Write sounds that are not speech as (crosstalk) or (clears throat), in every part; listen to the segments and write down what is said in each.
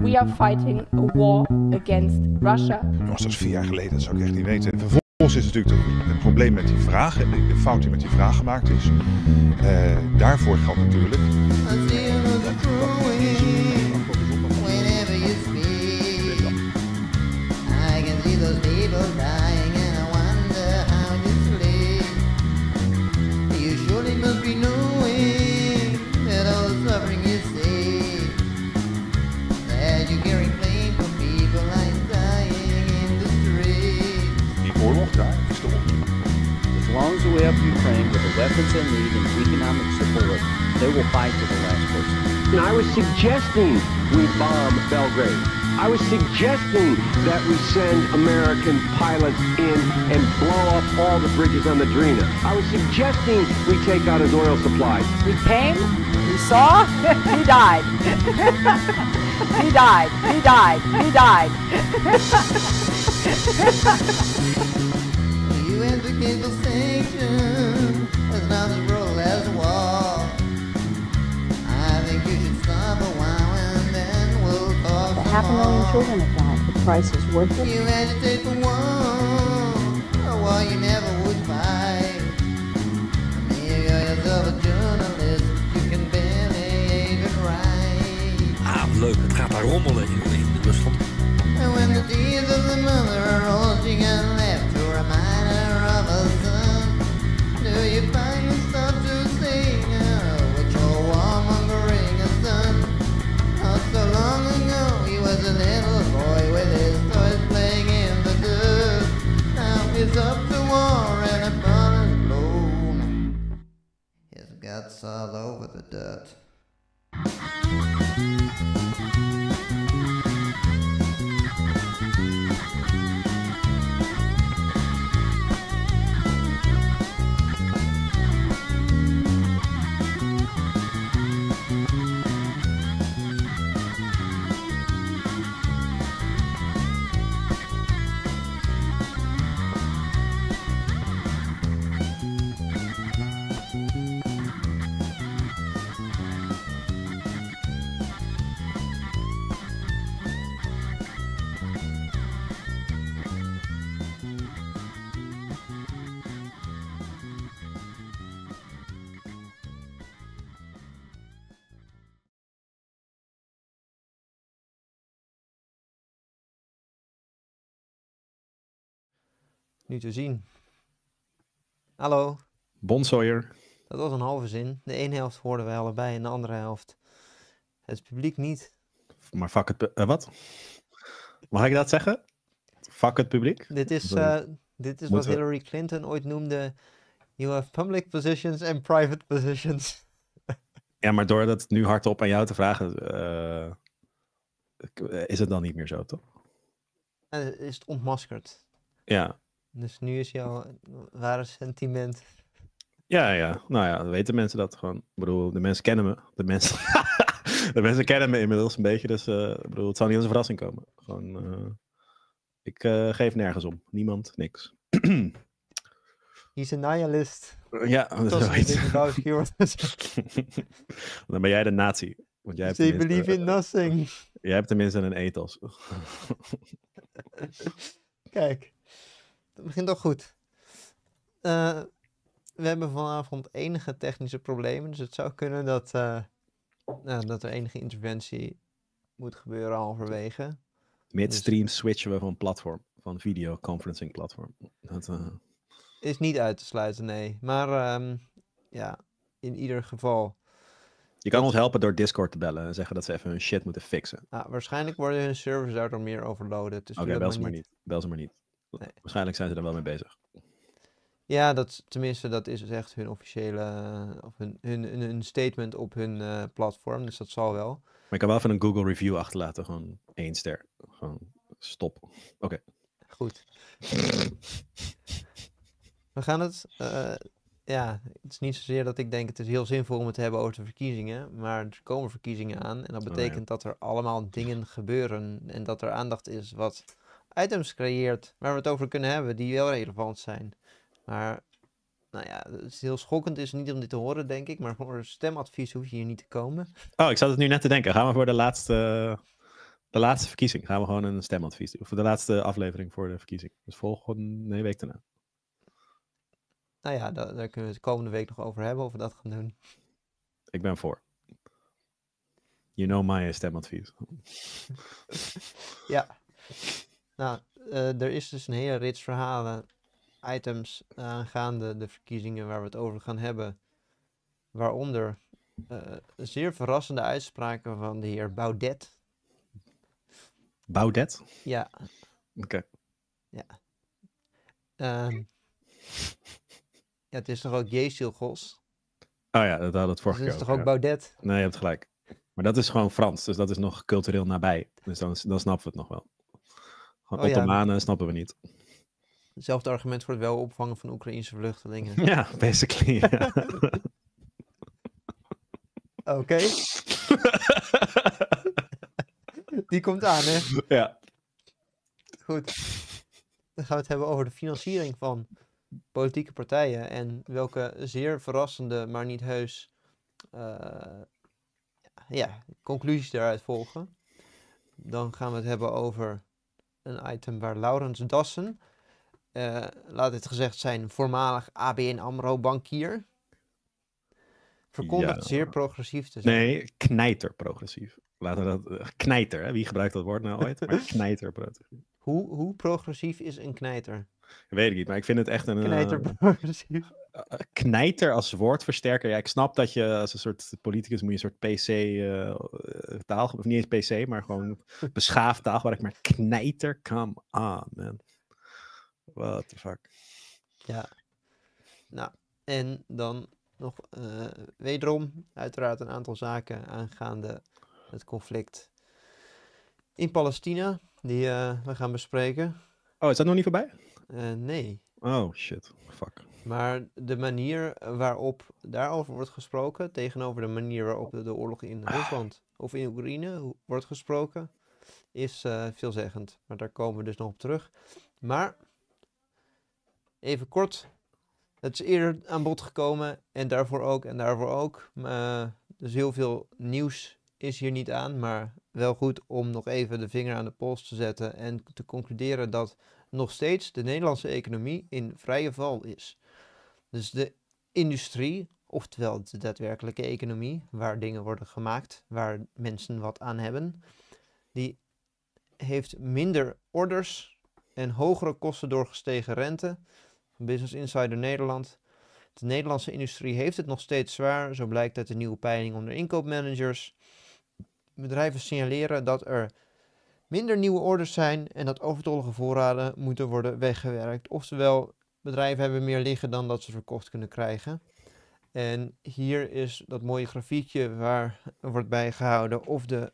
We are fighting a war against Russia. Was dat is vier jaar geleden, dat zou ik echt niet weten. Vervolgens is het natuurlijk het probleem met die vraag en de fout die met die vraag gemaakt is. Eh, daarvoor geldt natuurlijk. up Ukraine with the weapons they need and economic support, they will fight to the last person. And I was suggesting we bomb Belgrade. I was suggesting that we send American pilots in and blow up all the bridges on the Drina. I was suggesting we take out his oil supply. We came, we saw, (laughs) (laughs) he died. he died, he died, he (laughs) died. you the same. half a million children have died. The price is worth it. You one, you never would fight. You got yourself a journalist, you can barely even write. Ah, leuk, het gaat daar rommelen in, Rusland. And when the deeds of the mother are all she left to remind her of son, do you find was a little boy with his toys playing in the dirt. Now he's up to war and a gun is blown. His guts all over the dirt. nu te zien. Hallo. Bonsoyer. Dat was een halve zin. De ene helft hoorden wij allebei en de andere helft het publiek niet. Maar fuck het... Uh, wat? Mag ik dat zeggen? Fuck het publiek? Dit is, eh, dit is wat Hillary Clinton ooit noemde... You have public positions and private positions. (laughs) ja, maar door dat nu hardop aan jou te vragen... Eh, is het dan niet meer zo, toch? is het ontmaskerd. Ja, dus nu is jouw ware sentiment. Ja, ja. Nou ja, dan weten mensen dat gewoon. Ik bedoel, de mensen kennen me. De mensen, (laughs) de mensen kennen me inmiddels een beetje. Dus eh, ik bedoel, het zal niet als een verrassing komen. Gewoon, eh, ik eh, geef nergens om. Niemand, niks. (clears throat) He's a nihilist. Ja, (laughs) dat is (laughs) Dan ben jij de nazi. Want jij They believe in nothing. Jij hebt tenminste een ethos. Kijk. Het begint al goed. Eh, we hebben vanavond enige technische problemen, dus het zou kunnen dat, eh, nou, dat er enige interventie moet gebeuren halverwege. Midstream dus- switchen we van platform, van videoconferencing platform. Dat, eh, Is niet uit te sluiten, nee. Maar ehm, ja, in ieder geval. Je kan ons helpen door Discord te bellen en zeggen dat ze even hun shit moeten fixen. Ah, waarschijnlijk worden hun servers daardoor meer overloaded. Dus Oké, okay, bel ze maar niet. Bel ze maar niet. Waarschijnlijk zijn ze daar wel mee bezig. Ja, dat, tenminste, dat is dus echt hun officiële eh, of hun, hun, hun, statement op hun eh, platform. Dus dat zal wel. Maar ik kan wel even een Google review achterlaten. Gewoon één ster. Gewoon stop. Oké. Goed. (laughs) We gaan het. Eh, ja, het is niet zozeer dat ik denk het is heel zinvol om het te hebben over de verkiezingen. Maar er komen verkiezingen aan. En dat oh, betekent dat er allemaal dingen gebeuren. En dat er aandacht is wat items creëert waar we het over kunnen hebben, die wel relevant zijn. Maar, nou ja, het is heel schokkend is niet om dit te horen, denk ik, maar voor stemadvies hoef je hier niet te komen. Oh, ik zat het nu net te denken. Gaan we voor de laatste, de laatste verkiezing, gaan we gewoon een stemadvies doen. Voor de laatste aflevering voor de verkiezing. Dus volgende week daarna. Nou ja, daar, daar kunnen we het komende week nog over hebben, of we dat gaan doen. Ik ben voor. You know my stemadvies. (laughs) ja. Nou, eh, er is dus een hele rits verhalen, items aangaande de verkiezingen waar we het over gaan hebben. Waaronder eh, zeer verrassende uitspraken van de heer Baudet. Baudet? Ja. Oké. Ja. Ehm, ja. Het is toch ook Jeziel Gos? Oh ja, dat we het vorige keer. Dus het is toch ook Baudet? Nee, je hebt gelijk. Maar dat is gewoon Frans, dus dat is nog cultureel nabij. Dus dan, dan snappen we het nog wel oh, Ottomanen ja. snappen we niet. Hetzelfde argument voor het wel opvangen van Oekraïnse vluchtelingen. (laughs) Ja, basically. (laughs) Oké. (laughs) Die komt aan, hè? Ja. Goed. Dan gaan we het hebben over de financiering van politieke partijen. En welke zeer verrassende, maar niet heus, eh, ja, conclusies daaruit volgen. Dan gaan we het hebben over een item waar Laurens Dassen, eh, laat het gezegd zijn, voormalig ABN AMRO-bankier, verkondigt zeer progressief te zijn. Nee, knijter progressief. Laten we dat, eh, knijter, hè? wie gebruikt dat woord nou ooit? (laughs) knijter progressief. Hoe, hoe progressief is een knijter? Weet ik niet, maar ik vind het echt een... Knijter eh, (laughs) progressief. Eh, eh, als woordversterker. Ja, ik snap dat je als een soort politicus moet je een soort PC-taal... of niet eens PC, maar gewoon (laughs) beschaafd ik Maar knijter, come on, man. What the fuck. Ja. Nou, en dan nog uh, wederom uiteraard een aantal zaken aangaande het conflict in Palestina. Die we gaan bespreken. Oh, is dat nog niet voorbij? Eh, nee. Oh shit, fuck. Maar de manier waarop daarover wordt gesproken, tegenover de manier waarop de, oorlog in ah. Rusland of in Oekraïne wordt gesproken, is eh, veelzeggend. Maar daar komen we dus nog op terug. Maar even kort, het is eerder aan bod gekomen en daarvoor ook en daarvoor ook. Eh, dus heel veel nieuws is hier niet aan, maar wel goed om nog even de vinger aan de pols te zetten en te concluderen dat nog steeds de Nederlandse economie in vrije val is. Dus de industrie, oftewel de daadwerkelijke economie, waar dingen worden gemaakt, waar mensen wat aan hebben, die heeft minder orders en hogere kosten door gestegen rente. Business Insider Nederland. De Nederlandse industrie heeft het nog steeds zwaar, zo blijkt uit de nieuwe peiling onder inkoopmanagers. Bedrijven signaleren dat er minder nieuwe orders zijn en dat overtollige voorraden moeten worden weggewerkt. Oftewel, bedrijven hebben meer liggen dan dat ze verkocht kunnen krijgen. En hier is dat mooie grafiekje waar wordt bijgehouden of de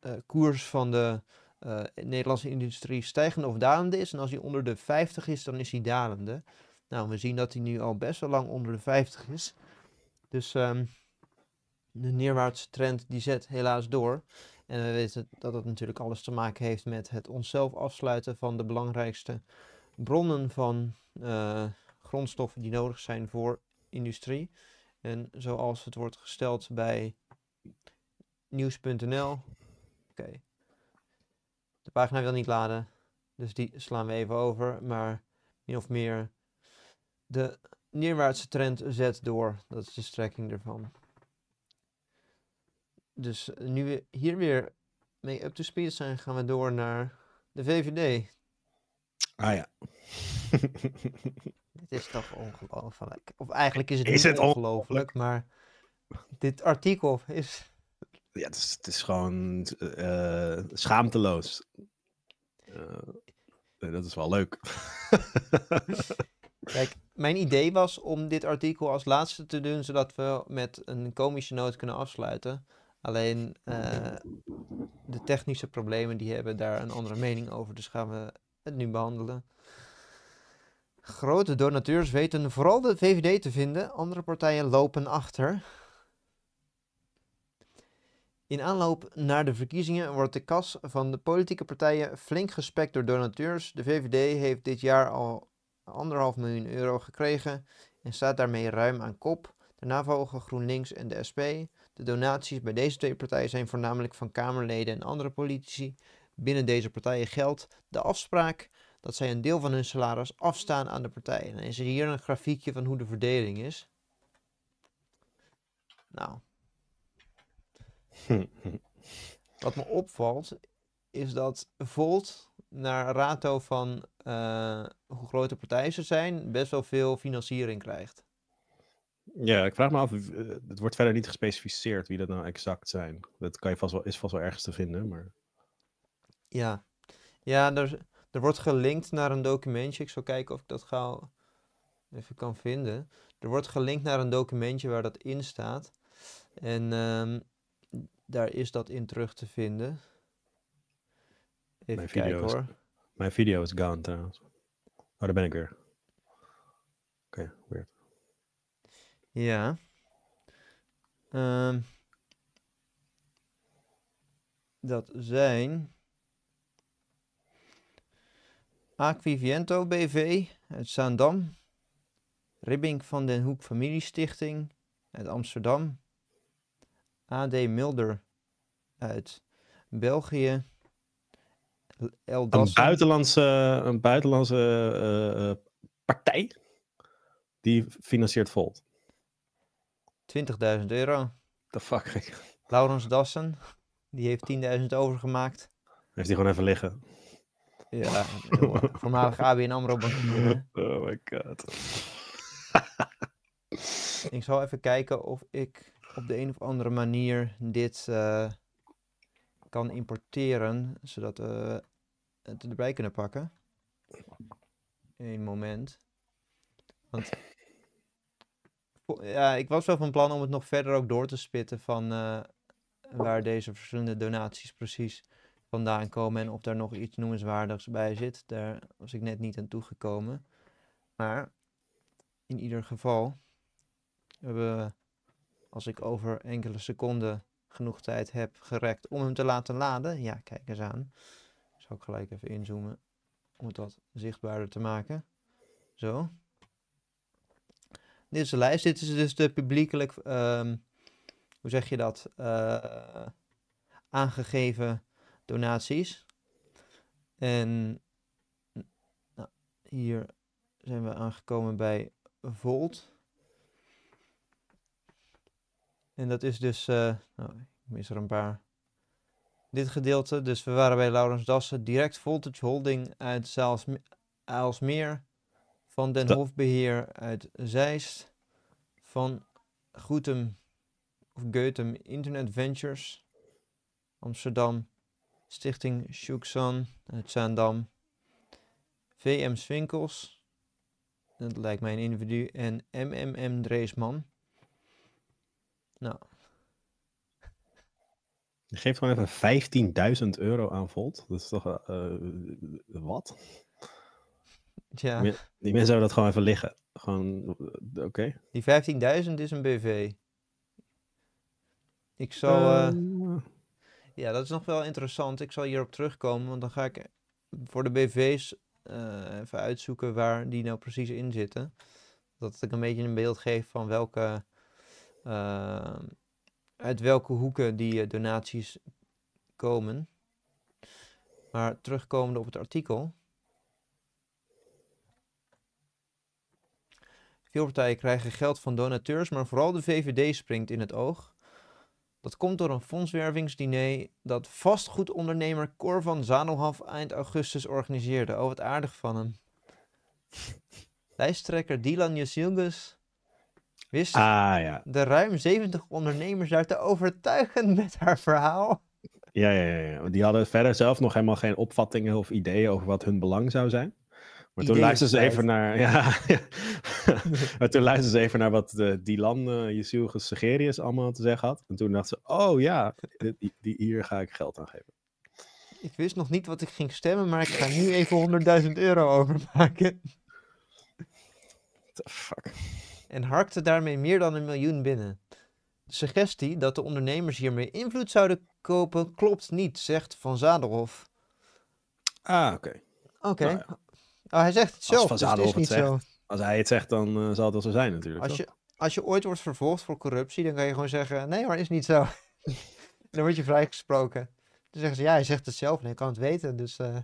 eh, koers van de eh, Nederlandse industrie stijgende of dalende is. En als hij onder de 50 is, dan is hij dalende. Nou, we zien dat hij nu al best wel lang onder de 50 is. Dus ehm, de neerwaartse trend die zet helaas door. En we weten dat dat natuurlijk alles te maken heeft met het onszelf afsluiten van de belangrijkste bronnen van eh, grondstoffen die nodig zijn voor industrie. En zoals het wordt gesteld bij nieuws.nl. Oké. De pagina wil niet laden, dus die slaan we even over. Maar min of meer de neerwaartse trend zet door. Dat is de strekking ervan. Dus eh, nu we hier weer mee up to speed zijn, gaan we door naar de VVD. Ah ja. (laughs) dit is toch ongelooflijk. Of eigenlijk is het ongelooflijk, maar dit artikel is... Ja, het is, gewoon eh, schaamteloos. Eh, dat is wel leuk. (laughs) Kijk, mijn idee was om dit artikel als laatste te doen, zodat we met een komische noot kunnen afsluiten. Alleen eh, de technische problemen die hebben daar een andere mening over, dus gaan we het nu behandelen. Grote donateurs weten vooral de VVD te vinden, andere partijen lopen achter. In aanloop naar de verkiezingen wordt de kas van de politieke partijen flink gespekt door donateurs. De VVD heeft dit jaar al anderhalf miljoen euro gekregen en staat daarmee ruim aan kop. Daarna volgen GroenLinks en de SP. De donaties bij deze twee partijen zijn voornamelijk van Kamerleden en andere politici. Binnen deze partijen geldt de afspraak dat zij een deel van hun salaris afstaan aan de partijen. dan is er hier een grafiekje van hoe de verdeling is. Nou. (laughs) Wat me opvalt is dat Volt naar rato van uh, hoe grote partijen ze zijn best wel veel financiering krijgt. Ja, ik vraag me af, eh, het wordt verder niet gespecificeerd wie dat nou exact zijn. Dat kan je vast wel, is vast wel ergens te vinden, maar... Ja, ja er, wordt gelinkt naar een documentje. Ik zal kijken of ik dat gauw even kan vinden. Er wordt gelinkt naar een documentje waar dat in staat. En ehm, daar is dat in terug te vinden. Even mijn kijken hoor. Mijn video is gone trouwens. Oh, daar ben ik weer. Oké, weird. Ja. Ehm, dat zijn Aquiviento BV uit Zaandam, Ribbing van den Hoek Familiestichting uit Amsterdam, AD Mulder uit België. Een buitenlandse, een buitenlandse eh, eh, partij die financiert Volt. 20.000 euro. The fuck? Laurens Dassen, die heeft 10.000 overgemaakt. Heeft hij gewoon even liggen. Ja, (laughs) voormalig ABN AMRO bankier. (laughs) Oh my god. ik zal even kijken of ik op de een of andere manier dit eh, kan importeren, zodat we het erbij kunnen pakken. Eén moment. Want ja, ik was wel van plan om het nog verder ook door te spitten van eh, waar deze verschillende donaties precies vandaan komen en of daar nog iets noemenswaardigs bij zit. Daar was ik net niet aan toegekomen. Maar in ieder geval hebben we, als ik over enkele seconden genoeg tijd heb gerekt om hem te laten laden. Ja, kijk eens aan. Zal ook gelijk even inzoomen om het wat zichtbaarder te maken. Zo. Dit is de lijst. Dit is dus de publiekelijk, ehm, hoe zeg je dat, eh, aangegeven donaties. En nou, hier zijn we aangekomen bij Volt. En dat is dus, uh, nou, ik mis er een paar. Dit gedeelte, dus we waren bij Laurens Dassen, direct Voltage Holding uit Aalsmeer van Den Hofbeheer uit Zeist, van Goetem of Goetem Internet Ventures, Amsterdam, Stichting Shuksan uit Zaandam, VM Swinkels, dat lijkt mij een individu, en MMM Dreesman. Nou. Geef gewoon even 15.000 euro aan Volt. Dat is toch uh, wat? Ja. Die, mensen zouden dat gewoon even liggen. Gewoon, eh, oké. Die 15.000 is een BV. Ik zal... Eh, eh. ja, dat is nog wel interessant. Ik zal hierop terugkomen, want dan ga ik voor de BV's even uitzoeken waar die nou precies in zitten. Dat ik een beetje een beeld geef van welke, uit welke hoeken die donaties komen. Maar terugkomende op het artikel. Veel partijen krijgen geld van donateurs, maar vooral de VVD springt in het oog. Dat komt door een fondswervingsdiner dat vastgoedondernemer Cor van Zadelhoff eind augustus organiseerde. Oh, wat aardig van hem. (laughs) Lijsttrekker Dylan Jusilgus wist ah, ja. de ruim 70 ondernemers daar te overtuigen met haar verhaal. Ja, ja, ja, die hadden verder zelf nog helemaal geen opvattingen of ideeën over wat hun belang zou zijn. Maar toen luisterden ze even naar. (laughs) Ja, maar toen luisterden ze even naar wat de Dylan uh, eh, Jeziel Segerius allemaal te zeggen had. En toen dacht ze: oh ja, die, die, hier ga ik geld aan geven. Ik wist nog niet wat ik ging stemmen, maar ik ga nu even 100.000 euro overmaken. What the fuck. En harkte daarmee meer dan een miljoen binnen. De suggestie dat de ondernemers hiermee invloed zouden kopen klopt niet, zegt Van Zadelhof. Ah, oké. Oké, nou Oh, hij zegt het zelf, als dus het is zo. Als hij het zegt, dan eh, zal het wel zo zijn natuurlijk. Als je, als je ooit wordt vervolgd voor corruptie, dan kan je gewoon zeggen, nee, maar is niet zo. (laughs) dan word je vrijgesproken. Dan zeggen ze, ja, hij zegt het zelf en kan het weten, dus... Eh.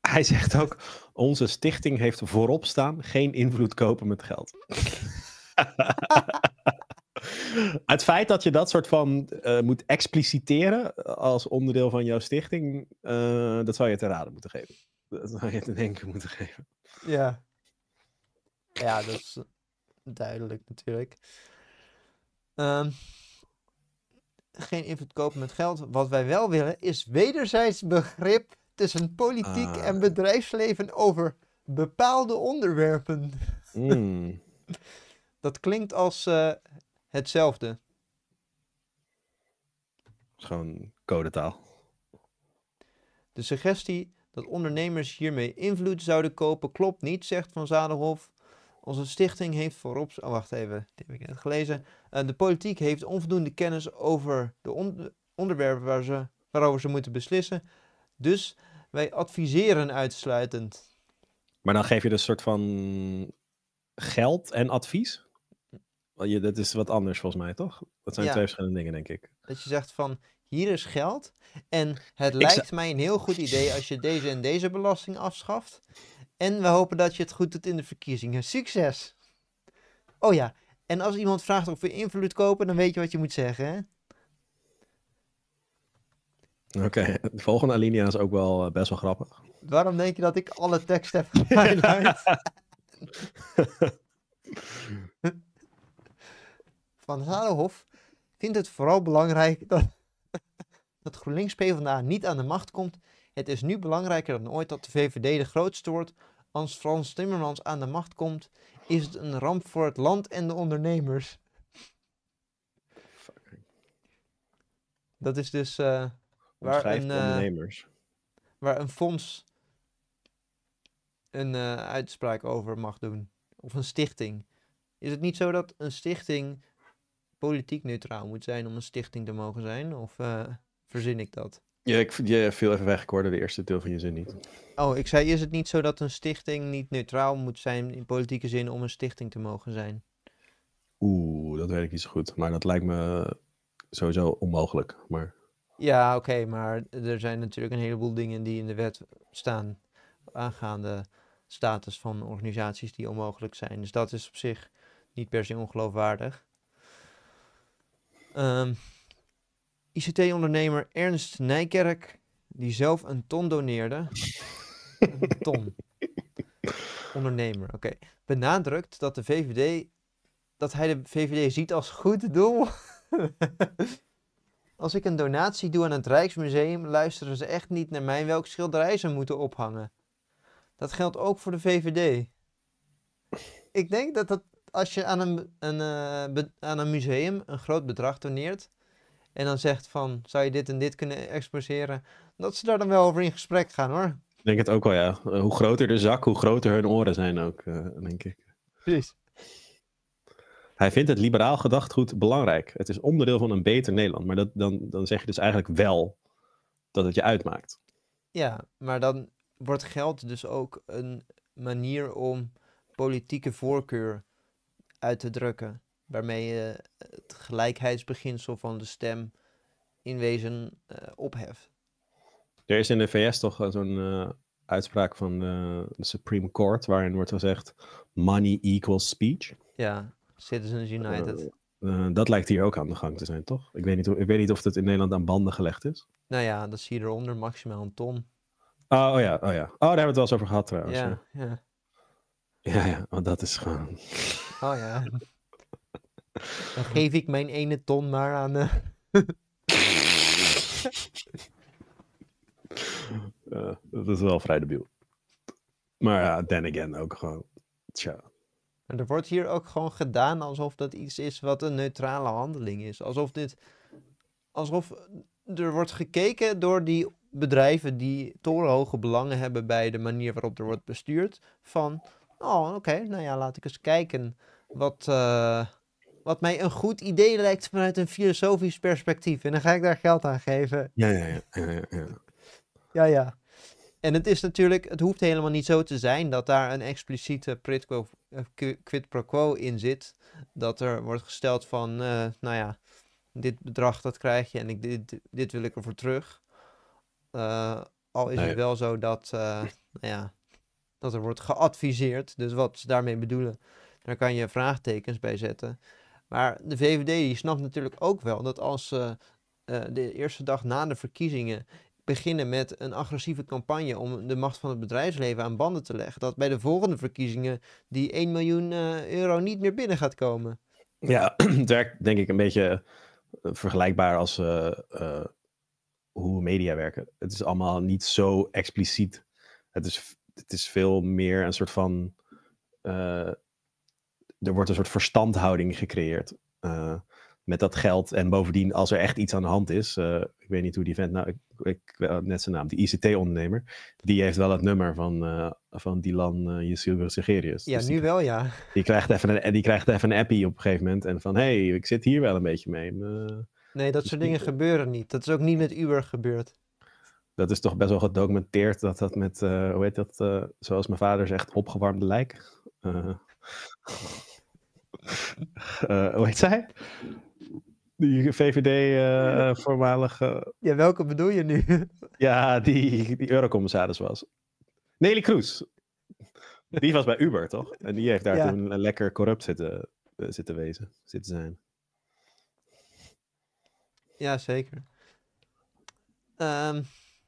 Hij zegt ook, onze stichting heeft voorop staan, geen invloed kopen met geld. (laughs) Het feit dat je dat soort van eh, moet expliciteren als onderdeel van jouw stichting, dat zou je te raden moeten geven. Dat zou je te denken moeten geven. Ja. Ja, dat is eh, duidelijk natuurlijk. Ehm, geen invloed kopen met geld. Wat wij wel willen is wederzijds begrip tussen politiek ah. en bedrijfsleven over bepaalde onderwerpen. Hmm. (laughs) dat klinkt als eh, hetzelfde. Gewoon codetaal. De suggestie dat ondernemers hiermee invloed zouden kopen klopt niet, zegt Van Zadelhof. Onze stichting heeft voorop... Oh, wacht even, dit heb ik net gelezen. Eh, de politiek heeft onvoldoende kennis over de onderwerpen waar ze, waarover ze moeten beslissen. Dus wij adviseren uitsluitend. Maar dan geef je dus een soort van geld en advies? Je, dat is wat anders volgens mij, toch? Dat zijn twee verschillende dingen, denk ik. Dat je zegt van, hier is geld. En het lijkt mij een heel goed idee als je deze en deze belasting afschaft. En we hopen dat je het goed doet in de verkiezingen. Succes! Oh ja, en als iemand vraagt of we invloed kopen, dan weet je wat je moet zeggen, Oké, de volgende alinea is ook wel eh, best wel grappig. Waarom denk je dat ik alle tekst heb gehighlight? (laughs) Van Zalenhof vindt het vooral belangrijk dat dat GroenLinks PvdA niet aan de macht komt. Het is nu belangrijker dan ooit dat de VVD de grootste wordt. Als Frans Timmermans aan de macht komt, is het een ramp voor het land en de ondernemers. Dat is dus uh, waar, een, uh, waar een fonds een eh, uitspraak over mag doen. Of een stichting. Is het niet zo dat een stichting politiek neutraal moet zijn om een stichting te mogen zijn? Of, verzin ik dat. Ja, ik, je viel even weg. Ik hoorde de eerste deel van je zin niet. Oh, ik zei, is het niet zo dat een stichting niet neutraal moet zijn in politieke zin om een stichting te mogen zijn? Oeh, dat weet ik niet zo goed. Maar dat lijkt me sowieso onmogelijk. Maar... Ja, oké, maar er zijn natuurlijk een heleboel dingen die in de wet staan aangaande status van organisaties die onmogelijk zijn. Dus dat is op zich niet per se ongeloofwaardig. Um, ICT-ondernemer Ernst Nijkerk, die zelf een ton doneerde. (laughs) een ton. Ondernemer, oké. Benadrukt dat de VVD dat hij de VVD ziet als goed doel. (laughs) als ik een donatie doe aan het Rijksmuseum, luisteren ze echt niet naar mij welke schilderij ze moeten ophangen. Dat geldt ook voor de VVD. Ik denk dat, dat als je aan een, een eh, aan een museum een groot bedrag doneert, en dan zegt van, zou je dit en dit kunnen exposeren, dat ze daar dan wel over in gesprek gaan hoor. Ik denk het ook wel, ja. Eh, hoe groter de zak, hoe groter hun oren zijn ook, eh, denk ik. Precies. Hij vindt het liberaal gedachtgoed belangrijk. Het is onderdeel van een beter Nederland. Maar dat, dan, dan zeg je dus eigenlijk wel dat het je uitmaakt. Ja, maar dan wordt geld dus ook een manier om politieke voorkeur uit te drukken waarmee je het gelijkheidsbeginsel van de stem in wezen eh, opheft. Er is in de VS toch zo'n eh, uitspraak van de, Supreme Court, waarin wordt gezegd: money equals speech. Ja, Citizens United. Eh, dat lijkt hier ook aan de gang te zijn, toch? Ik weet, niet, ik weet niet of dat in Nederland aan banden gelegd is. Nou ja, dat zie je eronder maximaal een ton. Oh, oh, ja, oh ja. Oh, daar hebben we het wel eens over gehad trouwens. Ja, ja. Ja, ja want dat is gewoon. Oh ja. Dan geef ik mijn ene ton maar aan. Eh. (laughs) dat is wel vrij debiel. Maar ja, then again ook gewoon. Tja. En er wordt hier ook gewoon gedaan alsof dat iets is wat een neutrale handeling is. Alsof dit. Alsof er wordt gekeken door die bedrijven die torenhoge belangen hebben bij de manier waarop er wordt bestuurd. Van, oh oké, nou ja, laat ik eens kijken wat, eh, wat mij een goed idee lijkt vanuit een filosofisch perspectief. En dan ga ik daar geld aan geven. Ja, ja, ja. ja, ja. En het is natuurlijk, het hoeft helemaal niet zo te zijn dat daar een expliciete eh, quid pro quo in zit. Dat er wordt gesteld van, eh, nou ja, dit bedrag dat krijg je en ik, dit, dit wil ik ervoor terug. Eh, al is het wel zo dat, nou ja, dat er wordt geadviseerd. Dus wat ze daarmee bedoelen, daar kan je vraagtekens bij zetten. Maar de VVD die snapt natuurlijk ook wel dat als ze eh, de eerste dag na de verkiezingen beginnen met een agressieve campagne om de macht van het bedrijfsleven aan banden te leggen, dat bij de volgende verkiezingen die 1 miljoen eh, euro niet meer binnen gaat komen. Ja, (clears throat) het werkt denk ik een beetje eh, vergelijkbaar als uh, uh, hoe media werken. Het is allemaal niet zo expliciet. Het is, het is veel meer een soort van er wordt een soort verstandhouding gecreëerd eh, met dat geld. En bovendien, als er echt iets aan de hand is, eh, ik weet niet hoe die vent, nou, ik, ik eh, net zijn naam, die ICT-ondernemer, die heeft wel het nummer van, uh, van Dylan uh, Segerius. Ja, dus nu wel, ja. Die krijgt, even een, die krijgt even een appie op een gegeven moment en van, hé, hey, ik zit hier wel een beetje mee. nee, dat soort dingen gebeuren niet. Dat is ook niet met Uber gebeurd dat is toch best wel gedocumenteerd dat dat met, hoe heet dat, zoals mijn vader zegt, opgewarmde lijk. Uh, eh, hoe heet zij? Die VVD eh, voormalige... Ja, welke bedoel je nu? (laughs) ja, die, die eurocommissaris was. Nelly Kroes. Die was bij Uber, toch? En die heeft daar toen lekker corrupt zitten, eh, zitten wezen, zitten zijn. Ja, zeker. Ehm,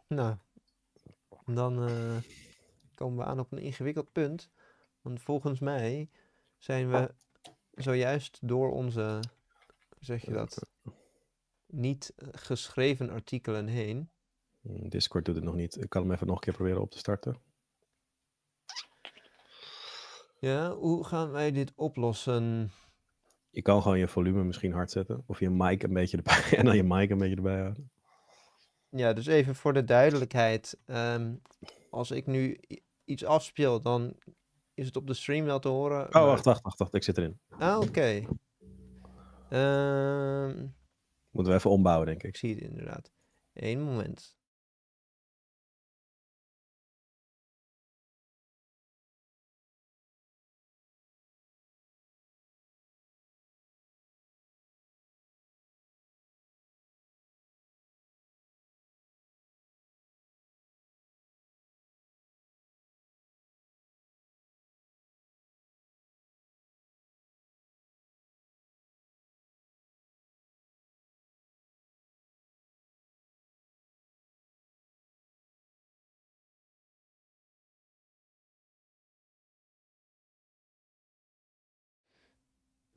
nou, dan komen we aan op een ingewikkeld punt. Want volgens mij zijn we zojuist door onze, zeg je dat, niet eh, geschreven artikelen heen. Hmm, Discord doet het nog niet. Ik kan hem even nog een keer proberen op te starten. Ja, hoe gaan wij dit oplossen? Je kan gewoon je volume misschien hard zetten. Of je mic een beetje erbij. (laughs) En dan je mic een beetje erbij houden. Ja, dus even voor de duidelijkheid. Ehm, als ik nu iets afspeel, dan is het op de stream wel te horen? Oh, wacht, wacht, wacht, wacht. Ik zit erin. Ah, oké. Ehm, Moeten we even ombouwen, denk ik. Ik zie het inderdaad. Eén moment.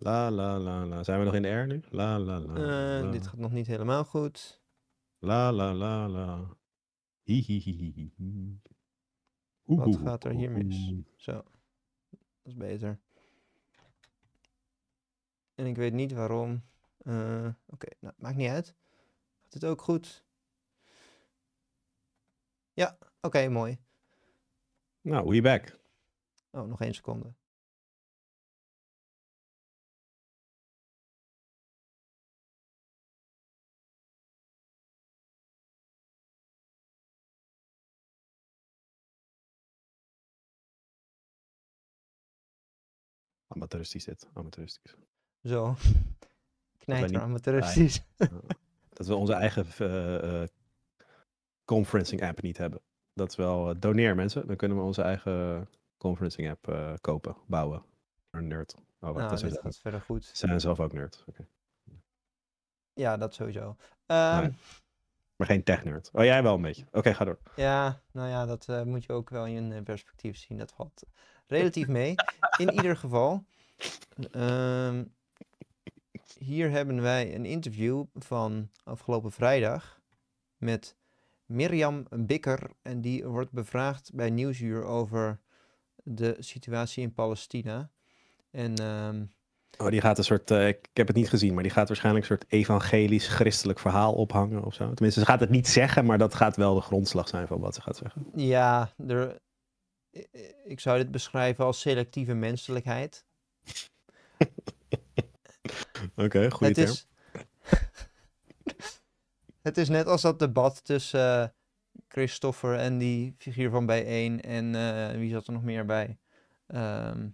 La la la la. Zijn we nog in de R nu? La la eh, la. Dit gaat nog niet helemaal goed. La la la la. Hi hi hi hi. Wat gaat er hier mis? Zo. Dat is beter. En ik weet niet waarom. Eh, oké, nou, maakt niet uit. Gaat het ook goed? Ja, oké, mooi. Nou, we back. Oh, nog één seconde. Amateuristisch zit, amateuristisch. Zo. Knijter amateuristisch. Ah, dat we onze eigen eh, eh, conferencing app niet hebben. Dat is wel, eh, doneer mensen, dan kunnen we onze eigen conferencing app kopen, bouwen. Een nerd. Oh, wacht, nou, dat is verder goed. Ze zijn zelf ook nerd. Ja, dat sowieso. Ehm, maar geen tech nerd. Oh, jij wel een beetje. Oké, ga door. Ja, nou ja, dat moet je ook wel in perspectief zien. Dat valt relatief mee. In ieder geval, ehm, hier hebben wij een interview van afgelopen vrijdag met Mirjam Bikker. En die wordt bevraagd bij Nieuwsuur over de situatie in Palestina. En... Ehm, oh, die gaat een soort, eh, ik heb het niet gezien, maar die gaat waarschijnlijk een soort evangelisch christelijk verhaal ophangen of zo. Tenminste, ze gaat het niet zeggen, maar dat gaat wel de grondslag zijn van wat ze gaat zeggen. Ja, er, eh, ik zou dit beschrijven als selectieve menselijkheid. (laughs) Oké, goed. goede Is, (laughs) het is net als dat debat tussen eh, Christopher en die figuur van bijeen en eh, wie zat er nog meer bij? Ehm,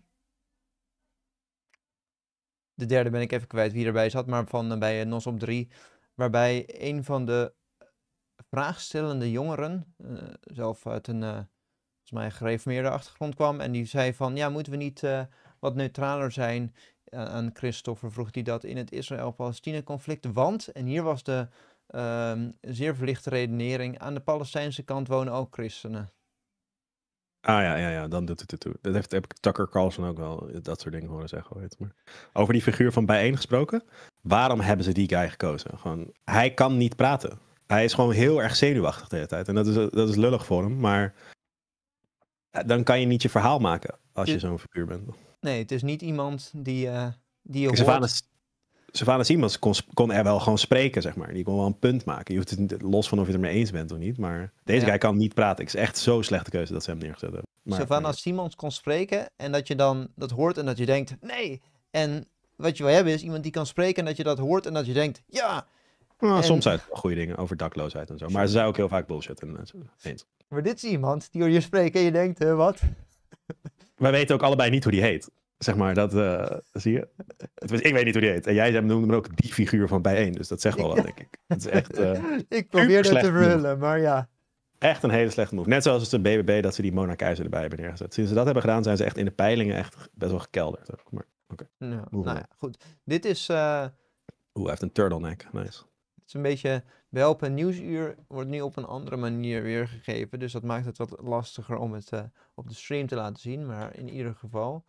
de derde ben ik even kwijt wie erbij zat, maar van bij Nos op 3. Waarbij een van de vraagstellende jongeren, zelf uit een volgens mij gereformeerde achtergrond kwam. En die zei van, ja, moeten we niet eh, wat neutraler zijn? Uh, aan Christoffer, vroeg hij dat in het israël palestine conflict Want, en hier was de ehm, zeer verlichte redenering, aan de Palestijnse kant wonen ook christenen. Ah ja, ja, ja, dan doet het er toe. Dat heeft, heb ik Tucker Carlson ook wel eh, dat soort dingen horen zeggen. maar. Over die figuur van bijeen gesproken. Waarom hebben ze die guy gekozen? Gewoon, hij kan niet praten. Hij is gewoon heel erg zenuwachtig de hele tijd. En dat is, dat is lullig voor hem. Maar dan kan je niet je verhaal maken als je zo'n figuur bent. Nee, het is niet iemand die, uh, die je Kijk, Simons kon, kon er wel gewoon spreken, zeg maar. Die kon wel een punt maken. Je hoeft het los van of je het ermee eens bent of niet. Maar deze guy kan niet praten. Ik is echt zo'n slechte keuze dat ze hem neergezet hebben. Maar, Savannah kon spreken en dat je dan dat hoort en dat je denkt, nee. En wat je wil hebben is iemand die kan spreken en dat je dat hoort en dat je denkt, ja, nou, Soms zijn het goede dingen over dakloosheid en zo. Maar ze zijn ook heel vaak bullshit. En, eh, Maar dit is iemand die door je spreekt en je denkt, hè, wat? (laughs) Wij weten ook allebei niet hoe die heet. Zeg maar, dat eh, zie je. Ik weet niet hoe die heet. En jij noemde me ook die figuur van bijeen. Dus dat zegt wel wat, denk ik. Het is echt, eh, (laughs) ik probeer het te verhullen, maar ja. Echt een hele slechte move. Net zoals de BBB dat ze die Mona Keizer erbij hebben neergezet. Sinds ze dat hebben gedaan, zijn ze echt in de peilingen echt best wel gekelderd. Maar, okay. nou, nou ja, goed. Dit is... Uh... Oeh, hij heeft een turtleneck. Nice. Het is een beetje welp en nieuwsuur wordt nu op een andere manier weergegeven. Dus dat maakt het wat lastiger om het eh, op de stream te laten zien. Maar in ieder geval,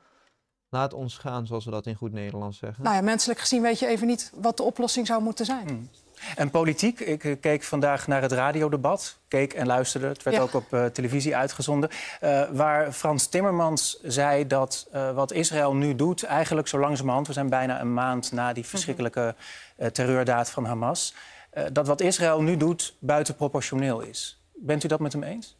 laat ons gaan zoals we dat in goed Nederlands zeggen. Nou ja, menselijk gezien weet je even niet wat de oplossing zou moeten zijn. Hmm. En politiek, ik eh, keek vandaag naar het radiodebat. Keek en luisterde. Het werd ook op eh, televisie uitgezonden. Eh, waar Frans Timmermans zei dat wat Israël nu doet, eigenlijk zo langzamerhand, we zijn bijna een maand na die mhm. verschrikkelijke terreurdaad van Hamas, dat wat Israël nu doet buitenproportioneel is. Bent u dat met hem eens?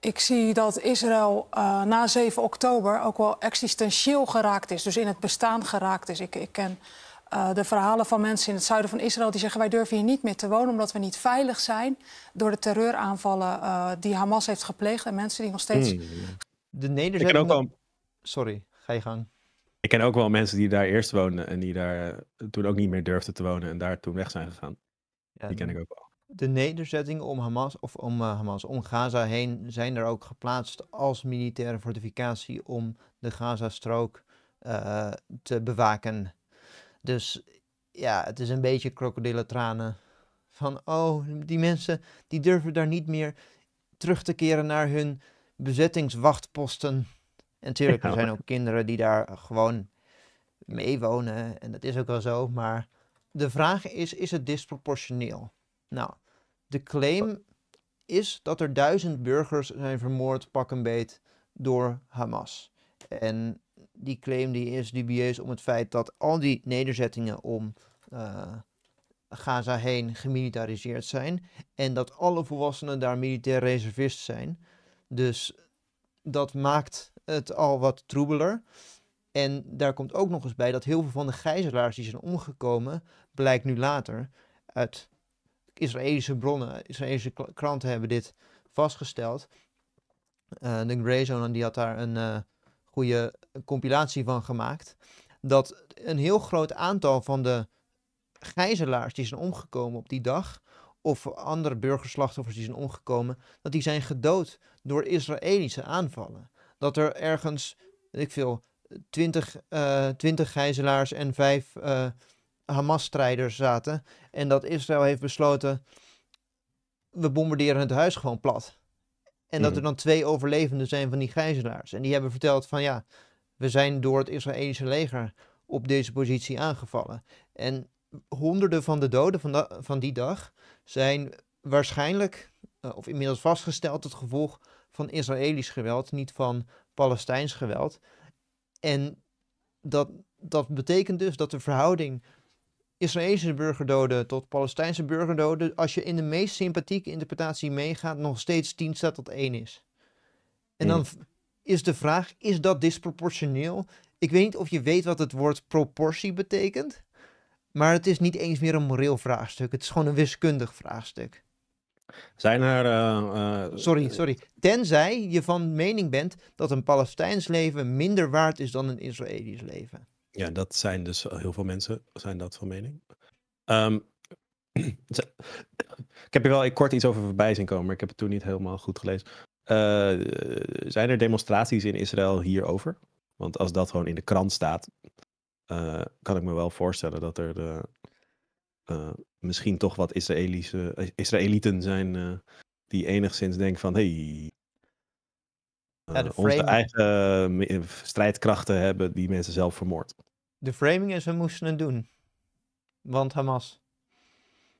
Ik zie dat Israël na 7 oktober ook wel existentieel geraakt is. Dus in het bestaan geraakt is. Ik, ik ken eh, de verhalen van mensen in het zuiden van Israël die zeggen wij durven hier niet meer te wonen omdat we niet veilig zijn door de terreuraanvallen eh, die Hamas heeft gepleegd en mensen die nog steeds. Hmm. De ook Sorry, ga je gang. Ik ken ook wel mensen die daar eerst woonden en die daar eh, toen ook niet meer durfden te wonen en daar toen weg zijn gegaan. Ja, die ken ik ook wel. De nederzettingen om Hamas of om Hamas, om Gaza heen zijn er ook geplaatst als militaire fortificatie om de Gazastrook te bewaken. Dus ja, het is een beetje krokodillentranen. Van, oh, die mensen die durven daar niet meer terug te keren naar hun bezettingswachtposten. En natuurlijk, er zijn ook kinderen die daar gewoon mee wonen. En dat is ook wel zo. Maar de vraag is, is het disproportioneel? Nou, de claim is dat er duizend burgers zijn vermoord, pak een beet, door Hamas. En die claim die is dubieus om het feit dat al die nederzettingen om eh, Gaza heen gemilitariseerd zijn. En dat alle volwassenen daar militair reservist zijn. Dus dat maakt het al wat troebeler. En daar komt ook nog eens bij dat heel veel van de gijzelaars die zijn omgekomen, blijkt nu later uit Israëlische bronnen, Israëlische kranten hebben dit vastgesteld. Eh, de Greyzone die had daar een uh, goede compilatie van gemaakt. Dat een heel groot aantal van de gijzelaars die zijn omgekomen op die dag, of andere burgerslachtoffers die zijn omgekomen, dat die zijn gedood door Israëlische aanvallen. Dat er ergens, ik veel, twintig, eh, twintig gijzelaars en vijf uh, Hamas-strijders zaten. En dat Israël heeft besloten, we bombarderen het huis gewoon plat. En dat er mhm. dan twee overlevenden zijn van die gijzelaars. En die hebben verteld van ja, we zijn door het Israëlische leger op deze positie aangevallen. En honderden van de doden van, da van die dag zijn waarschijnlijk, eh, of inmiddels vastgesteld, het gevolg van Israëlisch geweld, niet van Palestijns geweld. En dat, dat betekent dus dat de verhouding Israëlische burgerdoden tot Palestijnse burgerdoden, als je in de meest sympathieke interpretatie meegaat, nog steeds 10 staat tot 1 is. En dan, hmm is de vraag, is dat disproportioneel? Ik weet niet of je weet wat het woord proportie betekent, maar het is niet eens meer een moreel vraagstuk. Het is gewoon een wiskundig vraagstuk. Zijn er. Eh, eh, sorry, sorry. Tenzij je van mening bent dat een Palestijns leven minder waard is dan een Israëlisch leven. Ja, dat zijn dus eh, heel veel mensen zijn dat van mening. Ehm, (clears throat) ik heb hier wel kort iets over voorbij zien komen, maar ik heb het toen niet helemaal goed gelezen. Eh, zijn er demonstraties in Israël hierover? Want als dat gewoon in de krant staat, eh, kan ik me wel voorstellen dat er de, eh, misschien toch wat Israëlische, Israëlieten zijn die enigszins denken van hey, onze eigen strijdkrachten hebben die mensen zelf vermoord. De framing is we moesten het doen. Want Hamas.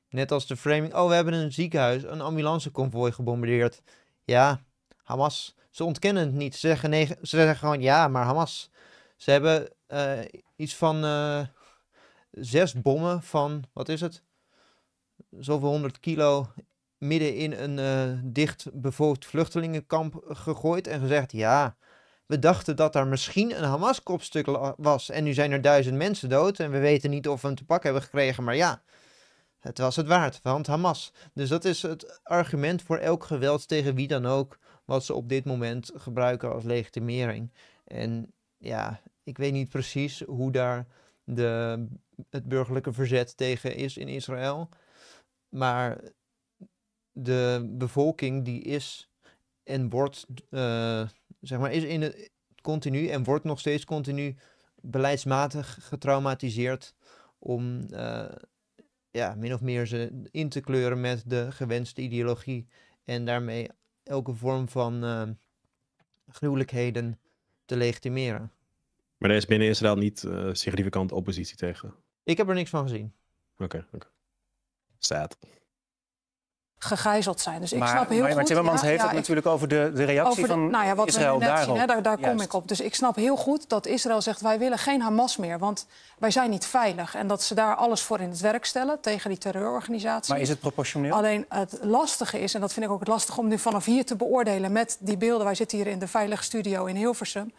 Net als de framing, oh we hebben een ziekenhuis, een ambulanceconvooi gebombardeerd. Ja, Hamas, ze ontkennen het niet. Ze zeggen, nee, ze zeggen gewoon ja, maar Hamas. Ze hebben eh, iets van eh, zes bommen van, wat is het? Zoveel honderd kilo midden in een uh, dicht bevolkt vluchtelingenkamp gegooid en gezegd ja. We dachten dat daar misschien een Hamas-kopstuk was. En nu zijn er duizend mensen dood. En we weten niet of we hem te pak hebben gekregen. Maar ja, het was het waard, want Hamas. Dus dat is het argument voor elk geweld tegen wie dan ook wat ze op dit moment gebruiken als legitimering. En ja, ik weet niet precies hoe daar de, het burgerlijke verzet tegen is in Israël. Maar de bevolking die is en wordt, eh, zeg maar, is in het continu en wordt nog steeds continu beleidsmatig getraumatiseerd om eh, ja, min of meer ze in te kleuren met de gewenste ideologie en daarmee elke vorm van uh, gruwelijkheden te legitimeren. Maar er is binnen Israël niet eh, significante oppositie tegen? Ik heb er niks van gezien. Oké, okay, oké gegijzeld zijn. Dus ik maar, snap heel maar, Maar Timmermans heeft het natuurlijk over de, de reactie van nou ja, wat Israël we daarop. Zien, daar, kom ik op. Dus ik snap heel goed dat Israël zegt... wij willen geen Hamas meer, want wij zijn niet veilig. En dat ze daar alles voor in het werk stellen tegen die terreurorganisatie. Maar is het proportioneel? Alleen het lastige is, en dat vind ik ook lastig, om nu vanaf hier te beoordelen... met die beelden, wij zitten hier in de veilige studio in Hilversum...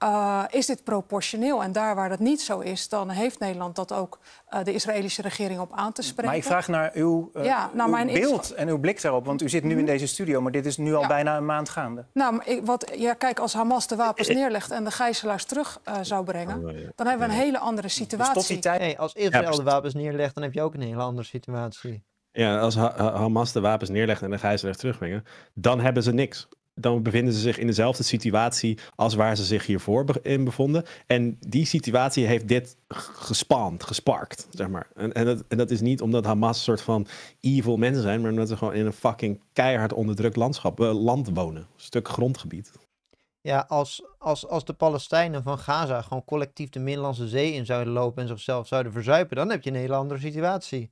Eh, is dit proportioneel? En daar waar dat niet zo is, dan heeft Nederland dat ook eh, de Israëlische regering op aan te spreken. Maar ik vraag naar uw, eh, beeld en uw blik daarop. Want u zit nu in mhm. deze studio, maar dit is nu al bijna een maand gaande. Nou, ik, wat, ja, kijk, als Hamas de wapens neerlegt en de gijzelaars terug zou brengen, oh, dan hebben we een hele andere dus situatie. die tijd... Nee, als Israël de wapens neerlegt, dan heb je ook een hele andere situatie. Ja, als Hamas de wapens neerlegt en de gijzelaars terugbrengen, dan hebben ze niks dan bevinden ze zich in dezelfde situatie als waar ze zich hiervoor in bevonden. En die situatie heeft dit gespand, gesparkt, zeg maar. En, en, dat, en dat is niet omdat Hamas een soort van evil mensen zijn, maar omdat ze gewoon in een fucking keihard onderdrukt landschap, eh, land wonen. Een stuk grondgebied. Ja, als, als, als de Palestijnen van Gaza gewoon collectief de Middellandse Zee in zouden lopen en zichzelf zouden verzuipen, dan heb je een hele andere situatie.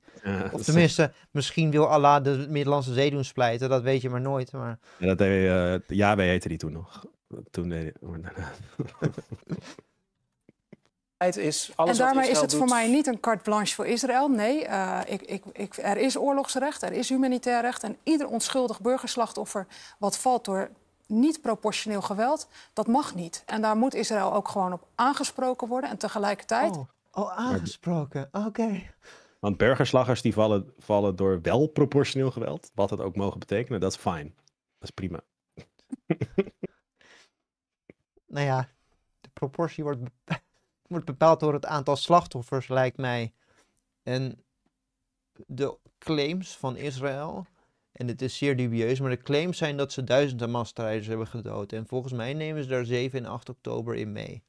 of tenminste, misschien wil Allah de Middellandse Zee doen splijten, dat weet je maar nooit. Maar... Ja, dat deed, eh, die toen nog. Toen deed oh, (laughs) Het is alles en daarmee is het voor mij niet een carte blanche voor Israël. Nee, eh, ik, ik, ik, er is oorlogsrecht, er is humanitair recht. En ieder onschuldig burgerslachtoffer wat valt door niet proportioneel geweld, dat mag niet. En daar moet Israël ook gewoon op aangesproken worden. En tegelijkertijd. Oh, oh aangesproken, oh, oké. Want burgerslagers die vallen, vallen door wel proportioneel geweld, wat het ook mogen betekenen, dat is fijn. Dat is prima. (laughs) nou ja, de proportie wordt, (laughs) wordt bepaald door het aantal slachtoffers, lijkt mij. En de claims van Israël en het is zeer dubieus, maar de claims zijn dat ze duizenden Hamas-strijders hebben gedood. En volgens mij nemen ze daar 7 en 8 oktober in mee.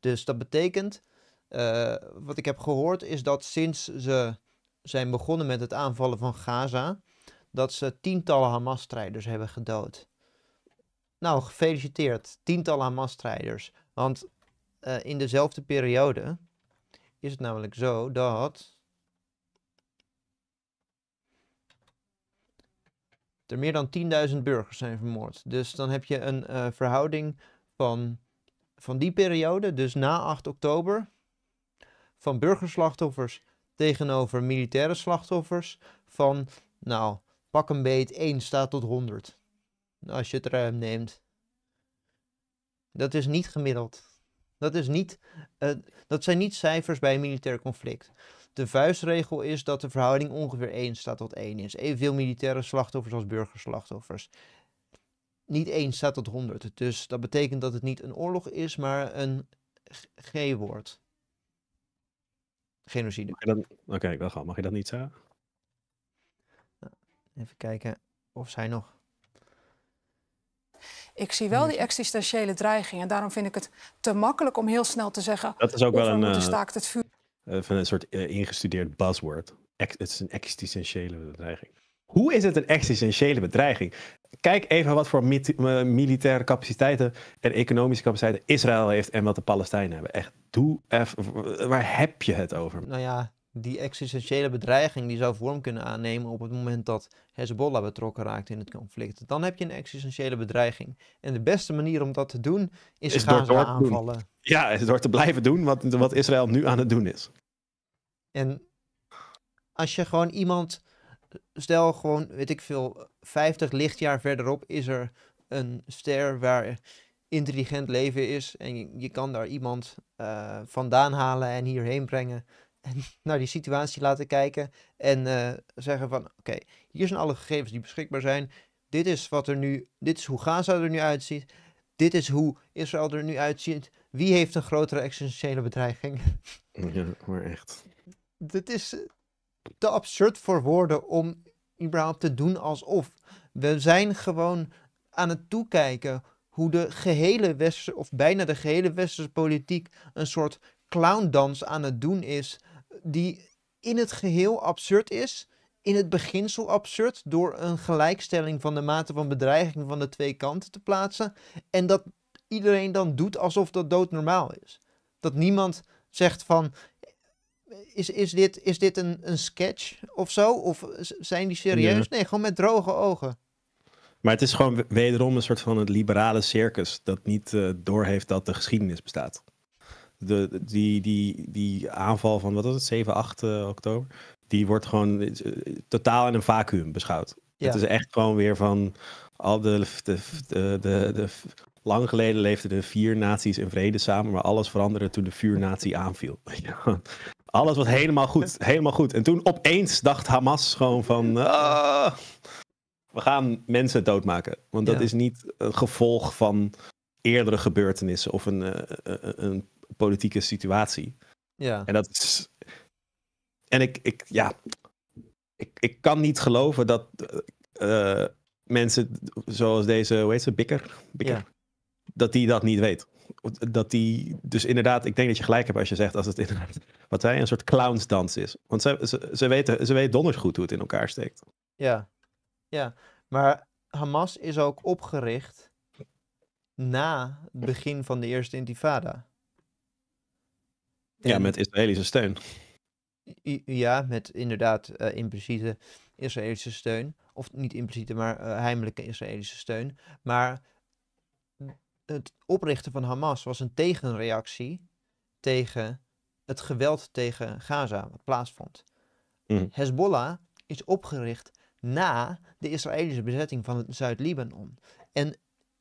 Dus dat betekent, eh, wat ik heb gehoord, is dat sinds ze zijn begonnen met het aanvallen van Gaza, dat ze tientallen Hamas-strijders hebben gedood. Nou, gefeliciteerd, tientallen Hamas-strijders. Want eh, in dezelfde periode is het namelijk zo dat er meer dan 10.000 burgers zijn vermoord. Dus dan heb je een eh, verhouding van, van die periode, dus na 8 oktober, van burgerslachtoffers tegenover militaire slachtoffers van, nou, pak een beet, 1 staat tot 100. Als je het ruim neemt. Dat is niet gemiddeld. Dat, is niet, eh, dat zijn niet cijfers bij een militair conflict de vuistregel is dat de verhouding ongeveer 1 staat tot 1 is. Evenveel militaire slachtoffers als burgerslachtoffers. Niet 1 staat tot 100. Dus dat betekent dat het niet een oorlog is, maar een G-woord. Genocide. Oké, wel ik Mag je dat niet zeggen? Nou, even kijken of zij nog. Ik zie wel hmm. die existentiële dreiging en daarom vind ik het te makkelijk om heel snel te zeggen. Dat is ook wel een. Eh, staakt het vuur. Eh, van een soort eh, ingestudeerd buzzword. het is een existentiële bedreiging. Hoe is het een existentiële bedreiging? Kijk even wat voor eh, militaire capaciteiten en economische capaciteiten Israël heeft en wat de Palestijnen hebben. Echt, doe waar heb je het over? Nou ja, die existentiële bedreiging die zou vorm kunnen aannemen op het moment dat Hezbollah betrokken raakt in het conflict. Dan heb je een existentiële bedreiging. En de beste manier om dat te doen is, is gaan aanvallen. Ja, door te blijven doen wat, wat Israël nu aan het doen is. En als je gewoon iemand, stel gewoon, weet ik veel, 50 lichtjaar verderop is er een ster waar intelligent leven is en je, kan daar iemand eh, vandaan halen en hierheen brengen naar die situatie laten kijken en eh, zeggen van oké, hier zijn alle gegevens die beschikbaar zijn. Dit is wat er nu, dit is hoe Gaza er nu uitziet. Dit is hoe Israël er nu uitziet. Wie heeft een grotere existentiële bedreiging? (laughs) Ja, maar echt. Dit is te absurd voor woorden om überhaupt te doen alsof. We zijn gewoon aan het toekijken hoe de gehele westerse, of bijna de gehele westerse politiek, een soort clowndans aan het doen is die in het geheel absurd is, in het beginsel absurd, door een gelijkstelling van de mate van bedreiging van de twee kanten te plaatsen. En dat iedereen dan doet alsof dat doodnormaal is. Dat niemand zegt van. Is, is dit, is dit een, een sketch of zo? Of zijn die serieus? Nee, gewoon met droge ogen. Maar het is gewoon wederom een soort van het liberale circus dat niet eh, doorheeft dat de geschiedenis bestaat de, die, die, die aanval van, wat was het, 7, 8 eh, oktober, die wordt gewoon eh, totaal in een vacuüm beschouwd. Het is echt gewoon weer van al de, de, de, de, lang geleden leefden de vier naties in vrede samen, maar alles veranderde toen de vuurnatie aanviel. (laughs) alles was helemaal goed, helemaal goed. En toen opeens dacht Hamas gewoon van, ah, we gaan mensen doodmaken. Want dat is niet een gevolg van eerdere gebeurtenissen of een, eh, een politieke situatie. Ja. En dat is. En ik, ik ja. Ik, ik kan niet geloven dat eh, eh, mensen zoals deze, hoe heet ze, Bikker? Bikker? Dat die dat niet weet. Dat die, dus inderdaad, ik denk dat je gelijk hebt als je zegt, als het inderdaad, (laughs) wat zij een soort clownsdans is. Want ze, ze, ze, weten, ze weet donders goed hoe het in elkaar steekt. Ja, ja. Maar Hamas is ook opgericht na het begin van de eerste intifada. Ja, met Israëlische steun. Ja, met inderdaad eh, impliciete Israëlische steun. Of niet impliciete, maar eh, heimelijke Israëlische steun. Maar het oprichten van Hamas was een tegenreactie tegen het geweld tegen Gaza wat plaatsvond. Mm. Hezbollah is opgericht na de Israëlische bezetting van het Zuid-Libanon. En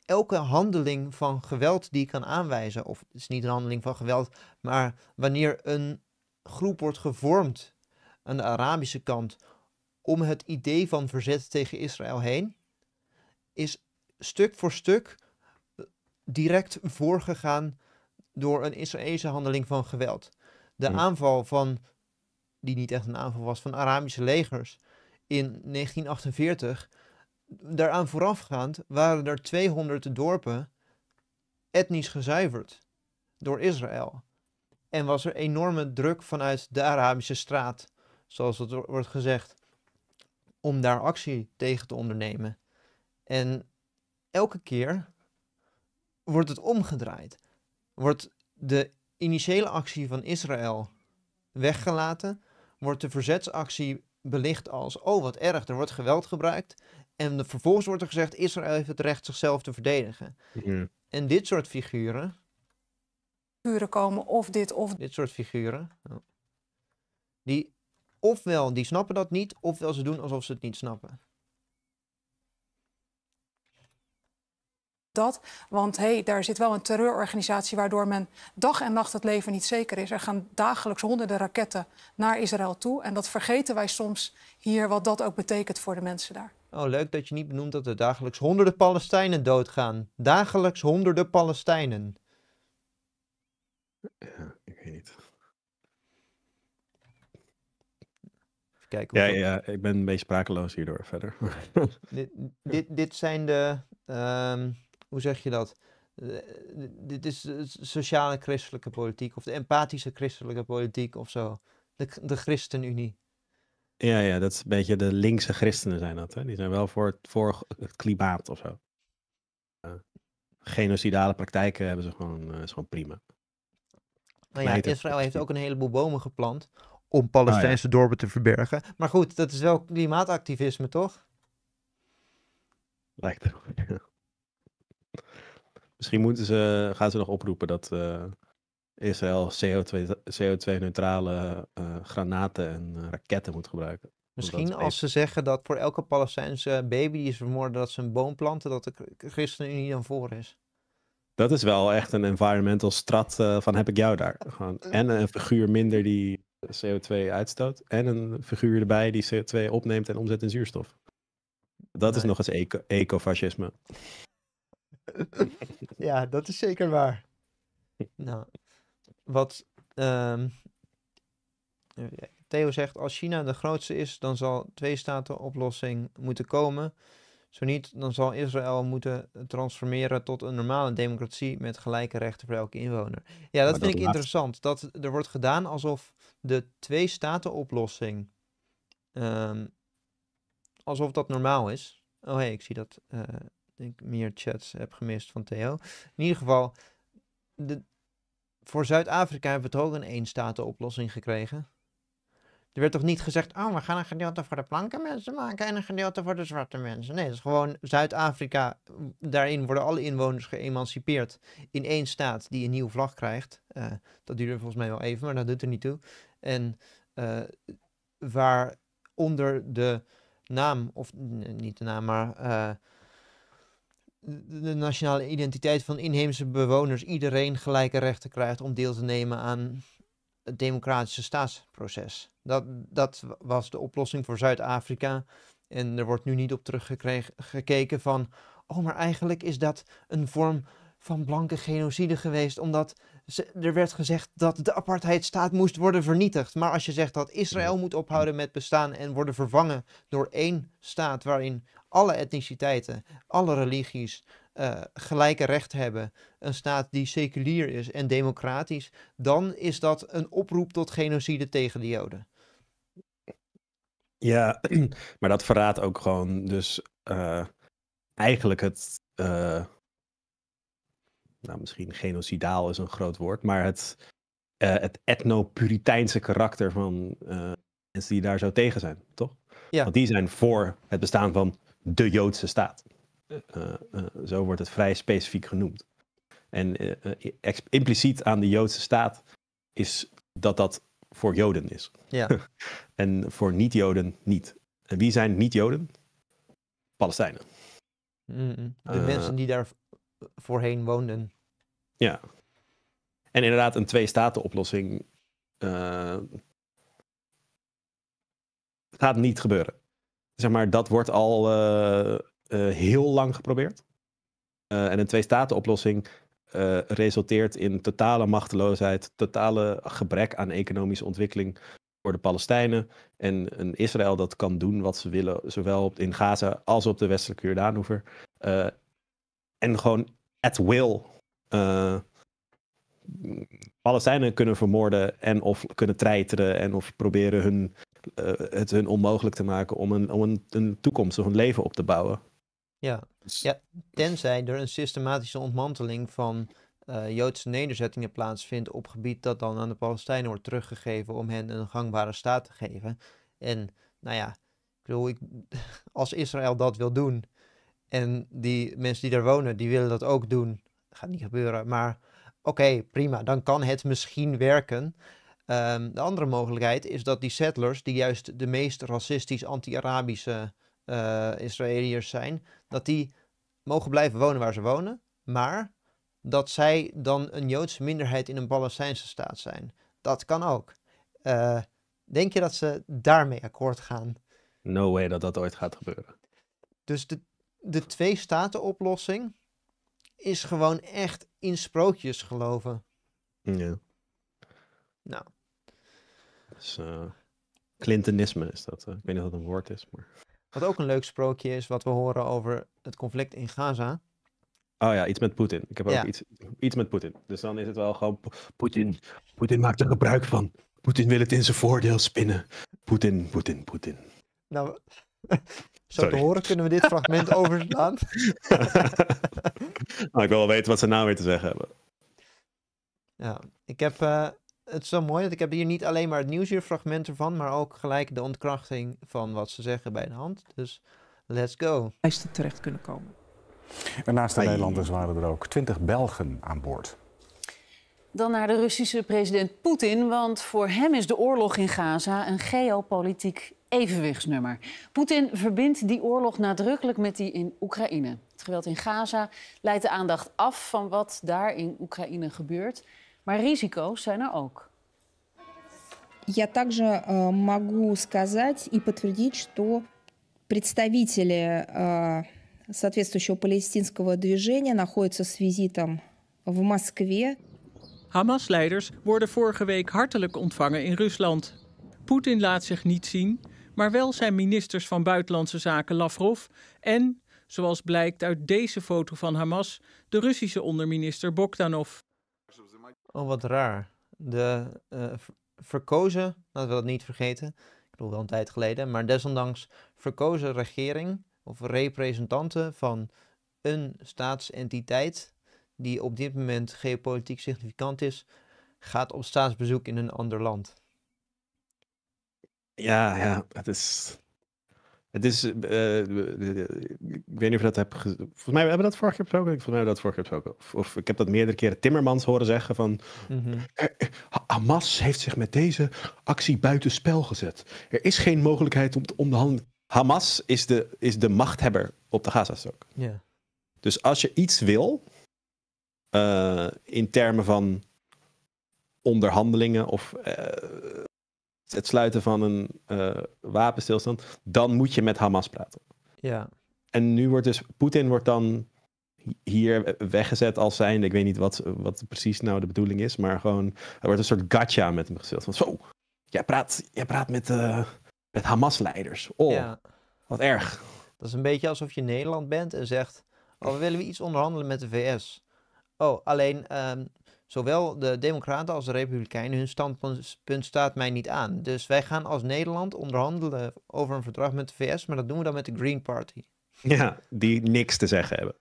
elke handeling van geweld die ik kan aanwijzen, of het is niet een handeling van geweld, maar wanneer een groep wordt gevormd aan de Arabische kant om het idee van verzet tegen Israël heen, is stuk voor stuk direct voorgegaan door een Israëlische handeling van geweld. De hmm. aanval van, die niet echt een aanval was, van Arabische legers in 1948 daaraan voorafgaand waren er 200 dorpen etnisch gezuiverd door Israël. En was er enorme druk vanuit de Arabische straat, zoals het wordt gezegd, om daar actie tegen te ondernemen. En elke keer wordt het omgedraaid. Wordt de initiële actie van Israël weggelaten, wordt de verzetsactie belicht als: oh wat erg, er wordt geweld gebruikt. En vervolgens wordt er gezegd, Israël heeft het recht zichzelf te verdedigen. Mhm. En dit soort figuren... Figuren komen of dit of... Dit soort figuren. Die ofwel, die snappen dat niet, ofwel ze doen alsof ze het niet snappen. dat. Want hey, daar zit wel een terreurorganisatie waardoor men dag en nacht het leven niet zeker is. Er gaan dagelijks honderden raketten naar Israël toe. En dat vergeten wij soms hier, wat dat ook betekent voor de mensen daar. Oh, leuk dat je niet benoemt dat er dagelijks honderden Palestijnen doodgaan. Dagelijks honderden Palestijnen. Ja, ik weet niet. Even kijken. Ja, ja, ik ben een beetje sprakeloos hierdoor verder. (laughs) dit, dit, dit zijn de. Ehm, hoe zeg je dat? Eh, dit is de sociale christelijke politiek of de empathische christelijke politiek of zo. De, de ChristenUnie. Ja, ja, dat is een beetje de linkse christenen zijn dat. Hè? Die zijn wel voor het, voor het klimaat of zo. Genocidale praktijken hebben ze gewoon, eh, is gewoon prima. Nou ja, Israël heeft ook een heleboel bomen geplant om oh, Palestijnse dorpen te verbergen. Maar goed, dat is wel klimaatactivisme, toch? Lijkt erop. Misschien moeten ze, gaan ze nog oproepen dat, eh, Israël CO2-neutrale eh, granaten en eh, raketten moet gebruiken. Misschien als ze zeggen dat voor elke Palestijnse baby die is vermoord dat ze een boom planten, dat de ChristenUnie dan voor is. Dat is wel echt een environmental strat eh, van heb ik jou daar. Gewoon. En een figuur minder die CO2 uitstoot. En een figuur erbij die CO2 opneemt en omzet in zuurstof. Dat is nog eens eco ecofascisme. (laughs) ja, dat is zeker waar. Nou, wat ehm, Theo zegt, als China de grootste is, dan zal twee-staten-oplossing moeten komen. Zo niet, dan zal Israël moeten transformeren tot een normale democratie met gelijke rechten voor elke inwoner. Ja, dat vind ik interessant. Dat er wordt gedaan alsof de twee-staten-oplossing, ehm, alsof dat normaal is. Oh hé, hey, ik zie dat uh, ik meer chats heb gemist van Theo. In ieder geval, de, voor Zuid-Afrika hebben we toch ook een één oplossing gekregen? Er werd toch niet gezegd, oh, we gaan een gedeelte voor de blanke mensen maken en een gedeelte voor de zwarte mensen. Nee, het is gewoon Zuid-Afrika, daarin worden alle inwoners geëmancipeerd in één staat die een nieuwe vlag krijgt. Eh, dat duurde volgens mij wel even, maar dat doet er niet toe. En eh, waar onder de naam, of niet de naam, maar... Eh, de nationale identiteit van inheemse bewoners iedereen gelijke rechten krijgt om deel te nemen aan het democratische staatsproces. Dat, dat was de oplossing voor Zuid-Afrika. En er wordt nu niet op teruggekeken van, oh maar eigenlijk is dat een vorm van blanke genocide geweest, omdat er werd gezegd dat de apartheidstaat moest worden vernietigd. Maar als je zegt dat Israël moet ophouden met bestaan en worden vervangen door één staat waarin alle etniciteiten, alle religies uh, gelijke recht hebben, een staat die seculier is en democratisch, dan is dat een oproep tot genocide tegen de Joden. Ja, (clears throat) maar dat verraadt ook gewoon dus eh, eigenlijk het, eh, nou misschien genocidaal is een groot woord, maar het, het etno-puriteinse karakter van mensen die daar zo tegen zijn, toch? Ja. Want die zijn voor het bestaan van de Joodse staat. Eh, eh, eh, zo wordt het vrij specifiek genoemd. En impliciet aan de Joodse staat is dat dat voor Joden is. Ja. (laughs) en voor niet-Joden niet. En wie zijn niet-Joden? Palestijnen. De mensen die daar voorheen woonden. Ja. En inderdaad, een twee-staten-oplossing uh, gaat niet gebeuren zeg maar, dat wordt al eh, eh, heel lang geprobeerd. Eh, en een twee-staten-oplossing resulteert in totale machteloosheid, totale gebrek aan economische ontwikkeling voor de Palestijnen. En een Israël dat kan doen wat ze willen, zowel in Gaza als op de westelijke Jordaanoever. Uh, en gewoon at will Palestijnen kunnen vermoorden en of kunnen treiteren en of proberen hun eh, het hun onmogelijk te maken om, een, om een, een toekomst of een leven op te bouwen. Ja. Dus- ja, tenzij er een systematische ontmanteling van eh, Joodse nederzettingen plaatsvindt op gebied dat dan aan de Palestijnen wordt teruggegeven om hen een gangbare staat te geven. En nou ja, ik bedoel, (laughs) als Israël dat wil doen en die mensen die daar wonen, die willen dat ook doen, gaat niet gebeuren. Maar oké, prima, dan kan het misschien werken. Ehm, de andere mogelijkheid is dat die settlers, die juist de meest racistisch anti-Arabische uh, Israëliërs zijn, dat die mogen blijven wonen waar ze wonen, maar dat zij dan een Joodse minderheid in een Palestijnse staat zijn. Dat kan ook. Eh, denk je dat ze daarmee akkoord gaan? No way dat dat ooit gaat gebeuren. Dus de, de twee-staten-oplossing is gewoon echt in sprookjes geloven. Ja. Nou, dus, eh, Clintonisme is dat. Eh, ik weet niet of dat een woord is. Maar... Wat ook een leuk sprookje is, wat we horen over het conflict in Gaza. Oh ja, iets met Poetin. Ik heb ook iets, iets met Poetin. Dus dan is het wel gewoon Poetin. Poetin maakt er gebruik van. Poetin wil het in zijn voordeel spinnen. Poetin, Poetin, Poetin. Nou, (laughs) zo te horen kunnen we dit fragment (laughs) overslaan. nou, ik wil wel weten wat ze nou weer te zeggen hebben. Ja, ik heb eh, het is zo mooi, dat ik heb hier niet alleen maar het fragment ervan, maar ook gelijk de ontkrachting van wat ze zeggen bij de hand. Dus let's go. Meesten terecht kunnen komen. En naast de Nederlanders waren er ook twintig Belgen aan boord. Dan naar de Russische president Poetin, want voor hem is de oorlog in Gaza een geopolitiek evenwichtsnummer. Poetin verbindt die oorlog nadrukkelijk met die in Oekraïne. Het geweld in Gaza leidt de aandacht af van wat daar in Oekraïne gebeurt. Maar risico's zijn er ook. Ik Я также э, могу сказать и подтвердить, что представители э, соответствующего палестинского движения находятся с визитом в Москве. Hamas-leiders worden vorige week hartelijk ontvangen in Rusland. Poetin laat zich niet zien, maar wel zijn ministers van Buitenlandse Zaken Lavrov en, zoals blijkt uit deze foto van Hamas, de Russische onderminister Bogdanov. Oh, wat raar. De eh, verkozen, laten we dat niet vergeten, ik bedoel wel een tijd geleden, maar desondanks verkozen regering of representanten van een staatsentiteit die op dit moment geopolitiek significant is, gaat op staatsbezoek in een ander land. Ja, ja, het is het is, eh, eh, ik weet niet of je dat hebt Volgens mij hebben we dat vorige keer besproken. Volgens mij hebben we dat vorige keer besproken. Of, ik heb dat meerdere keren Timmermans horen zeggen van... Mhm. Eh, Hamas heeft zich met deze actie buitenspel gezet. Er is geen mogelijkheid om te onderhandelen. Hamas is de, is de machthebber op de Gazastrook. Ja. Dus als je iets wil, in termen van onderhandelingen of het sluiten van een uh, wapenstilstand, dan moet je met Hamas praten. Ja. En nu wordt dus, Poetin wordt dan hier weggezet als zijnde, ik weet niet wat, wat precies nou de bedoeling is, maar gewoon, er wordt een soort gacha met hem gesteld. Van zo, jij praat, jij praat met, uh, met Hamas-leiders. Oh, ja. wat erg. Dat is een beetje alsof je in Nederland bent en zegt, oh, willen we iets onderhandelen met de VS? Oh, alleen ehm, Zowel de Democraten als de Republikeinen, hun standpunt staat mij niet aan. Dus wij gaan als Nederland onderhandelen over een verdrag met de VS, maar dat doen we dan met de Green Party. Ja, die niks te zeggen hebben.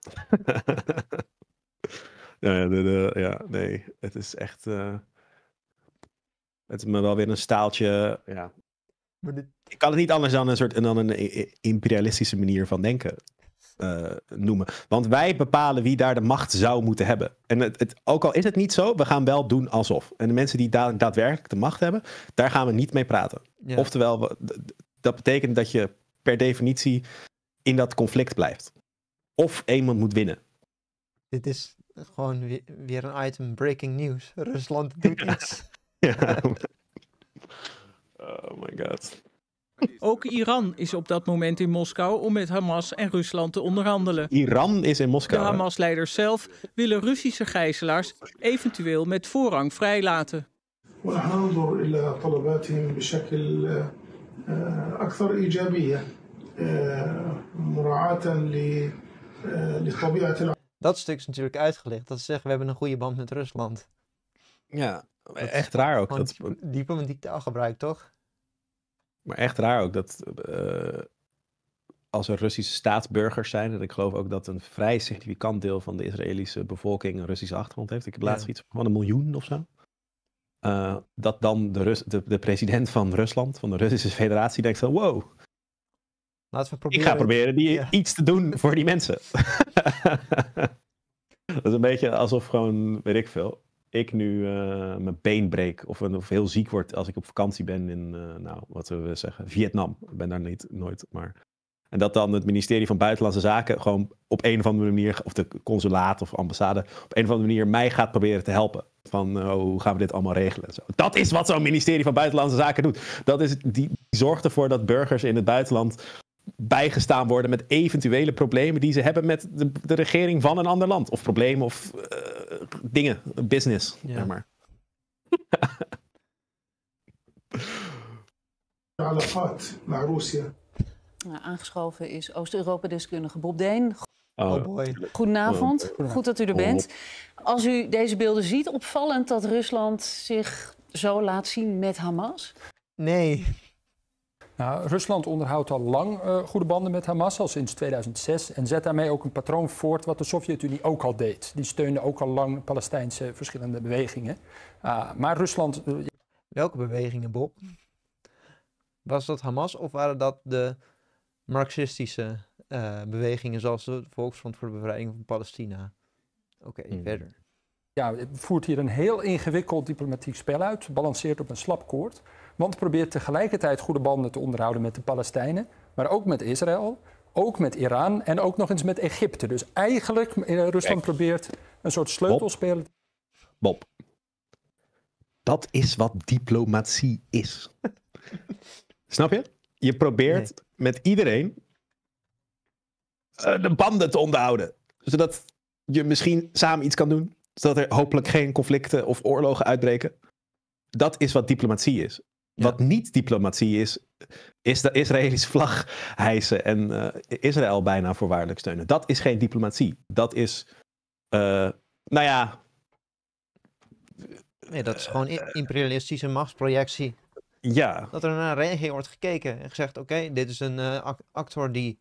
(laughs) ja, ja, nee, het is echt. Eh, het is me wel weer een staaltje. Ja. Maar Ik kan het niet anders dan een soort dan een imperialistische manier van denken. Eh, noemen. Want wij bepalen wie daar de macht zou moeten hebben. En het, het, ook al is het niet zo, we gaan wel doen alsof. En de mensen die daadwerkelijk de macht hebben, daar gaan we niet mee praten. Oftewel, dat betekent dat je per definitie in dat conflict blijft. Of iemand moet winnen. Dit is gewoon weer, weer een item breaking news. Rusland doet iets. (laughs) (laughs) oh my god. Ook Iran is op dat moment in Moskou om met Hamas en Rusland te onderhandelen. Iran is in Moskou. De Hamas-leiders zelf willen Russische gijzelaars eventueel met voorrang vrijlaten. Dat stuk is natuurlijk uitgelegd. Dat ze zeggen, we hebben een goede band met Rusland. Ja, echt raar ook. Dat... Diplomatiek taalgebruik, toch? Maar echt raar ook dat eh, als er Russische staatsburgers zijn, en ik geloof ook dat een vrij significant deel van de Israëlische bevolking een Russische achtergrond heeft. Ik heb laatst iets van een miljoen of zo. Eh, dat dan de, de, de, president van Rusland, van de Russische Federatie, denkt van wow. proberen... Ik ga proberen die, iets te doen voor die mensen. (laughs) dat is een beetje alsof gewoon, weet ik veel, ik nu eh, mijn been breek of, of, heel ziek word als ik op vakantie ben in, eh, nou, wat zullen we zeggen, Vietnam. Ik ben daar niet, nooit, maar... En dat dan het ministerie van Buitenlandse Zaken gewoon op een of andere manier, of de consulaat of ambassade, op een of andere manier mij gaat proberen te helpen. Van eh, oh, hoe gaan we dit allemaal regelen? Zo. Dat is wat zo'n ministerie van Buitenlandse Zaken doet. Dat is, die, die zorgt ervoor dat burgers in het buitenland bijgestaan worden met eventuele problemen die ze hebben met de, regering van een ander land. Of problemen of dingen, business, zeg maar. (laughs) aangeschoven is Oost-Europa-deskundige Bob Deen. Oh, oh boy. Oh, goedenavond, goed dat u er bent. Als u deze beelden ziet, opvallend dat Rusland zich zo laat zien met Hamas? Nee, nou, Rusland onderhoudt al lang eh, goede banden met Hamas, al sinds 2006. En zet daarmee ook een patroon voort wat de Sovjet-Unie ook al deed. Die steunde ook al lang Palestijnse verschillende bewegingen. Ah, maar Rusland. Eh, Welke bewegingen, Bob? Was dat Hamas of waren dat de marxistische eh, bewegingen, zoals de Volksfront voor de Bevrijding van Palestina? Oké, hmm. verder. Ja, het voert hier een heel ingewikkeld diplomatiek spel uit, balanceert op een slap koord. Want probeert tegelijkertijd goede banden te onderhouden met de Palestijnen, maar ook met Israël, ook met Iran en ook nog eens met Egypte. Dus eigenlijk eh, Rusland probeert een soort sleutelspeler. Bob. Bob. Dat is wat diplomatie is. (laughs) Snap je? Je probeert met iedereen eh, de banden te onderhouden. Zodat je misschien samen iets kan doen. Zodat er hopelijk geen conflicten of oorlogen uitbreken. Dat is wat diplomatie is. Wat niet diplomatie is, is de Israëlische vlag hijsen en eh, Israël bijna voorwaardelijk steunen. Dat is geen diplomatie. Dat is, eh, nou ja. Nee, dat is eh, gewoon imperialistische machtsprojectie. Ja. Dat er naar een regio wordt gekeken en gezegd: oké, dit is een actor die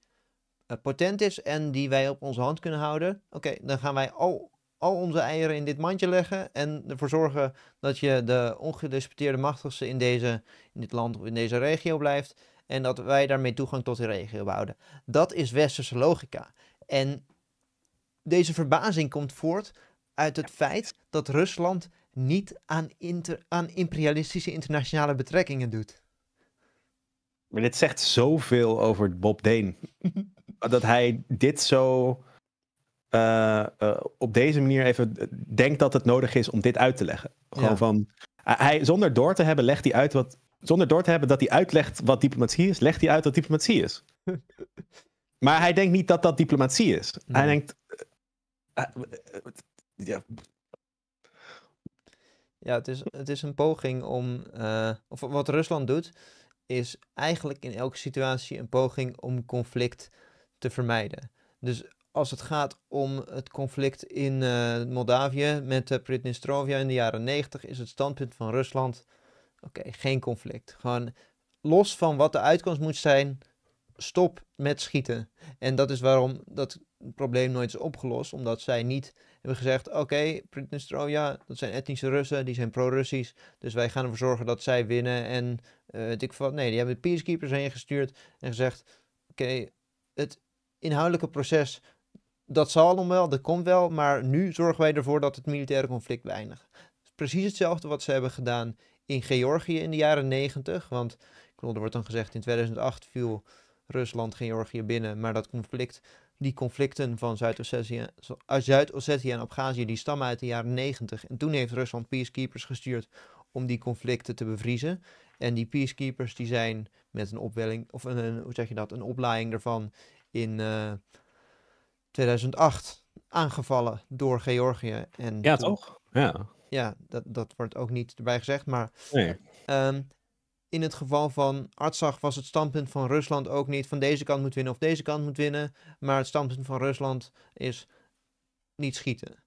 potent is en die wij op onze hand kunnen houden. Oké, dan gaan wij, oh, al onze eieren in dit mandje leggen en ervoor zorgen dat je de ongedisputeerde machtigste in, deze, in dit land of in deze regio blijft en dat wij daarmee toegang tot die regio houden. Dat is westerse logica. En deze verbazing komt voort uit het feit dat Rusland niet aan, inter, aan imperialistische internationale betrekkingen doet. Maar dit zegt zoveel over Bob Deen. (laughs) dat hij dit zo eh, eh, op deze manier even denkt dat het nodig is om dit uit te leggen. Gewoon van, hij, zonder door te hebben, legt hij uit wat. Zonder door te hebben dat hij uitlegt wat diplomatie is, legt hij uit wat diplomatie is. (laughs) maar hij denkt niet dat dat diplomatie is. Hij denkt. Eh, ja. Ja, het is, het is een poging om. of wat Rusland doet, is eigenlijk in elke situatie een poging om conflict te vermijden. Dus als het gaat om het conflict in eh, Moldavië met uh, in de jaren 90, is het standpunt van Rusland: oké, geen conflict. Gewoon los van wat de uitkomst moet zijn, stop met schieten. En dat is waarom dat probleem nooit is opgelost, omdat zij niet hebben gezegd: oké, okay, dat zijn etnische Russen, die zijn pro-Russisch, dus wij gaan ervoor zorgen dat zij winnen. En eh, ik vond, nee, die hebben peacekeepers heen gestuurd en gezegd: oké, het inhoudelijke proces dat zal allemaal wel, dat komt wel, maar nu zorgen wij ervoor dat het militaire conflict beëindigt. Precies hetzelfde wat ze hebben gedaan in Georgië in de jaren 90. Want er wordt dan gezegd in 2008 viel Rusland Georgië binnen, maar dat conflict, die conflicten van Zuid-Ossetië Zuid en Abkhazie, die stammen uit de jaren 90. En toen heeft Rusland peacekeepers gestuurd om die conflicten te bevriezen. En die peacekeepers die zijn met een opwelling, of een, hoe zeg je dat, een oplaaiing ervan in... Eh, 2008 aangevallen door Georgië. En ja, toch? Ja. Ja, dat, dat wordt ook niet erbij gezegd, maar ehm, in het geval van Artsakh was het standpunt van Rusland ook niet van deze kant moet winnen of deze kant moet winnen, maar het standpunt van Rusland is niet schieten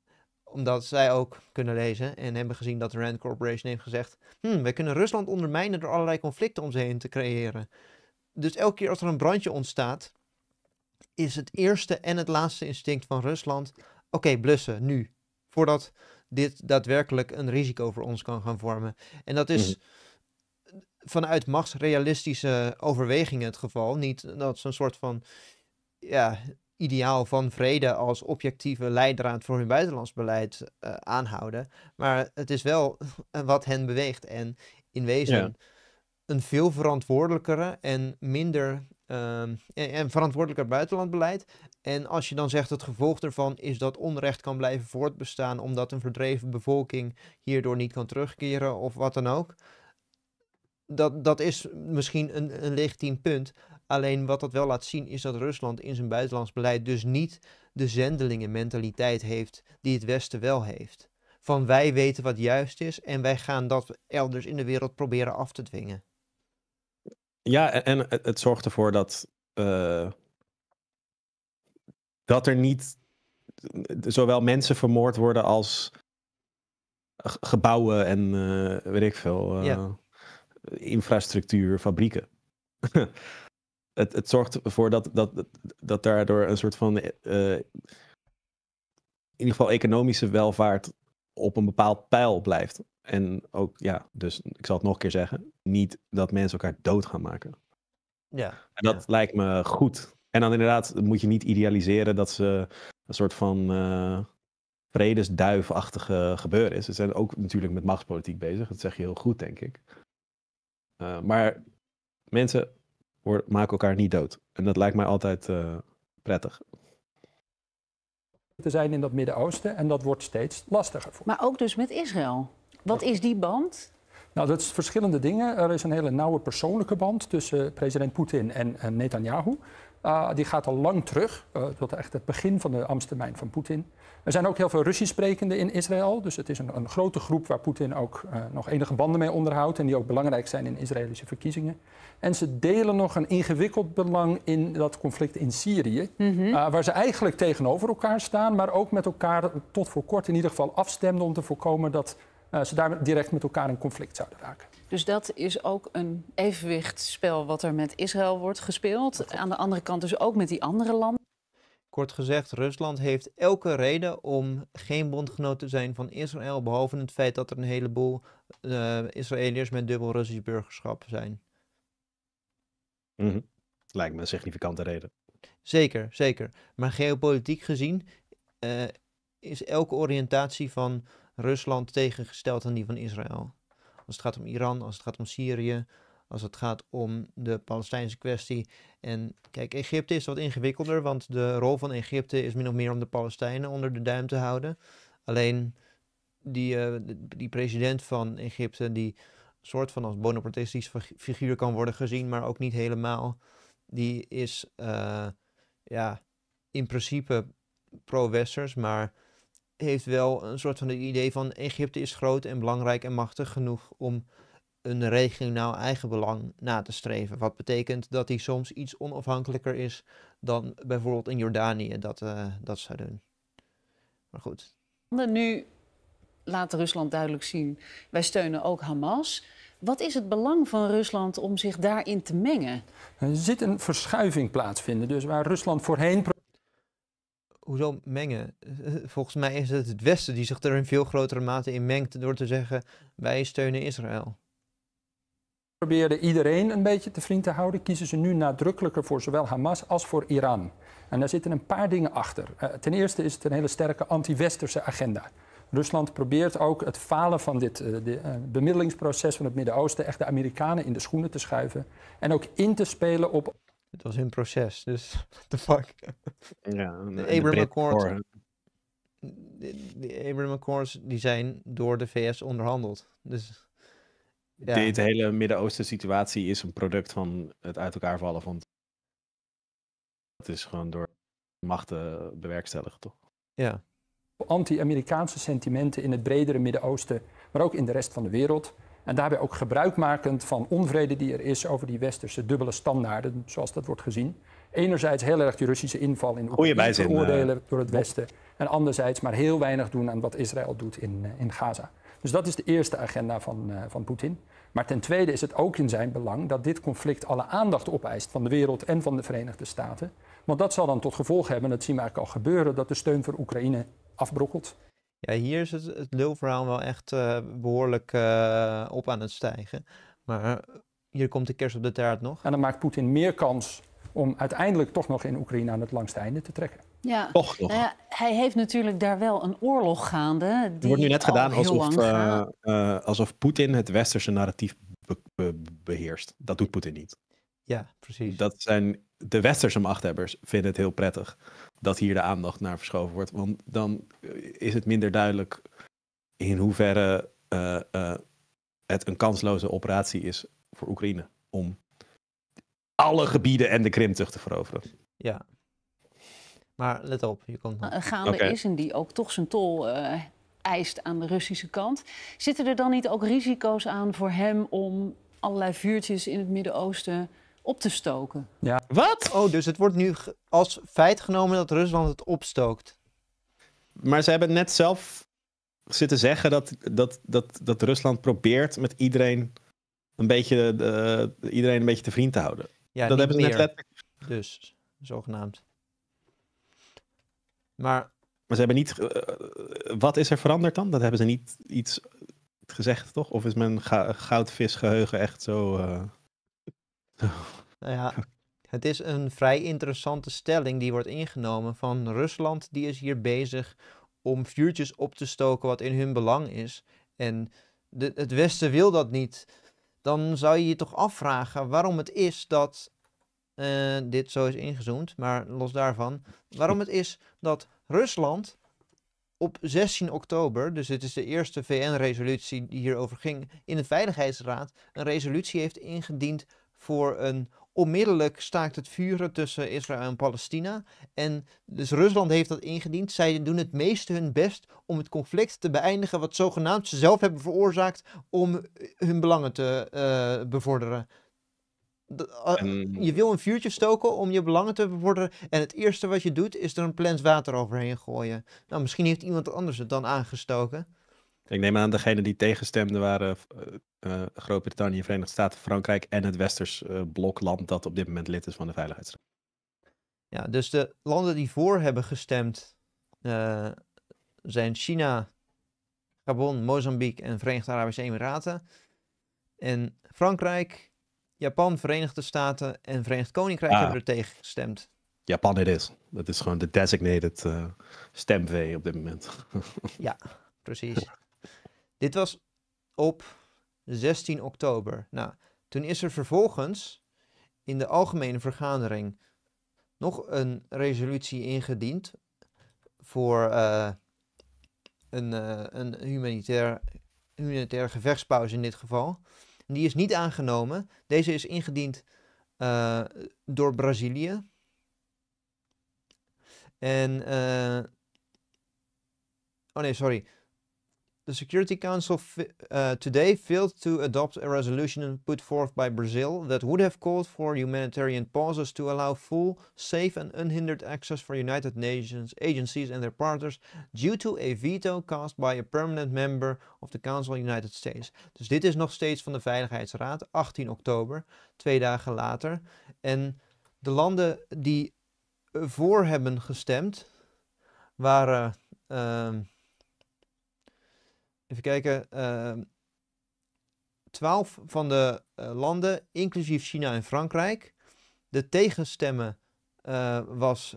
omdat zij ook kunnen lezen en hebben gezien dat de Rand Corporation heeft gezegd: hm, wij kunnen Rusland ondermijnen door allerlei conflicten om ze heen te creëren. Dus elke keer als er een brandje ontstaat, is het eerste en het laatste instinct van Rusland: oké, blussen nu. Voordat dit daadwerkelijk een risico voor ons kan gaan vormen. En dat is mhm. vanuit machtsrealistische overwegingen het geval. Niet dat zo'n soort van ja, ideaal van vrede als objectieve leidraad voor hun buitenlands beleid eh, aanhouden. Maar het is wel (laughs) wat hen beweegt. En in wezen een veel verantwoordelijkere en minder Um, en, en, verantwoordelijker buitenlandbeleid. En als je dan zegt het gevolg daarvan is dat onrecht kan blijven voortbestaan omdat een verdreven bevolking hierdoor niet kan terugkeren of wat dan ook. Dat, dat is misschien een, een legitiem punt. Alleen wat dat wel laat zien is dat Rusland in zijn buitenlands beleid dus niet de zendelingenmentaliteit heeft die het Westen wel heeft. Van wij weten wat juist is en wij gaan dat elders in de wereld proberen af te dwingen. Ja, en, het zorgt ervoor dat, eh, dat er niet zowel mensen vermoord worden als gebouwen en uh, weet ik veel, eh, infrastructuur, fabrieken. (laughs) het, het zorgt ervoor dat, dat, dat daardoor een soort van in ieder geval economische welvaart op een bepaald pijl blijft. En ook, ja, dus ik zal het nog een keer zeggen, niet dat mensen elkaar dood gaan maken. Ja. En dat lijkt me goed. En dan inderdaad moet je niet idealiseren dat ze een soort van eh, vredesduifachtige gebeuren is. Ze zijn ook natuurlijk met machtspolitiek bezig, dat zeg je heel goed, denk ik. Eh, maar mensen maken elkaar niet dood. En dat lijkt mij altijd uh, prettig te zijn in dat Midden-Oosten. En dat wordt steeds lastiger. Voor. Maar ook dus met Israël. Wat is die band? Nou, dat is verschillende dingen. Er is een hele nauwe persoonlijke band tussen president Poetin en, en Netanyahu. Ah, die gaat al lang terug, tot eh, echt het begin van de Amstermijn van Poetin. Er zijn ook heel veel Russisch sprekenden in Israël. Dus het is een, een grote groep waar Poetin ook eh, nog enige banden mee onderhoudt. En die ook belangrijk zijn in Israëlische verkiezingen. En ze delen nog een ingewikkeld belang in dat conflict in Syrië. Mhm. Eh, waar ze eigenlijk tegenover elkaar staan. Maar ook met elkaar tot voor kort in ieder geval afstemden om te voorkomen dat ze daar direct met elkaar in conflict zouden raken. Dus dat is ook een evenwichtsspel wat er met Israël wordt gespeeld. Aan de andere kant dus ook met die andere landen. Kort gezegd, Rusland heeft elke reden om geen bondgenoot te zijn van Israël, behalve het feit dat er een heleboel eh, Israëliërs met dubbel Russisch burgerschap zijn. Mhm. Lijkt me een significante reden. Zeker, zeker. Maar geopolitiek gezien eh, is elke oriëntatie van Rusland tegengesteld aan die van Israël. Als het gaat om Iran, als het gaat om Syrië, als het gaat om de Palestijnse kwestie. En kijk, Egypte is wat ingewikkelder, want de rol van Egypte is min of meer om de Palestijnen onder de duim te houden. Alleen die, eh, die president van Egypte, die soort van als bonapartistisch figuur kan worden gezien, maar ook niet helemaal, die is eh, ja, in principe pro-westers, maar heeft wel een soort van het idee van Egypte is groot en belangrijk en machtig genoeg om een regionaal eigen belang na te streven. Wat betekent dat hij soms iets onafhankelijker is dan bijvoorbeeld in Jordanië dat, eh, dat zou doen. Maar goed. Nu laat Rusland duidelijk zien, wij steunen ook Hamas. Wat is het belang van Rusland om zich daarin te mengen? Er zit een verschuiving plaatsvinden. Dus waar Rusland voorheen hoezo mengen? (laughs) Volgens mij is het het Westen die zich er in veel grotere mate in mengt door te zeggen: wij steunen Israël. Probeerde iedereen een beetje te vriend te houden, kiezen ze nu nadrukkelijker voor zowel Hamas als voor Iran. En daar zitten een paar dingen achter. Eh, ten eerste is het een hele sterke anti-westerse agenda. Rusland probeert ook het falen van dit eh, de, eh, bemiddelingsproces van het Midden-Oosten echt de Amerikanen in de schoenen te schuiven en ook in te spelen op het was hun proces, dus (laughs) what the fuck. Ja, de, Abraham Accords. De, Accords die zijn door de VS onderhandeld. Dus, ja. Dit hele Midden-Oosten situatie is een product van het uit elkaar vallen van. Het is gewoon door machten bewerkstelligen, toch? Ja. Anti-Amerikaanse sentimenten in het bredere Midden-Oosten, maar ook in de rest van de wereld en daarbij ook gebruikmakend van onvrede die er is over die westerse dubbele standaarden, zoals dat wordt gezien. Enerzijds heel erg die Russische inval in Oekraïne veroordelen eh, door het Westen. En anderzijds maar heel weinig doen aan wat Israël doet in, eh, in Gaza. Dus dat is de eerste agenda van, eh, van Poetin. Maar ten tweede is het ook in zijn belang dat dit conflict alle aandacht opeist van de wereld en van de Verenigde Staten. Want dat zal dan tot gevolg hebben, dat zien we eigenlijk al gebeuren, dat de steun voor Oekraïne afbrokkelt. Ja, hier is het, het lulverhaal wel echt eh, behoorlijk eh, op aan het stijgen. Maar eh, hier komt de kerst op de taart nog. En dan maakt Poetin meer kans om uiteindelijk toch nog in Oekraïne aan het langste einde te trekken. Ja, toch nog. Nou ja, hij heeft natuurlijk daar wel een oorlog gaande. Die wordt nu net gedaan alsof, alsof Poetin het westerse narratief beheerst. Dat doet Poetin niet. Ja, precies. Dat zijn de westerse machthebbers vinden het heel prettig dat hier de aandacht naar verschoven wordt. Want dan eh, is het minder duidelijk in hoeverre eh, eh, het een kansloze operatie is voor Oekraïne om alle gebieden en de Krim terug te veroveren. Ja. Maar let op, je komt. Nog... Gaande is en die ook toch zijn tol eist aan de Russische kant. Zitten er dan niet ook risico's aan voor hem om allerlei vuurtjes in het Midden-Oosten op te stoken. Ja. Wat? Oh, dus het wordt nu als feit genomen dat Rusland het opstookt. Maar ze hebben net zelf zitten zeggen dat, dat, dat, dat Rusland probeert met iedereen een beetje, iedereen een beetje te vriend te houden. Ja, dat hebben ze net letterlijk. Dus, zogenaamd. Maar. Maar ze hebben niet. Eh, wat is er veranderd dan? Dat hebben ze niet iets gezegd, toch? Of is mijn goudvisgeheugen echt zo. Eh, (laughs) Nou ja, het is een vrij interessante stelling die wordt ingenomen van Rusland. Die is hier bezig om vuurtjes op te stoken wat in hun belang is. En de, het Westen wil dat niet. Dan zou je je toch afvragen waarom het is dat. Eh, dit zo is ingezoomd, maar los daarvan. Waarom het is dat Rusland op 16 oktober, dus dit is de eerste VN-resolutie die hierover ging, in de Veiligheidsraad een resolutie heeft ingediend voor een onmiddellijk staakt het vuren tussen Israël en Palestina. En dus Rusland heeft dat ingediend. Zij doen het meeste hun best om het conflict te beëindigen wat zogenaamd ze zelf hebben veroorzaakt om hun belangen te eh, bevorderen. Eh, je wil een vuurtje stoken om je belangen te bevorderen. En het eerste wat je doet is er een plens water overheen gooien. Nou, misschien heeft iemand anders het dan aangestoken. Ik neem aan, degenen die tegenstemden waren eh, eh, Groot-Brittannië, Verenigde Staten, Frankrijk en het Westers eh, blokland dat op dit moment lid is van de Veiligheidsraad. Ja, dus de landen die voor hebben gestemd eh, zijn China, Gabon, Mozambique en Verenigde Arabische Emiraten. En Frankrijk, Japan, Verenigde Staten en Verenigd Koninkrijk ah. hebben er tegen gestemd. Japan het is. Dat is gewoon de designated uh, stemvee op dit moment. ja, precies. Dit was op 16 oktober. Nou, toen is er vervolgens in de algemene vergadering nog een resolutie ingediend voor eh, een, uh, een humanitair, humanitaire gevechtspauze in dit geval. die is niet aangenomen. Deze is ingediend eh, door Brazilië. En. oh nee, sorry. The Security Council uh, today failed to adopt a resolution put forth by Brazil that would have called for humanitarian pauses to allow full, safe and unhindered access for United Nations agencies and their partners due to a veto cast by a permanent member of the Council of the United States. Dus dit is nog steeds van de Veiligheidsraad, 18 oktober, twee dagen later. En de landen die uh, voor hebben gestemd waren... Uh, even kijken, ehm, twaalf van de eh, landen, inclusief China en Frankrijk. De tegenstemmen eh, was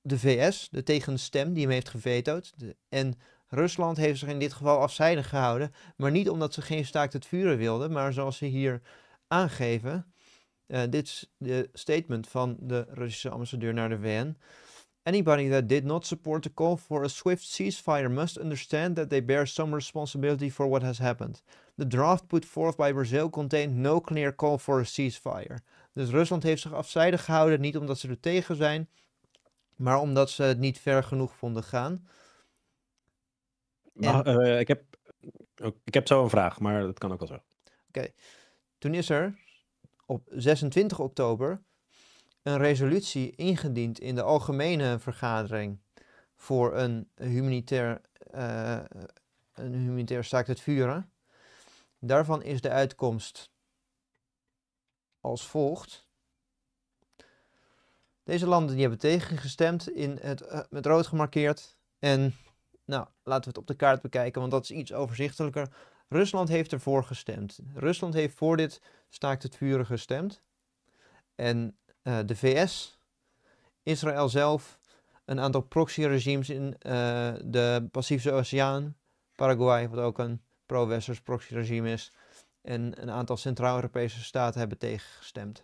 de VS, de tegenstem die hem heeft gevetood. en Rusland heeft zich in dit geval afzijdig gehouden, maar niet omdat ze geen staakt het vuren wilden, maar zoals ze hier aangeven. Eh, dit is de statement van de Russische ambassadeur naar de VN. Anybody that did not support the call for a swift ceasefire must understand that they bear some responsibility for what has happened. The draft put forth by Brazil contained no clear call for a ceasefire. Dus Rusland heeft zich afzijdig gehouden, niet omdat ze er tegen zijn, maar omdat ze het niet ver genoeg vonden gaan. Eh, ik, heb, oh, ik heb zo een vraag, maar dat kan ook wel zo. Oké. Toen is er op 26 oktober een resolutie ingediend in de algemene vergadering voor een humanitair, uh, een humanitair staakt het vuren. Daarvan is de uitkomst als volgt. Deze landen die hebben tegengestemd, in het, eh, met rood gemarkeerd. En nou, laten we het op de kaart bekijken, want dat is iets overzichtelijker. Rusland heeft ervoor gestemd. Rusland heeft voor dit staakt het vuren gestemd. En eh, de VS, Israël zelf, een aantal proxyregimes in eh, de Pacifische Oceaan, Paraguay, wat ook een pro-westers proxyregime is, en een aantal Centraal-Europese staten hebben tegengestemd.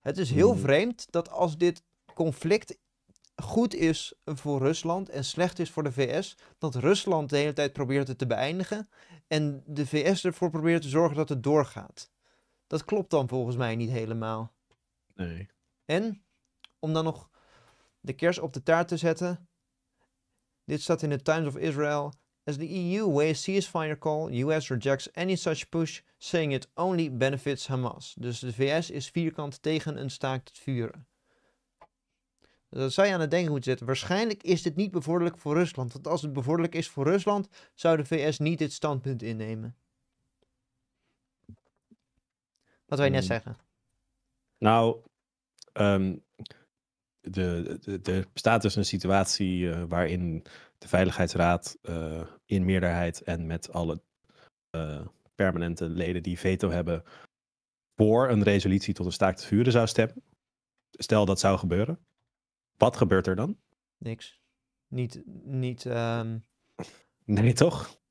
Het is heel hmm. vreemd dat als dit conflict goed is voor Rusland en slecht is voor de VS, dat Rusland de hele tijd probeert het te beëindigen en de VS ervoor probeert te zorgen dat het doorgaat. Dat klopt dan volgens mij niet helemaal. Nee. En om dan nog de kers op de taart te zetten. Dit staat in de Times of Israel. As the EU weighs ceasefire call, US rejects any such push, saying it only benefits Hamas. Dus de VS is vierkant tegen een staakt het vuren. Dus dat zou je aan het denken moeten zetten. Waarschijnlijk is dit niet bevorderlijk voor Rusland. Want als het bevorderlijk is voor Rusland, zou de VS niet dit standpunt innemen. Wat wil je net ehm, zeggen? Nou, um, de, de, bestaat dus een situatie eh, waarin de Veiligheidsraad eh, in meerderheid en met alle eh, permanente leden die veto hebben voor een resolutie tot een staakt te vuren zou stemmen. Stel dat zou gebeuren. Wat gebeurt er dan? Niks. Niet, niet ehm, (laughs) Nee, toch?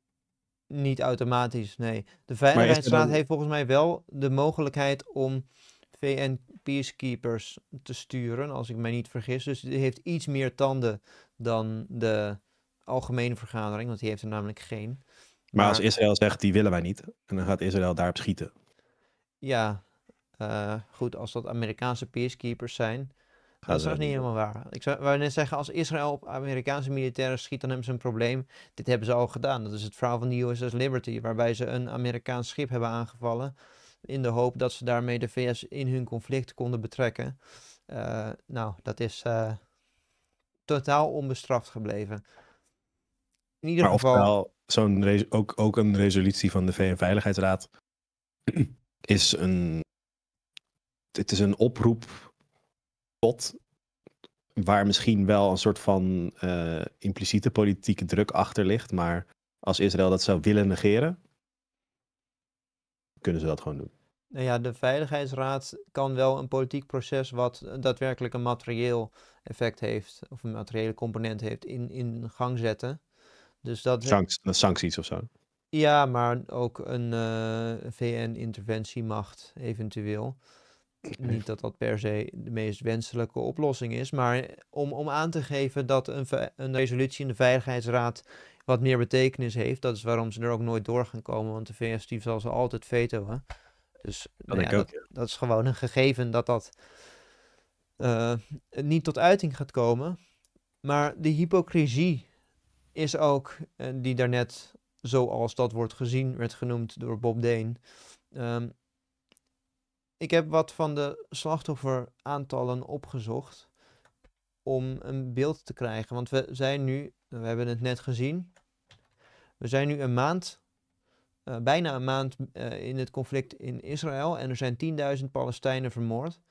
Niet automatisch, nee. De Veiligheidsraad heeft volgens mij wel de mogelijkheid om VN peacekeepers te sturen, als ik mij niet vergis. Dus die heeft iets meer tanden dan de algemene vergadering, want die heeft er namelijk geen. Maar, als Israël zegt, die willen wij niet, en dan gaat Israël daarop schieten. Ja, eh, goed, als dat Amerikaanse peacekeepers zijn, dat is ook niet helemaal waar. Ik zou wou net zeggen, als Israël op Amerikaanse militairen schiet, dan hebben ze een probleem. Dit hebben ze al gedaan. Dat is het verhaal van de USS Liberty, waarbij ze een Amerikaans schip hebben aangevallen. In de hoop dat ze daarmee de VS in hun conflict konden betrekken. Eh, nou, dat is eh, totaal onbestraft gebleven. In ieder maar geval. Zo'n ook, ook een resolutie van de VN-veiligheidsraad (clears throat) is een. Het is een oproep pot. Waar misschien wel een soort van eh, impliciete politieke druk achter ligt. Maar als Israël dat zou willen negeren, kunnen ze dat gewoon doen. Nou ja, de Veiligheidsraad kan wel een politiek proces wat daadwerkelijk een materieel effect heeft, of een materiële component heeft, in, in gang zetten. Dus dat... sancties of zo. Ja, maar ook een eh, VN-interventiemacht eventueel niet dat dat per se de meest wenselijke oplossing is, maar om, om aan te geven dat een, een resolutie in de Veiligheidsraad wat meer betekenis heeft. Dat is waarom ze er ook nooit door gaan komen, want de VS zal ze altijd vetoen. Dus nou dat, ja, dat, is gewoon een gegeven dat dat eh, niet tot uiting gaat komen. Maar de hypocrisie is ook, uh, die daarnet zoals dat wordt gezien, werd genoemd door Bob Deen. Ehm, ik heb wat van de slachtofferaantallen opgezocht om een beeld te krijgen. Want we zijn nu, we hebben het net gezien, we zijn nu een maand, eh, bijna een maand eh, in het conflict in Israël. En er zijn 10.000 Palestijnen vermoord,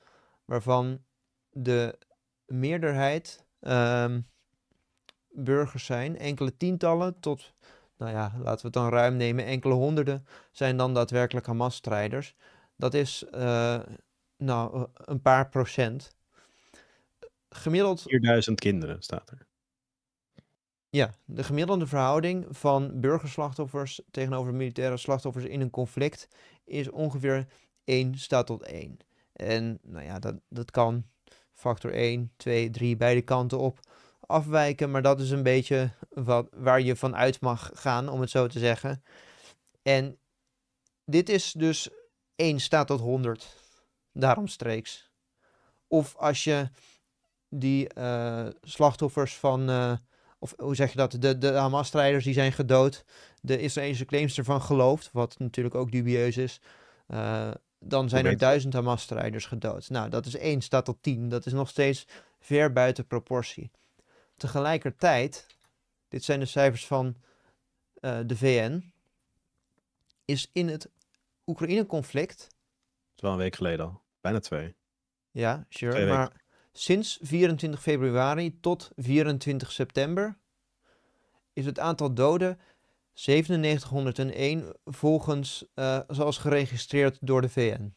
waarvan de meerderheid ehm, burgers zijn. Enkele tientallen tot, nou ja, laten we het dan ruim nemen, enkele honderden zijn dan daadwerkelijk Hamas-strijders. Dat is eh, nou, een paar procent. Gemiddeld... 4000 kinderen staat er. Ja, de gemiddelde verhouding van burgerslachtoffers tegenover militaire slachtoffers in een conflict is ongeveer 1 staat tot 1. En nou ja, dat, dat kan factor 1, 2, 3 beide kanten op afwijken, maar dat is een beetje wat, waar je van uit mag gaan, om het zo te zeggen. En dit is dus 1 staat tot 100, daaromstreeks. Of als je die eh, slachtoffers van, eh, of hoe zeg je dat, de, de Hamas-strijders die zijn gedood, de Israëlische claims ervan gelooft, wat natuurlijk ook dubieus is, eh, dan zijn er duizend Hamas-strijders gedood. Nou, dat is 1 staat tot 10, dat is nog steeds ver buiten proportie. Tegelijkertijd, dit zijn de cijfers van de VN, is in het Oekraïne-conflict. Dat is wel een week geleden al. Bijna twee. Ja, sure. maar sinds 24 februari tot 24 september is het aantal doden 9701 volgens eh, zoals geregistreerd door de VN.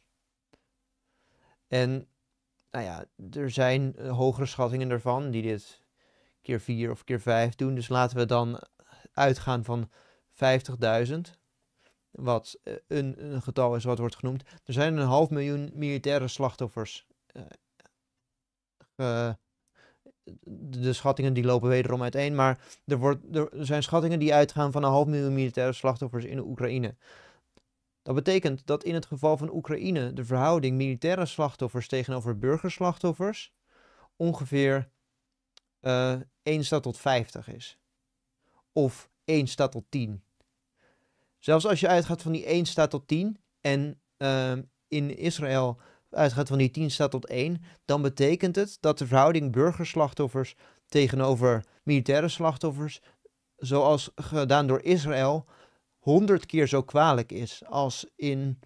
En nou ja, er zijn eh, hogere schattingen daarvan die dit keer vier of keer vijf doen. Dus laten we dan uitgaan van 50.000 wat eh, een, een, getal is wat wordt genoemd. Er zijn een half miljoen militaire slachtoffers. Eh, eh, de schattingen die lopen wederom uiteen, maar er, wordt, er zijn schattingen die uitgaan van een half miljoen militaire slachtoffers in de Oekraïne. Dat betekent dat in het geval van Oekraïne de verhouding militaire slachtoffers tegenover burgerslachtoffers ongeveer uh, 1 staat tot 50 is. Of 1 staat tot 10. Zelfs als je uitgaat van die 1 staat tot 10 en ehm, in Israël uitgaat van die 10 staat tot 1, dan betekent het dat de verhouding burgerslachtoffers tegenover militaire slachtoffers, zoals gedaan door Israël, 100 keer zo kwalijk is als in,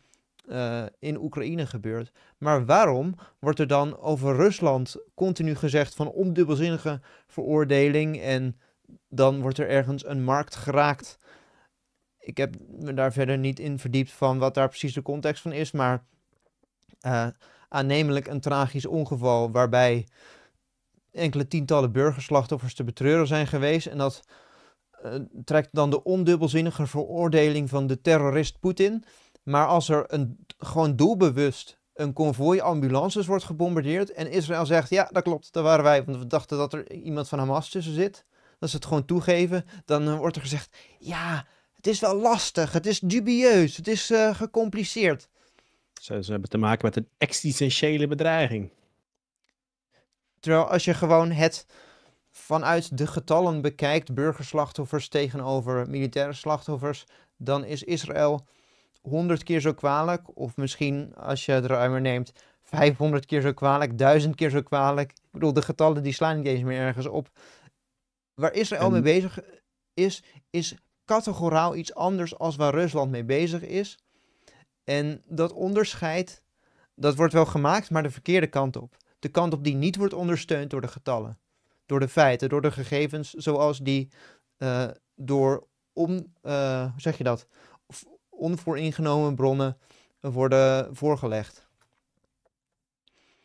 eh, in Oekraïne gebeurt. Maar waarom wordt er dan over Rusland continu gezegd van ondubbelzinnige veroordeling en dan wordt er ergens een markt geraakt ik heb me daar verder niet in verdiept van wat daar precies de context van is, maar eh, aannemelijk een tragisch ongeval waarbij enkele tientallen burgerslachtoffers te betreuren zijn geweest. En dat eh, trekt dan de ondubbelzinnige veroordeling van de terrorist Poetin. Maar als er een, gewoon doelbewust een konvooi ambulances wordt gebombardeerd en Israël zegt, ja dat klopt, daar waren wij, want we dachten dat er iemand van Hamas tussen zit, dat ze het gewoon toegeven, dan eh, wordt er gezegd, ja, het is wel lastig, het is dubieus, het is eh, gecompliceerd. Ze, hebben te maken met een existentiële bedreiging. Terwijl als je gewoon het vanuit de getallen bekijkt, burgerslachtoffers tegenover militaire slachtoffers, dan is Israël 100 keer zo kwalijk, of misschien als je het ruimer neemt, 500 keer zo kwalijk, duizend keer zo kwalijk. Ik bedoel, de getallen die slaan niet eens meer ergens op. Waar Israël mee bezig is, is categoraal iets anders als waar Rusland mee bezig is. En dat onderscheid, dat wordt wel gemaakt, maar de verkeerde kant op. De kant op die niet wordt ondersteund door de getallen, door de feiten, door de gegevens zoals die eh, door on, eh, zeg je dat, onvooringenomen bronnen worden voorgelegd.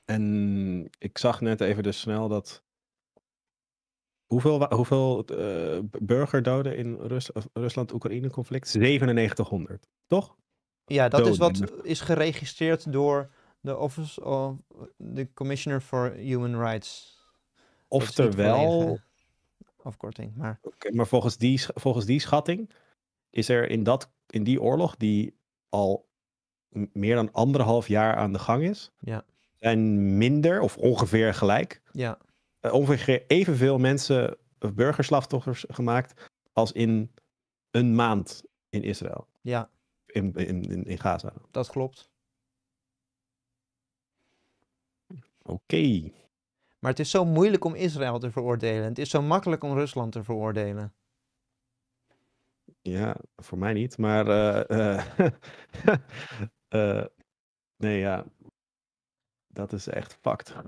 En ik zag net even dus snel dat Hoeveel, hoeveel eh, burgerdoden in Rus Rusland-Oekraïne-conflict? 9700, toch? Ja, dat is wat is geregistreerd door de Office of the Commissioner for Human Rights. Oftewel. Afkorting, maar. maar volgens die, volgens die schatting is er in, dat, in die oorlog, die al meer dan anderhalf jaar aan de gang is, ja. en minder of ongeveer gelijk ja. Eh, ongeveer evenveel mensen burgerslachtoffers gemaakt als in een maand in Israël. Ja. In, in, in, Gaza. Dat klopt. Oké. Maar het is zo moeilijk om Israël te veroordelen. Het is zo makkelijk om Rusland te veroordelen. Ja, voor mij niet, maar. Eh, eh, (laughs) nee, ja. Dat is echt fucked. (laughs)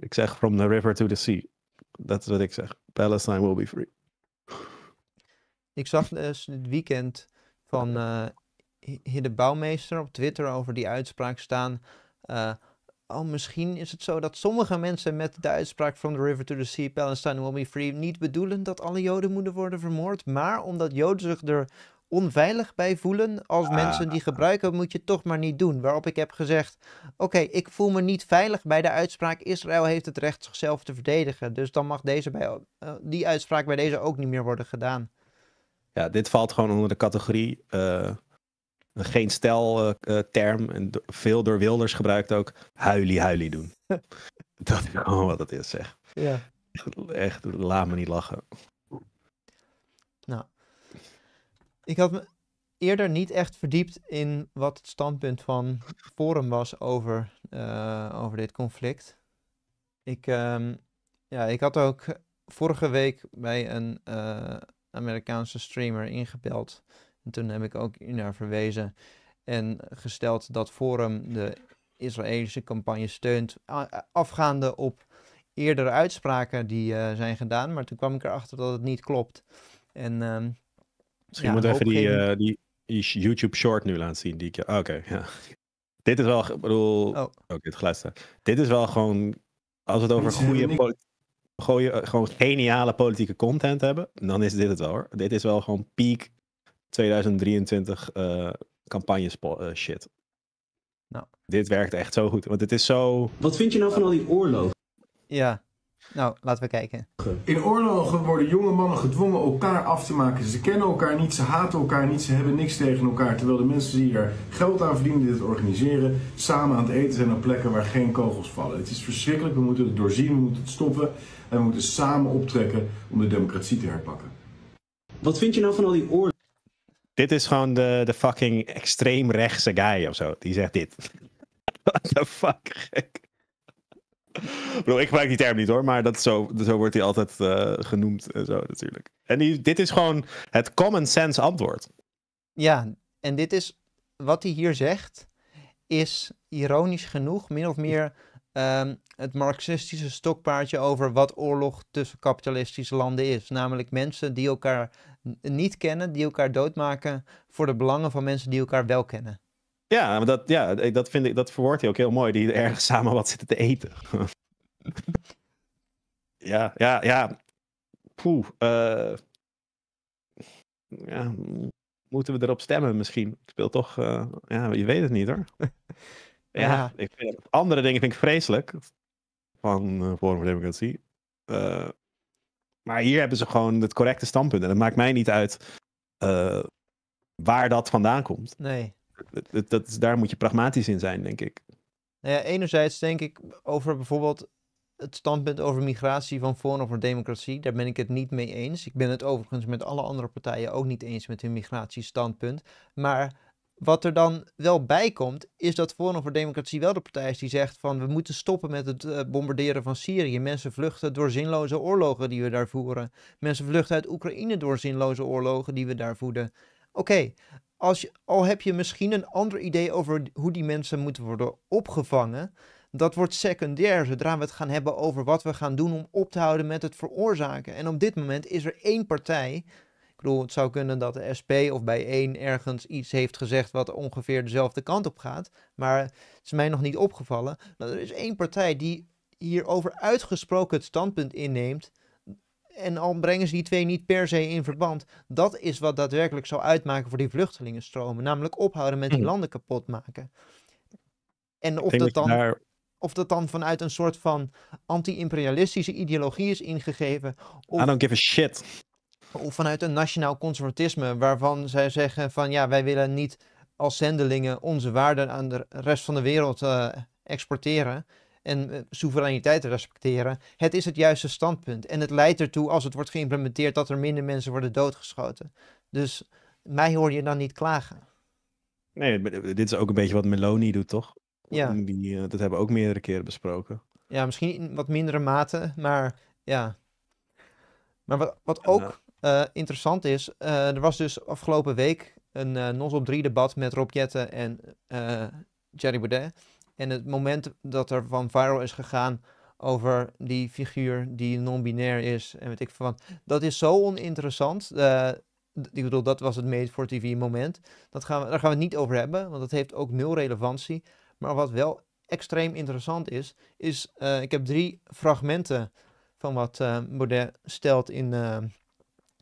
Ik zeg from the river to the sea. Dat is wat ik zeg. Palestine will be free. Ik zag dus het weekend van uh, eh, de Bouwmeester op Twitter over die uitspraak staan. Uh, oh, misschien is het zo dat sommige mensen met de uitspraak From the River to the Sea, Palestine will be free, niet bedoelen dat alle Joden moeten worden vermoord. Maar omdat Joden zich er onveilig bij voelen als ah, mensen die nou, nou. gebruiken, moet je toch maar niet doen. Waarop ik heb gezegd, oké, ik voel me niet veilig bij de uitspraak Israël heeft het recht zichzelf te verdedigen. Dus dan mag deze bij, eh, die uitspraak bij deze ook niet meer worden gedaan. Ja, dit valt gewoon onder de categorie eh, geen stelterm, eh, term en veel door Wilders gebruikt ook huilie huilie doen. (laughs) dat is gewoon wat het is zeg. Ja. Echt, echt laat me niet lachen. Nou, ik had me eerder niet echt verdiept in wat het standpunt van Forum was over, eh, over dit conflict. Ik, ehm, ja, ik had ook vorige week bij een eh, Amerikaanse streamer ingebeld. En toen heb ik ook naar verwezen en gesteld dat Forum de Israëlische campagne steunt, afgaande op eerdere uitspraken die eh, zijn gedaan. Maar toen kwam ik erachter dat het niet klopt. En ehm, Misschien moet ik even die, eh, die, YouTube short nu laten zien. Die eh, oké, ja. Dit is wel, ik bedoel, oh. oké, het geluid staat. Dit is wel gewoon, als we het over goede, goeie, eh, gewoon geniale politieke content hebben, dan is dit het wel hoor. Dit is wel gewoon peak 2023 uh, campagne shit. Nou. Dit werkt echt zo goed, want het is zo... Wat vind je nou van al die oorlogen? Ja. Nou, laten we kijken. In oorlogen worden jonge mannen gedwongen elkaar af te maken. Ze kennen elkaar niet, ze haten elkaar niet, ze hebben niks tegen elkaar. Terwijl de mensen die er geld aan verdienen, dit organiseren, samen aan het eten zijn op plekken waar geen kogels vallen. Het is verschrikkelijk, we moeten het doorzien, we moeten het stoppen. En we moeten samen optrekken om de democratie te herpakken. Wat vind je nou van al die oorlogen? Dit is gewoon de, de fucking extreemrechtse guy of zo. Die zegt dit. (laughs) What the fuck? ik, bedoel, ik gebruik die term niet hoor, maar dat zo, zo wordt hij altijd eh, genoemd en zo natuurlijk. En dit is gewoon het common sense antwoord. Ja, en dit is wat hij hier zegt, is ironisch genoeg min of meer ehm, het marxistische stokpaardje over wat oorlog tussen kapitalistische landen is. Namelijk mensen die elkaar niet kennen, die elkaar doodmaken voor de belangen van mensen die elkaar wel kennen. Ja, maar dat, ja, dat, vind ik, dat verwoordt hij ook heel mooi. Die ergens (laughs) samen wat zitten te eten. (laughs) ja, ja, ja. Poeh. Eh, ja, moeten we erop stemmen misschien? Ik speel toch... Eh, ja, je weet het niet hoor. (laughs) ja, Ik vind, andere dingen vind ik vreselijk. Van uh, Forum voor Democratie. maar hier hebben ze gewoon het correcte standpunt. En het maakt mij niet uit waar dat vandaan komt. Nee dat, dat daar moet je pragmatisch in zijn, denk ik. Nou ja, enerzijds denk ik over bijvoorbeeld het standpunt over migratie van Forum voor Democratie. Daar ben ik het niet mee eens. Ik ben het overigens met alle andere partijen ook niet eens met hun migratiestandpunt. Maar wat er dan wel bij komt, is dat Forum voor Democratie wel de partij is die zegt van we moeten stoppen met het eh, bombarderen van Syrië. Mensen vluchten door zinloze oorlogen die we daar voeren. Mensen vluchten uit Oekraïne door zinloze oorlogen die we daar voeden. Oké, als je, al heb je misschien een ander idee over hoe die mensen moeten worden opgevangen, dat wordt secundair zodra we het gaan hebben over wat we gaan doen om op te houden met het veroorzaken. En op dit moment is er één partij. Ik bedoel, het zou kunnen dat de SP of bij één ergens iets heeft gezegd wat ongeveer dezelfde kant op gaat. Maar het is mij nog niet opgevallen. Nou, er is één partij die hierover uitgesproken het standpunt inneemt en al brengen ze die twee niet per se in verband, dat is wat daadwerkelijk zou uitmaken voor die vluchtelingenstromen. Namelijk ophouden met die hmm. landen kapot maken. En of dat dan. of dat dan vanuit een soort van anti-imperialistische ideologie is ingegeven. Of, I don't give a shit. Of vanuit een nationaal conservatisme, waarvan zij zeggen van ja, wij willen niet als zendelingen onze waarden aan de rest van de wereld eh, exporteren en eh, soevereiniteit respecteren. Het is het juiste standpunt. En het leidt ertoe, als het wordt geïmplementeerd, dat er minder mensen worden doodgeschoten. Dus mij hoor je dan niet klagen. Nee, eh, dit is ook een beetje wat Meloni doet, toch? Ja. Die, eh, dat hebben we ook meerdere keren besproken. Ja, misschien in wat mindere mate, maar ja. Maar wat, wat ook interessant is, er was dus afgelopen week een NOS op 3 debat met Rob Jetten en Jerry Baudet. En het moment dat er van viral is gegaan over die figuur die non-binair is en weet ik van, dat is zo oninteressant. Eh, ik bedoel, dat was het made for TV moment. Dat gaan we, daar gaan we het niet over hebben, want dat heeft ook nul relevantie. Maar wat wel extreem interessant is, is eh, ik heb drie fragmenten van wat uh, Baudet stelt in,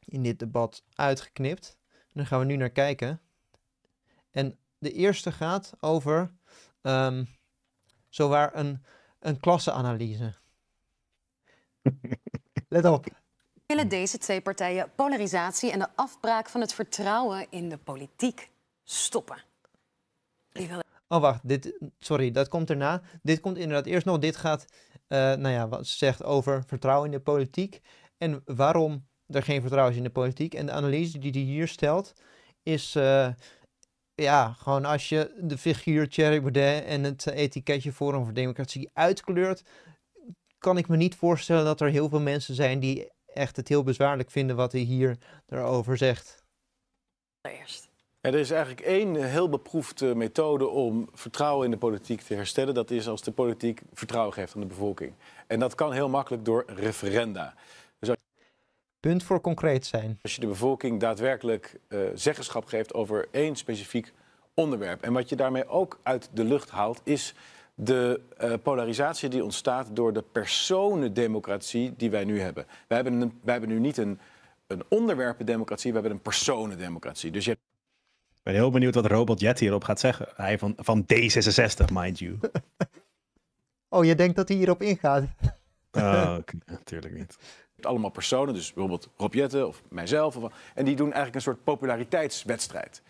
in dit debat uitgeknipt. En daar gaan we nu naar kijken. En de eerste gaat over ehm, zowaar een, een klassenanalyse. (laughs) Let op. Willen deze twee partijen polarisatie en de afbraak van het vertrouwen in de politiek stoppen? Oh, wacht. Dit, sorry, dat komt erna. Dit komt inderdaad eerst nog. Dit gaat, eh, nou ja, wat ze zegt over vertrouwen in de politiek. En waarom er geen vertrouwen is in de politiek. En de analyse die hij hier stelt is... Eh, ja, gewoon als je de figuur Thierry Baudet en het eh, etiketje Forum voor Democratie uitkleurt, kan ik me niet voorstellen dat er heel veel mensen zijn die echt het heel bezwaarlijk vinden wat hij hier erover zegt. Nou, eerst. Er is eigenlijk één heel beproefde methode om vertrouwen in de politiek te herstellen. Dat is als de politiek vertrouwen geeft aan de bevolking. En dat kan heel makkelijk door referenda punt voor concreet zijn. Als je de bevolking daadwerkelijk eh, zeggenschap geeft over één specifiek onderwerp. En wat je daarmee ook uit de lucht haalt, is de eh, polarisatie die ontstaat door de personendemocratie die wij nu hebben. Wij hebben, een, wij hebben nu niet een, een onderwerpendemocratie, we hebben een personendemocratie. Dus je Ik ben heel benieuwd wat Robert Jet hierop gaat zeggen. Hij van, van D66, mind you. (laughs) oh, je denkt dat hij hierop ingaat? oh, natuurlijk (laughs) niet allemaal personen, dus bijvoorbeeld Rob Jetten of mijzelf. Of, en die doen eigenlijk een soort populariteitswedstrijd.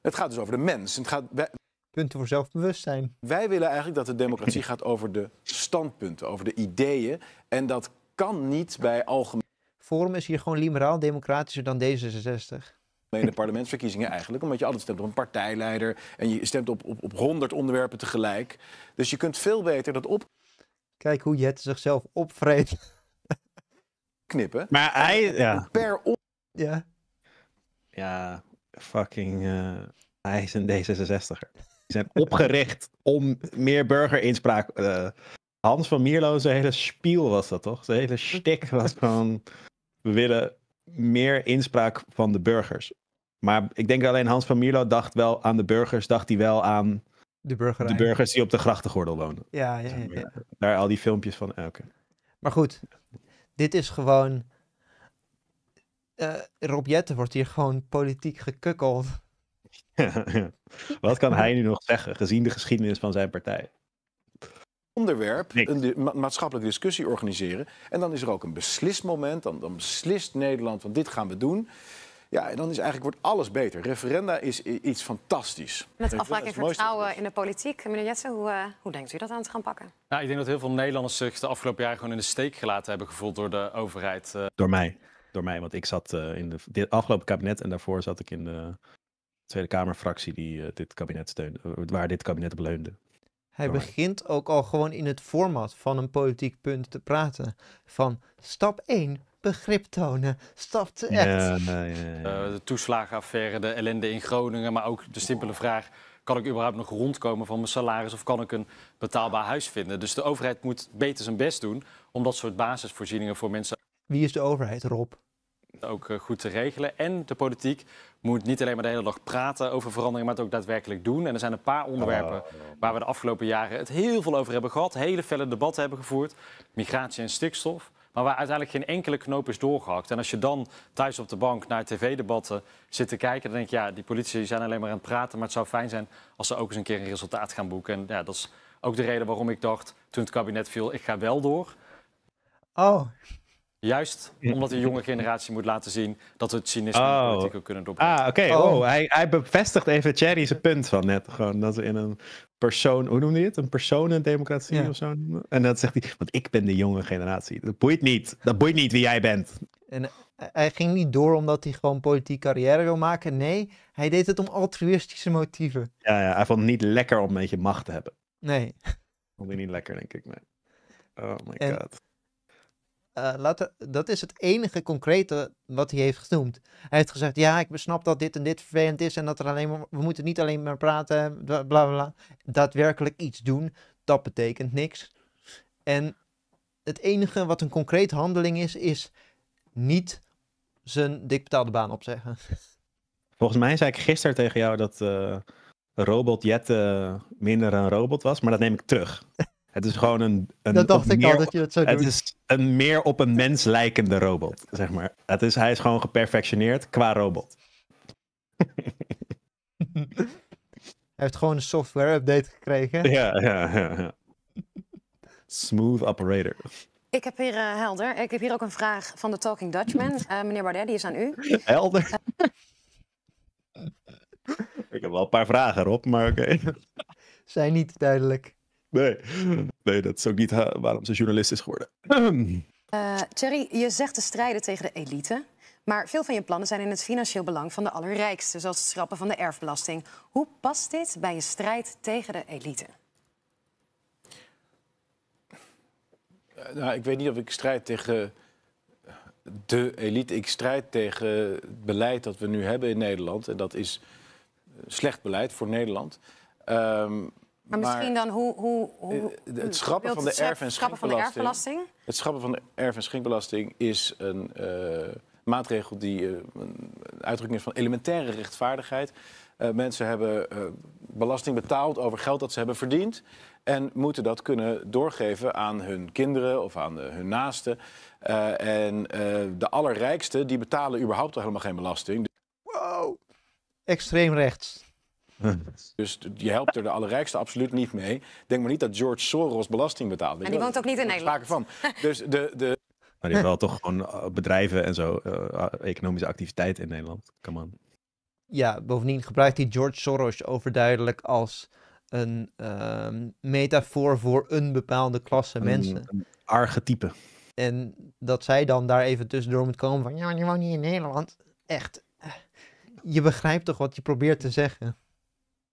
Het gaat dus over de mens. Het gaat, wij, Punten voor zelfbewustzijn. Wij willen eigenlijk dat de democratie gaat over de standpunten, over de ideeën. En dat kan niet bij algemeen. Forum is hier gewoon liberaal-democratischer dan D66 in de parlementsverkiezingen eigenlijk. Omdat je altijd stemt op een partijleider en je stemt op, op, op 100 onderwerpen tegelijk. Dus je kunt veel beter dat op. Kijk hoe Jet zichzelf opvreet knippen. Maar hij, ja. Per ja. Ja, fucking. Eh, hij is een D66er. Die zijn opgericht om meer burgerinspraak. Uh, Hans van Mierlo, zijn hele spiel was dat toch? Zijn hele shtick was gewoon. We willen meer inspraak van de burgers. Maar ik denk alleen Hans van Mierlo dacht wel aan de burgers, dacht hij wel aan. De, de burgers die op de grachtengordel wonen. Ja, ja, ja, Daar al die filmpjes van. Elke. Eh, maar goed, dit is gewoon. Uh, Rob Jetten wordt hier gewoon politiek gekukkeld. (laughs) Wat kan hij nu nog zeggen, gezien de geschiedenis van zijn partij? Onderwerp, een maatschappelijke discussie organiseren. En dan is er ook een beslismoment. Dan, dan beslist Nederland van dit gaan we doen. Ja, en dan is eigenlijk wordt alles beter. Referenda is iets fantastisch. Met afbraak van vertrouwen in de politiek. Meneer Jetsen, hoe, eh, hoe denkt u dat aan te gaan pakken? Nou, ik denk dat heel veel Nederlanders zich de afgelopen jaren gewoon in de steek gelaten hebben gevoeld door de overheid. Eh. Door mij. Door mij, want ik zat eh, in de, dit afgelopen kabinet en daarvoor zat ik in de Tweede Kamerfractie die dit kabinet steunde, waar dit kabinet op leunde. Hij begint ook al gewoon in het format van een politiek punt te praten. Van stap 1, begrip tonen. Stapt echt. Ja, nee, eh, de toeslagenaffaire, de ellende in Groningen, maar ook de simpele vraag... kan ik überhaupt nog rondkomen van mijn salaris of kan ik een betaalbaar huis vinden? Dus de overheid moet beter zijn best doen om dat soort basisvoorzieningen voor mensen... Wie is de overheid, Rob? Ook eh, goed te regelen. En de politiek moet niet alleen maar de hele dag praten over veranderingen, maar het ook daadwerkelijk doen. En er zijn een paar onderwerpen oh, oh. waar we de afgelopen jaren het heel veel over hebben gehad. Hele felle debatten hebben gevoerd. Migratie en stikstof maar waar uiteindelijk geen enkele knoop is doorgehakt. En als je dan thuis op de bank naar tv-debatten zit te kijken, dan denk je, ja, die politici zijn alleen maar aan het praten, maar het zou fijn zijn als ze ook eens een keer een resultaat gaan boeken. En ja, dat is ook de reden waarom ik dacht, toen het kabinet viel, ik ga wel door. Oh, Juist omdat de jonge generatie moet laten zien dat we het cynisme oh. politiek kunnen doorbreken. Ah, oké. Oh. hij, hij bevestigt even Thierry's punt van net. Gewoon dat ze in een persoon, hoe noemde je het? Een personendemocratie ja. of zo. En dat zegt hij, want ik ben de jonge generatie. Dat boeit niet. Dat boeit niet wie jij bent. En eh, hij ging niet door omdat hij gewoon politiek carrière wil maken. Nee, hij deed het om altruïstische motieven. Ja, ja hij vond het niet lekker om een beetje macht te hebben. Nee. Vond hij niet lekker, denk ik. Nee. Oh my god. Eh, dat is het enige concrete wat hij heeft genoemd. Hij heeft gezegd, ja, ik snap dat dit en dit vervelend is en dat er alleen maar, we moeten niet alleen maar praten, bla bla bla. Daadwerkelijk iets doen, dat betekent niks. En het enige wat een concreet handeling is, is niet zijn dikbetaalde baan opzeggen. (laughs) Volgens mij zei ik gisteren tegen jou dat uh, eh, robotjet minder een robot was, maar dat neem ik terug. (laughs) Het is gewoon een. een dat dacht ik al dat je dat zou doen. Het is een meer op een mens lijkende robot, zeg maar. Het is, hij is gewoon geperfectioneerd qua robot. (laughs) hij heeft gewoon een software update gekregen. Ja, ja, ja. ja. Smooth operator. Ik heb hier eh, helder. Ik heb hier ook een vraag van de Talking Dutchman. Eh, meneer Bardet, die is aan u. Helder. Eh, ik heb wel een paar vragen, op, maar oké. Okay. Zijn niet duidelijk. Nee. nee, dat is ook niet waarom ze journalist is geworden. Uh, Thierry, je zegt te strijden tegen de elite. Maar veel van je plannen zijn in het financieel belang van de allerrijksten, zoals het schrappen van de erfbelasting. Hoe past dit bij je strijd tegen de elite? Eh, nou, ik weet niet of ik strijd tegen de elite. Ik strijd tegen het beleid dat we nu hebben in Nederland. En dat is slecht beleid voor Nederland. Ehm, maar misschien dan hoe, hoe, het schrappen van de erfbelasting. erf- en Het schrappen van de erf- en schenkbelasting is een eh, maatregel die eh, een uitdrukking is van elementaire rechtvaardigheid. Eh, mensen hebben belasting betaald over geld dat ze hebben verdiend. En moeten dat kunnen doorgeven aan hun kinderen of aan de, hun naasten. en de allerrijksten die betalen überhaupt al helemaal geen belasting. Dus- wow! Extreem rechts. (laughs) dus je helpt er de allerrijkste absoluut niet mee. Denk maar niet dat George Soros belasting betaalt. En die woont ook niet in Nederland. van. Dus de, de, (laughs) maar die heeft wel toch gewoon eh, bedrijven en zo, eh, eh, economische activiteit in Nederland. Kom aan. Ja, bovendien gebruikt hij George Soros overduidelijk als een ehm, metafoor voor een bepaalde klasse mensen. Een archetype. En dat zij dan daar even tussendoor moet komen van, ja, je woont niet in Nederland. Echt. Je begrijpt toch wat je probeert te zeggen?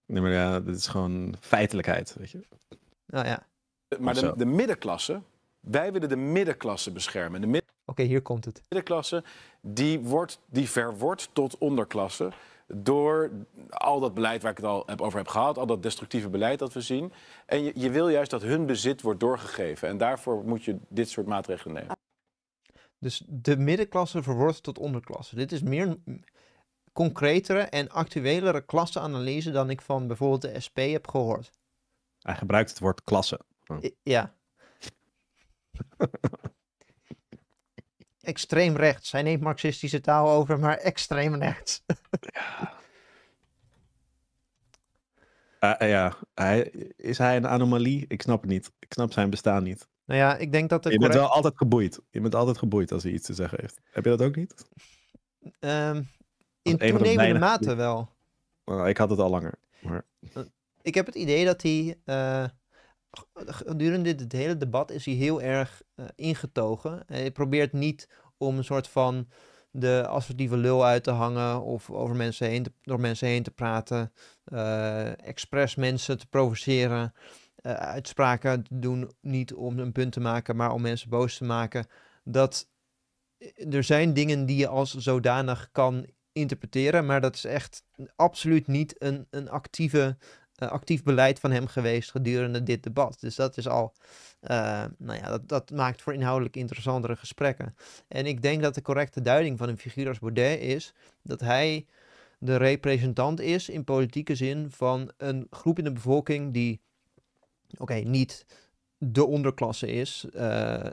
Nee, maar ja, dat is gewoon feitelijkheid, weet je. Nou ja. Maar de, middenklasse, wij willen de middenklasse beschermen. Oké, hier komt het. De middenklasse, die, wordt, die verwort tot onderklasse door al dat beleid waar ik het al heb over heb gehad, al dat destructieve beleid dat we zien. En je, je wil juist dat hun bezit wordt doorgegeven. En daarvoor moet je dit soort maatregelen nemen. Dus de middenklasse verwordt tot onderklasse. Dit is meer concretere en actuelere klasseanalyse dan ik van bijvoorbeeld de SP heb gehoord. Hij gebruikt het woord klasse. Oh. Ja. (laughs) extreem rechts. Hij neemt marxistische taal over, maar extreem rechts. (laughs) ja. Eh, ja, hij, is hij een anomalie? Ik snap het niet. Ik snap zijn bestaan niet. Nou ja, ik denk dat Je bent wel altijd geboeid. Je bent altijd geboeid als hij iets te zeggen heeft. Heb je dat ook niet? Um, in toenemende mate wel. Nou, ik had het al langer. Maar... Eh, ik heb het idee dat hij uh, gedurende dit hele debat is hij heel erg eh, ingetogen. Hij probeert niet om een soort van de assertieve lul uit te hangen of over mensen heen te, door mensen heen te praten, expres mensen te provoceren, uitspraken doen niet om een punt te maken, maar om mensen boos te maken. Dat er zijn dingen die je als zodanig kan interpreteren. Maar dat is echt absoluut niet een, een actieve, eh, actief beleid van hem geweest gedurende dit debat. Dus dat is al, eh, nou ja, dat, dat maakt voor inhoudelijk interessantere gesprekken. En ik denk dat de correcte duiding van een figuur als Baudet is dat hij de representant is in politieke zin van een groep in de bevolking die, oké, niet de onderklasse is. Eh,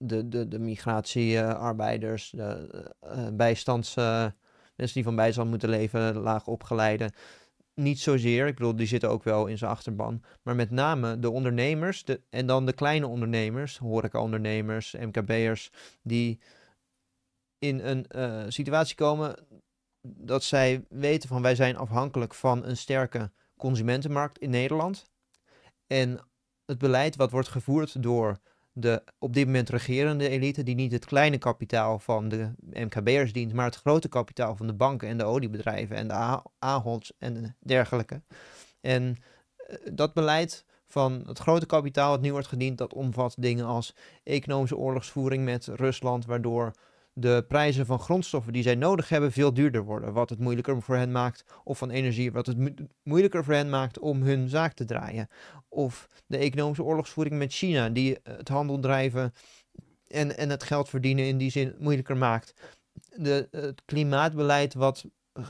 de, de, de migratiearbeiders, de uh, bijstands Mensen die van bijstand moeten leven, laag opgeleide, Niet zozeer, ik bedoel, die zitten ook wel in zijn achterban. Maar met name de ondernemers de, en dan de kleine ondernemers, horeca-ondernemers, MKB'ers, die in een eh, situatie komen dat zij weten van wij zijn afhankelijk van een sterke consumentenmarkt in Nederland. En het beleid wat wordt gevoerd door de op dit moment regerende elite, die niet het kleine kapitaal van de MKB'ers dient, maar het grote kapitaal van de banken en de oliebedrijven en de AHODs en dergelijke. En eh, dat beleid van het grote kapitaal wat nu wordt gediend, dat omvat dingen als economische oorlogsvoering met Rusland, waardoor de prijzen van grondstoffen die zij nodig hebben veel duurder worden. Wat het moeilijker voor hen maakt, of van energie, wat het moeilijker voor hen maakt om hun zaak te draaien. Of de economische oorlogsvoering met China, die het handel drijven en, en het geld verdienen in die zin moeilijker maakt. De, het klimaatbeleid wat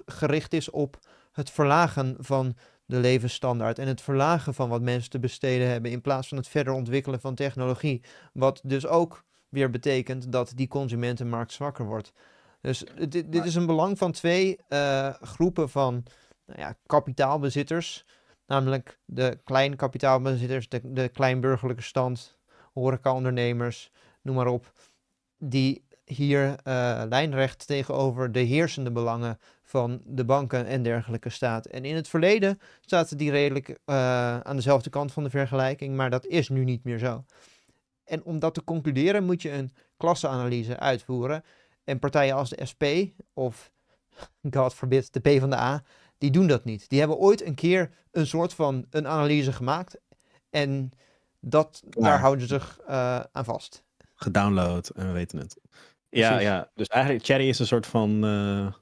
gericht is op het verlagen van de levensstandaard en het verlagen van wat mensen te besteden hebben in plaats van het verder ontwikkelen van technologie. Wat dus ook weer betekent dat die consumentenmarkt zwakker wordt. Dus dit, dit is een belang van twee eh, groepen van nou ja, kapitaalbezitters. Namelijk de klein kapitaalbezitters, de, de kleinburgerlijke stand, horecaondernemers, noem maar op. Die hier eh, lijnrecht tegenover de heersende belangen van de banken en dergelijke staat. En in het verleden zaten die redelijk eh, aan dezelfde kant van de vergelijking, maar dat is nu niet meer zo. En om dat te concluderen moet je een klassenanalyse uitvoeren. En partijen als de SP of, God forbid, de PvdA, die doen dat niet. Die hebben ooit een keer een soort van een analyse gemaakt. En dat, daar houden ze zich eh, aan vast. Gedownload en we weten het. Ja, ja, dus eigenlijk Cherry is een soort van eh,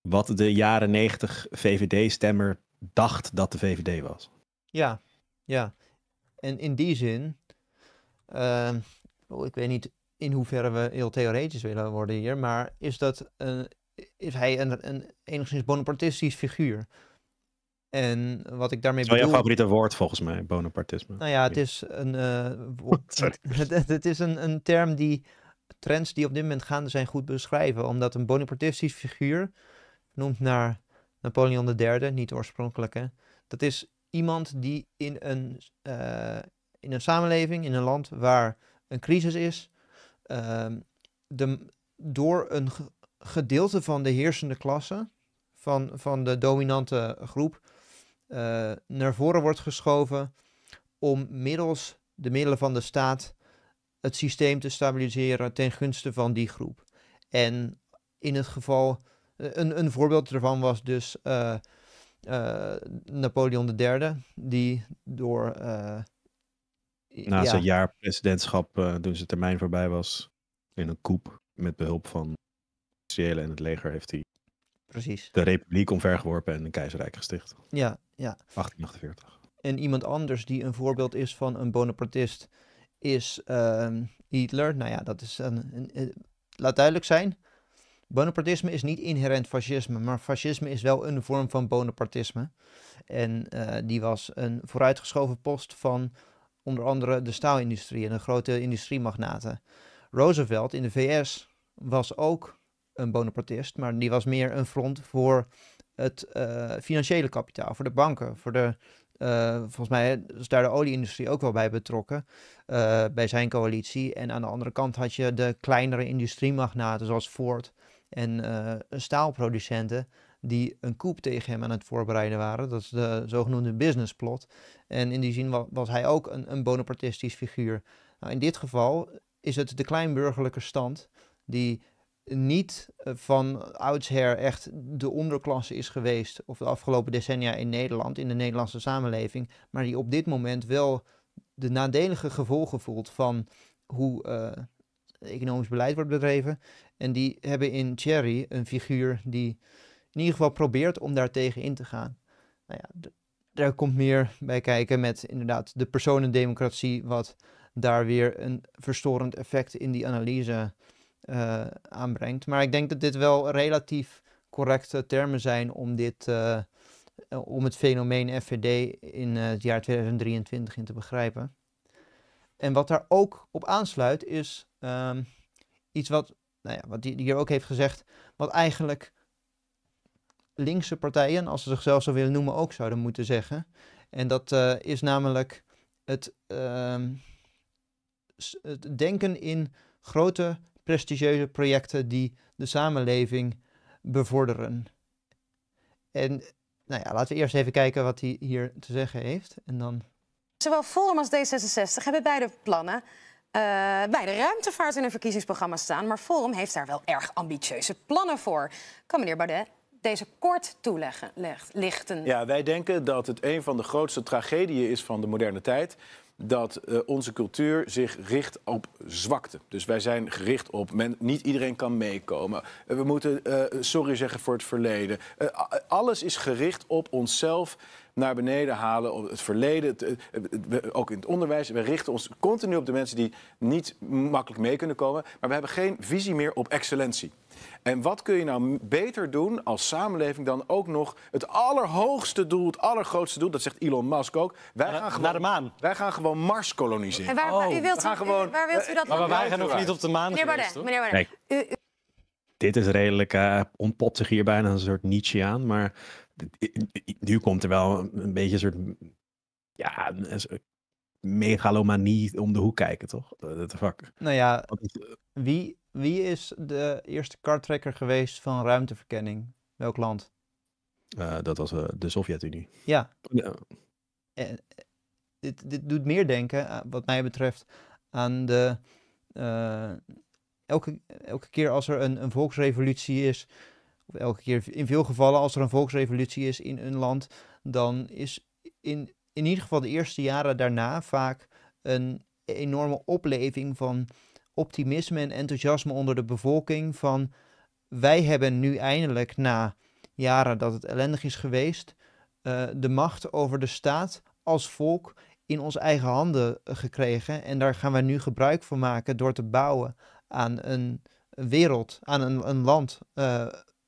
wat de jaren negentig VVD-stemmer dacht dat de VVD was. Ja, ja. En in die zin Ehm, oh, ik weet niet in hoeverre we heel theoretisch willen worden hier, maar is, dat een, is hij een, een enigszins bonapartistisch figuur? En wat ik daarmee bedoel... Dat is jouw favoriete woord volgens mij, bonapartisme. Nou ja, het is een, eh, (laughs) (laughs) het, is een, een term die trends die op dit moment gaande zijn goed beschrijven. Omdat een bonapartistisch figuur, noemt naar Napoleon III, niet oorspronkelijk hè, dat is iemand die in een, eh, in een samenleving, in een land waar een crisis is, ehm, de, door een gedeelte van de heersende klasse, van, van de dominante groep, eh, naar voren wordt geschoven om middels de middelen van de staat het systeem te stabiliseren ten gunste van die groep. En in het geval, eh, een, een voorbeeld ervan was dus uh, uh, Napoleon III, die door na zijn jaar presidentschap, eh, toen zijn termijn voorbij was, in een coup met behulp van officiëlen en het leger heeft hij Precies. de republiek omvergeworpen en een keizerrijk gesticht. Ja, ja. 1848. En iemand anders die een voorbeeld is van een Bonapartist is ehm, Hitler. Nou ja, dat is een, laat duidelijk zijn. Bonapartisme is niet inherent fascisme, maar fascisme is wel een vorm van Bonapartisme. En eh, die was een vooruitgeschoven post van onder andere de staalindustrie en de grote industriemagnaten. Roosevelt in de VS was ook een bonapartist, maar die was meer een front voor het eh, financiële kapitaal, voor de banken, voor de. Eh, volgens mij is daar de olieindustrie ook wel bij betrokken, eh, bij zijn coalitie. En aan de andere kant had je de kleinere industriemagnaten zoals Ford en staalproducenten, die een coup tegen hem aan het voorbereiden waren. Dat is de zogenoemde business plot. En in die zin was hij ook een, een bonapartistisch figuur. Nou, in dit geval is het de kleinburgerlijke stand die niet eh, van oudsher echt de onderklasse is geweest, of de afgelopen decennia in Nederland, in de Nederlandse samenleving, maar die op dit moment wel de nadelige gevolgen voelt van hoe uh, economisch beleid wordt bedreven. En die hebben in Thierry een figuur die in ieder geval probeert om daartegen in te gaan. Nou ja, daar komt meer bij kijken met inderdaad de personendemocratie, wat daar weer een verstorend effect in die analyse eh, aanbrengt. Maar ik denk dat dit wel relatief correcte termen zijn om, dit, eh, om het fenomeen FVD in eh, het jaar 2023 in te begrijpen. En wat daar ook op aansluit is ehm, iets wat, nou ja, wat hij hier ook heeft gezegd, wat eigenlijk linkse partijen, als ze zichzelf zo willen noemen, ook zouden moeten zeggen. En dat eh, is namelijk ehm, het, denken in grote, prestigieuze projecten die de samenleving bevorderen. En nou ja, laten we eerst even kijken wat hij hier te zeggen heeft. En dan... Zowel Forum als D66 hebben beide plannen beide eh, bij de ruimtevaart in een verkiezingsprogramma staan. Maar Forum heeft daar wel erg ambitieuze plannen voor. Kan meneer Baudet deze kort toelichten? Lichten. Ja, wij denken dat het een van de grootste tragedieën is van de moderne tijd dat eh, onze cultuur zich richt op zwakte. Dus wij zijn gericht op, men, niet iedereen kan meekomen. Eh, we moeten eh, sorry zeggen voor het verleden. alles is gericht op onszelf naar beneden halen. het verleden, ook in het onderwijs. We richten ons continu op de mensen die niet makkelijk mee kunnen komen. Maar we hebben geen visie meer op excellentie. En wat kun je nou beter doen als samenleving dan ook nog het allerhoogste doel, het allergrootste doel, dat zegt Elon Musk ook. Wij gaan gewoon, naar de maan. Wij gaan gewoon Mars koloniseren. waar, oh. u wilt, u, waar wilt u dat eh, eh, Maar wij eh, gaan nog niet op de maan Meneer meneer Nee. dit is redelijk, uh, ontpopt zich hier bijna een soort Nietzsche aan, maar nu komt er wel een beetje een soort. Ja, megalomanie om de hoek kijken, toch? Dat fuck. Nou ja, wie, wie is de eerste kartrekker geweest van ruimteverkenning? Welk land? Eh, dat was eh, de Sovjet-Unie. Ja. En, eh, dit, dit doet meer denken, wat mij betreft, aan de. elke, elke keer als er een, een volksrevolutie is, of elke keer in veel gevallen als er een volksrevolutie is in een land, dan is in, in ieder geval de eerste jaren daarna vaak een enorme opleving van optimisme en enthousiasme onder de bevolking van wij hebben nu eindelijk na jaren dat het ellendig is geweest, eh, de macht over de staat als volk in onze eigen handen eh, gekregen. En daar gaan we nu gebruik van maken door te bouwen aan een wereld, aan een, een land eh,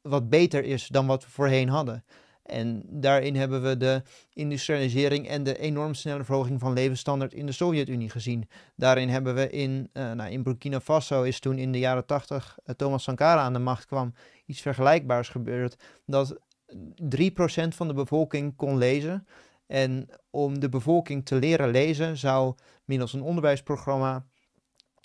wat beter is dan wat we voorheen hadden. En daarin hebben we de industrialisering en de enorm snelle verhoging van levensstandaard in de Sovjet-Unie gezien. Daarin hebben we in, eh, nou, in Burkina Faso is toen in de jaren 80 eh, Thomas Sankara aan de macht kwam, iets vergelijkbaars gebeurd. Dat 3% van de bevolking kon lezen. En om de bevolking te leren lezen zou middels een onderwijsprogramma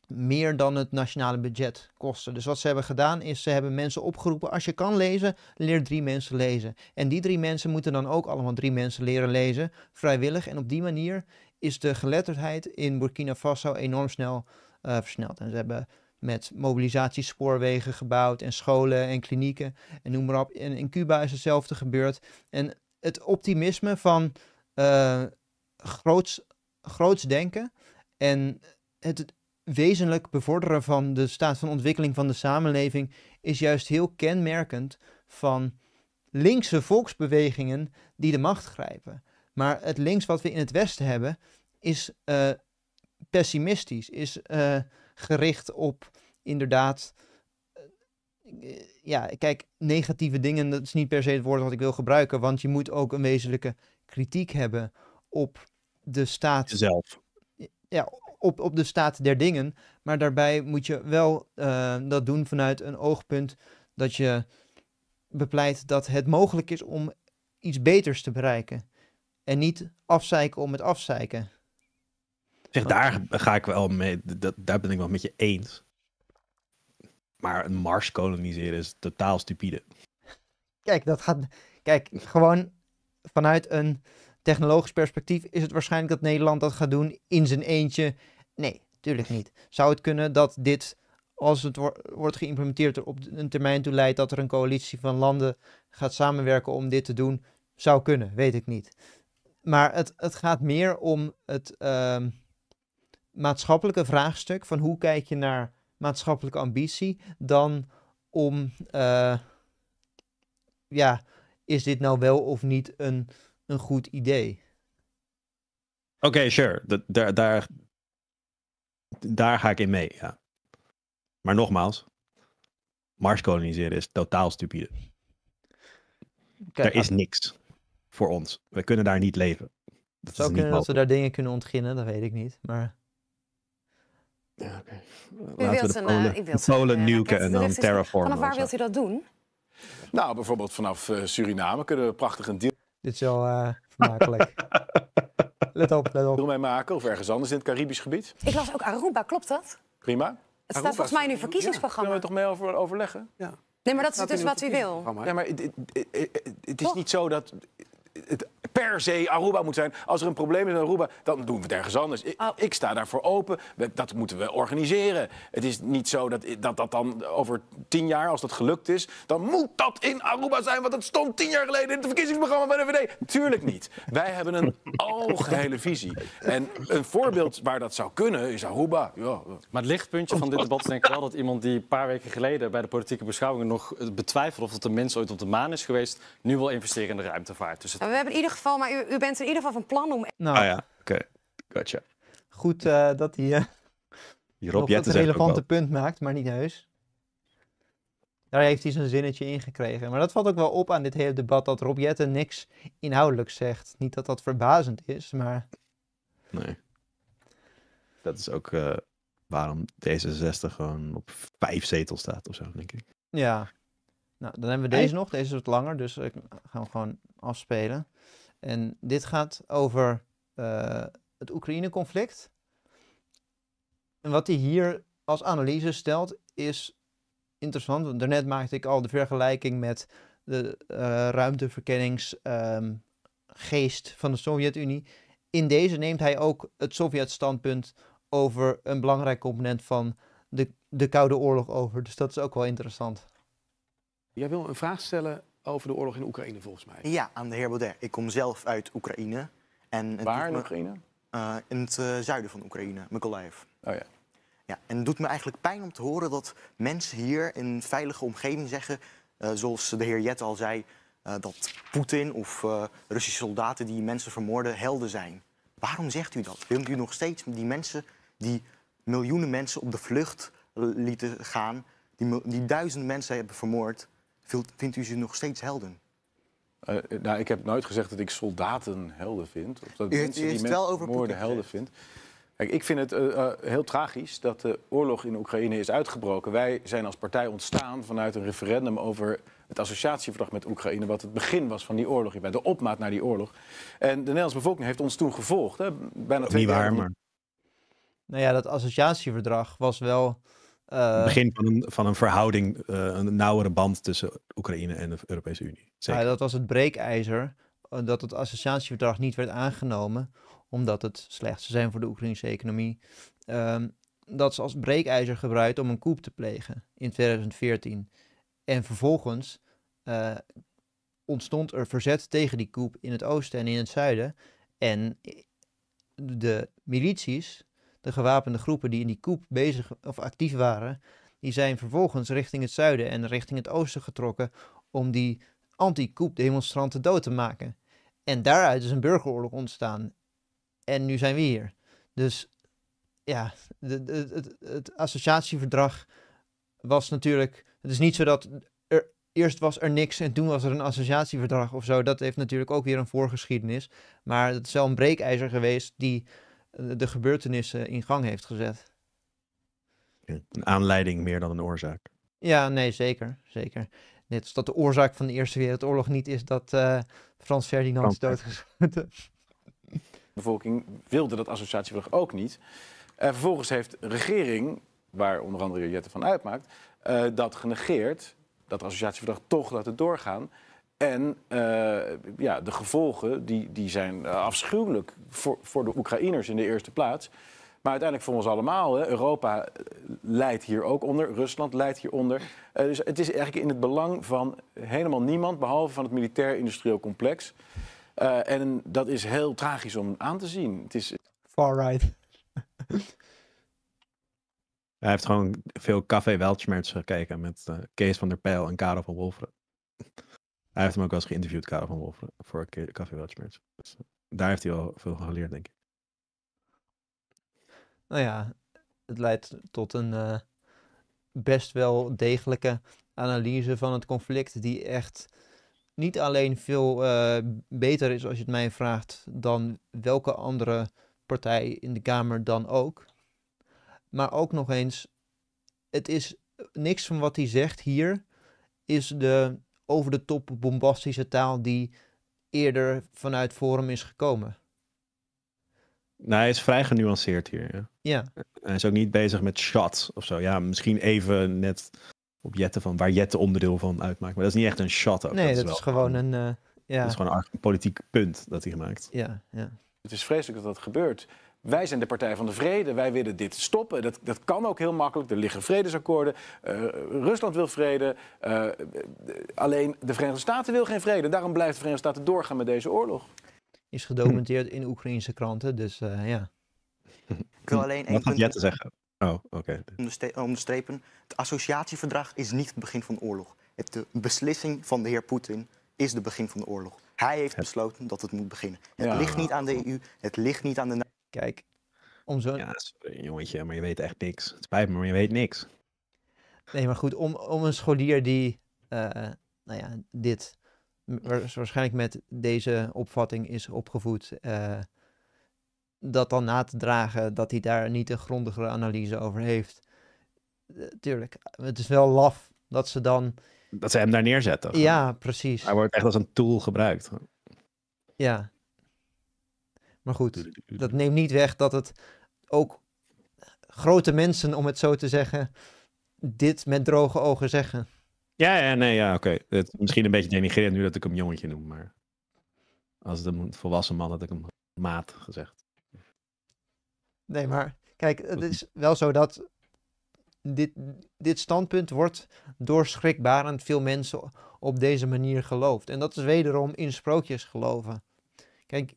meer dan het nationale budget kosten. Dus wat ze hebben gedaan is, ze hebben mensen opgeroepen, als je kan lezen, leer drie mensen lezen. En die drie mensen moeten dan ook allemaal drie mensen leren lezen, vrijwillig. En op die manier is de geletterdheid in Burkina Faso enorm snel eh, versneld. En ze hebben met mobilisatiespoorwegen gebouwd en scholen en klinieken en noem maar op. En in Cuba is hetzelfde gebeurd. En het optimisme van eh, groots, groots denken en het wezenlijk bevorderen van de staat van ontwikkeling van de samenleving is juist heel kenmerkend van linkse volksbewegingen die de macht grijpen. Maar het links wat we in het Westen hebben is eh, pessimistisch, is eh, gericht op inderdaad. Eh, ja, kijk, negatieve dingen, dat is niet per se het woord wat ik wil gebruiken, want je moet ook een wezenlijke kritiek hebben op de staat. Zelf. Ja, op, op de staat der dingen. Maar daarbij moet je wel eh, dat doen vanuit een oogpunt dat je bepleit dat het mogelijk is om iets beters te bereiken. En niet afzeiken om het afzeiken. Zeg, daar ga ik wel mee. Dat, daar ben ik wel met je eens. Maar een Mars koloniseren is totaal stupide. Kijk, dat gaat. Kijk, gewoon vanuit een technologisch perspectief is het waarschijnlijk dat Nederland dat gaat doen in zijn eentje. Nee, natuurlijk niet. Zou het kunnen dat dit, als het wordt geïmplementeerd, er op een termijn toe leidt dat er een coalitie van landen gaat samenwerken om dit te doen? Zou kunnen, weet ik niet. Maar het, het gaat meer om het ehm, maatschappelijke vraagstuk van hoe kijk je naar maatschappelijke ambitie dan om, eh, ja, is dit nou wel of niet een een goed idee. Oké, sure. daar, daar, daar ga ik in mee, ja. Maar nogmaals, Mars koloniseren is totaal stupide. er is ah. niks voor ons. We kunnen daar niet leven. Dat zou kunnen dat we daar dingen kunnen ontginnen, dat weet ik niet. Maar... Ja, Laten we Polen, een, eh, eh, en dan terraformen. Vanaf waar wilt u dat doen? Nou, bijvoorbeeld vanaf eh, Suriname kunnen we prachtig een deal... Dit is wel uh, vermakelijk. (laughs) let op, let op. Doe mij maken of ergens anders in het Caribisch gebied. Ik las ook Aruba, klopt dat? Prima. Het staat volgens mij in uw verkiezingsprogramma. daar kunnen we toch mee over overleggen? Ja. Nee, maar dat is dus wat u wil. Ja, maar het is niet zo dat het per se Aruba moet zijn. Als er een probleem is in Aruba, dan doen we het ergens anders. Ik, oh. sta daarvoor open. dat moeten we organiseren. Het is niet zo dat, dat dat dan over tien jaar, als dat gelukt is... dan moet dat in Aruba zijn, want dat stond tien jaar geleden... in het verkiezingsprogramma van de VVD. Tuurlijk niet. Wij hebben een (laughs) algehele visie. En een voorbeeld waar dat zou kunnen is Aruba. Ja. Maar het lichtpuntje van dit debat is denk ik wel... dat iemand die een paar weken geleden bij de politieke beschouwingen... nog betwijfelde of dat de mens ooit op de maan is geweest... nu wil investeren in de ruimtevaart. Dus nou, we hebben in ieder geval, maar u, u bent in ieder geval van plan om. Nou ah ja, oké. Okay. Gotcha. Goed eh, dat hij uh, Rob een relevante punt maakt, maar niet heus. Daar heeft hij zijn zinnetje in gekregen. Maar dat valt ook wel op aan dit hele debat dat Rob Jetten niks inhoudelijk zegt. Niet dat dat verbazend is, maar. Nee. Dat is ook eh, waarom D66 gewoon op vijf zetels staat of zo, denk ik. Ja. Nou, dan hebben we deze nog. Deze is wat langer, dus ik ga hem gewoon afspelen. En dit gaat over eh, het Oekraïne-conflict. En wat hij hier als analyse stelt is interessant. Want daarnet maakte ik al de vergelijking met de eh, ruimteverkenningsgeest ehm, van de Sovjet-Unie. In deze neemt hij ook het Sovjet-standpunt over een belangrijk component van de, de Koude Oorlog over. Dus dat is ook wel interessant. Jij wil een vraag stellen over de oorlog in Oekraïne, volgens mij. Ja, aan de heer Baudet. Ik kom zelf uit Oekraïne. En Waar in Oekraïne? Eh, in het eh, zuiden van Oekraïne, Mykolaiv. Oh ja. ja. En het doet me eigenlijk pijn om te horen dat mensen hier in een veilige omgeving zeggen... Eh, zoals de heer Jet al zei, dat Poetin of Russische soldaten die mensen vermoorden helden zijn. Waarom zegt u dat? Wilt u nog steeds die mensen die miljoenen mensen op de vlucht lieten gaan... die, die duizenden mensen hebben vermoord... Vindt u ze nog steeds helden? Uh, nou, ik heb nooit gezegd dat ik soldaten helden vind. Of dat mensen die mensen wel over moorden helden vindt. Kijk, ik vind het eh, heel tragisch dat de oorlog in Oekraïne is uitgebroken. Wij zijn als partij ontstaan vanuit een referendum over het associatieverdrag met Oekraïne, wat het begin was van die oorlog, bent de opmaat naar die oorlog. En de Nederlandse bevolking heeft ons toen gevolgd. Hè? Bijna twee Nou ja, dat associatieverdrag was wel eh, het begin van een, van een verhouding, eh, een nauwere band tussen Oekraïne en de Europese Unie. Zeker. Ja, dat was het breekijzer eh, dat het associatieverdrag niet werd aangenomen, omdat het slecht zou zijn voor de Oekraïnse economie. Ehm, dat is als breekijzer gebruikt om een coup te plegen in 2014. En vervolgens ontstond er verzet tegen die coup in het oosten en in het zuiden. En de milities de gewapende groepen die in die koep bezig of actief waren, die zijn vervolgens richting het zuiden en richting het oosten getrokken om die anti-koep demonstranten dood te maken. En daaruit is een burgeroorlog ontstaan. En nu zijn we hier. Dus ja, de, het, het, associatieverdrag was natuurlijk. Het is niet zo dat er, eerst was er niks en toen was er een associatieverdrag of zo. Dat heeft natuurlijk ook weer een voorgeschiedenis. Maar het is wel een breekijzer geweest die de gebeurtenissen in gang heeft gezet. Een aanleiding meer dan een oorzaak. Ja, nee, zeker. zeker. Net als dat de oorzaak van de Eerste Wereldoorlog niet is dat eh, Frans Ferdinand is doodgeschoten. De bevolking wilde dat associatieverdrag ook niet. En eh, vervolgens heeft de regering, waar onder andere Jette van uitmaakt, eh, dat genegeerd. Dat associatieverdrag toch laten doorgaan. En eh, ja, de gevolgen die, die zijn eh, afschuwelijk voor, voor de Oekraïners in de eerste plaats. Maar uiteindelijk voor ons allemaal. Hè. Europa eh, leidt hier ook onder. Rusland leidt hieronder. Uh, dus het is eigenlijk in het belang van helemaal niemand... behalve van het militair-industrieel complex. en dat is heel tragisch om aan te zien. Het is... Far right. Hij heeft gewoon veel Café Weltschmerz gekeken... met Kees van der Peil en Karel van Wolfren. Hij heeft hem ook wel eens geïnterviewd, Karel van Wolf, voor Café Welchmerts. Dus eh, daar heeft hij al veel van geleerd, denk ik. Nou ja, het leidt tot een eh, best wel degelijke analyse van het conflict, die echt niet alleen veel eh, beter is, als je het mij vraagt, dan welke andere partij in de Kamer dan ook. Maar ook nog eens, het is niks van wat hij zegt hier, is de over de top bombastische taal die eerder vanuit Forum is gekomen. Nou, hij is vrij genuanceerd hier. Ja. ja. Hij is ook niet bezig met shot of zo. Ja, misschien even net op Jetten van waar Jette onderdeel van uitmaakt. Maar dat is niet echt een shot ook. Nee, dat, is, gewoon een... Eh, ja. Dat is gewoon een politiek punt dat hij maakt. Ja, ja. Het is vreselijk dat dat gebeurt. Wij zijn de Partij van de Vrede, wij willen dit stoppen. Dat, dat kan ook heel makkelijk. Er liggen vredesakkoorden. Eh, Rusland wil vrede. Eh, alleen de Verenigde Staten wil geen vrede. Daarom blijft de Verenigde Staten doorgaan met deze oorlog. Is gedocumenteerd in Oekraïnse kranten, dus eh, ja. Ik wil alleen één punt... te zeggen? Oh, oké. Okay. Onderstrepen. Het associatieverdrag is niet het begin van de oorlog. Het, de beslissing van de heer Poetin is het begin van de oorlog. Hij heeft besloten dat het moet beginnen. Het ligt niet aan de EU, het ligt niet aan de Kijk, om zo'n... Ja, sorry, jongetje, maar je weet echt niks. Het spijt me, maar je weet niks. Nee, maar goed, om, om een scholier die, eh, nou ja, dit waarschijnlijk met deze opvatting is opgevoed, eh, dat dan na te dragen dat hij daar niet een grondigere analyse over heeft. Eh, tuurlijk, het is wel laf dat ze dan. Dat ze hem daar neerzetten. Ja, precies. Hij wordt echt als een tool gebruikt. Ja, maar goed, dat neemt niet weg dat het ook grote mensen, om het zo te zeggen, dit met droge ogen zeggen. Ja, ja, nee, ja, oké. Misschien een beetje denigrerend nu dat ik hem jongetje noem, maar als de volwassen man had ik hem maat gezegd. Nee, maar kijk, het is wel zo dat dit, dit standpunt wordt door schrikbarend veel mensen op deze manier geloofd. En dat is wederom in sprookjes geloven. Kijk,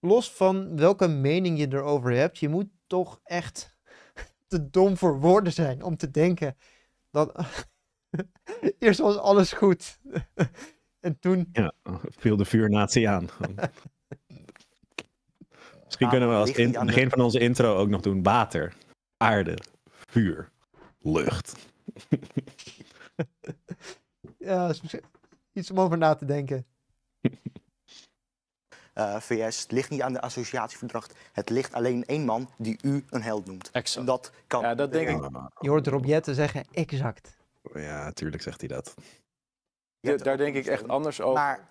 los van welke mening je erover hebt, je moet toch echt (laughs) te dom voor woorden zijn om te denken dat (laughs) eerst was alles goed. (laughs) en toen. Ja, viel de vuurnatie aan. Misschien ah, kunnen we als in, begin van onze intro ook nog doen: water, aarde, vuur, lucht. ja, is iets om over na te denken. Eh, VS. Het ligt niet aan de associatieverdracht. Het ligt alleen één man die u een held noemt. En dat kan. Ja, dat denk ik. Je hoort Rob zeggen exact. Ja, natuurlijk zegt hij dat. daar denk ik echt anders over. Maar...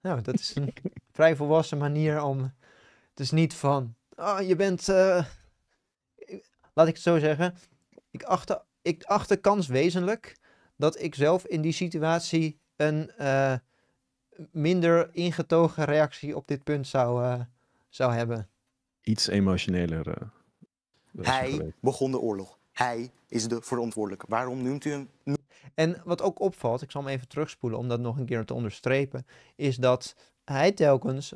Nou, dat is een (laughs) vrij volwassen manier om. Het is dus niet van. Oh, je bent. Eh, laat ik het zo zeggen. Ik achter, ik achter kans wezenlijk dat ik zelf in die situatie een. Eh, minder ingetogen reactie op dit punt zou, eh, zou hebben. Iets emotioneler. Eh, hij begon de oorlog. Hij is de verantwoordelijke. Waarom noemt u hem? En wat ook opvalt, ik zal hem even terugspoelen om dat nog een keer te onderstrepen, is dat hij telkens,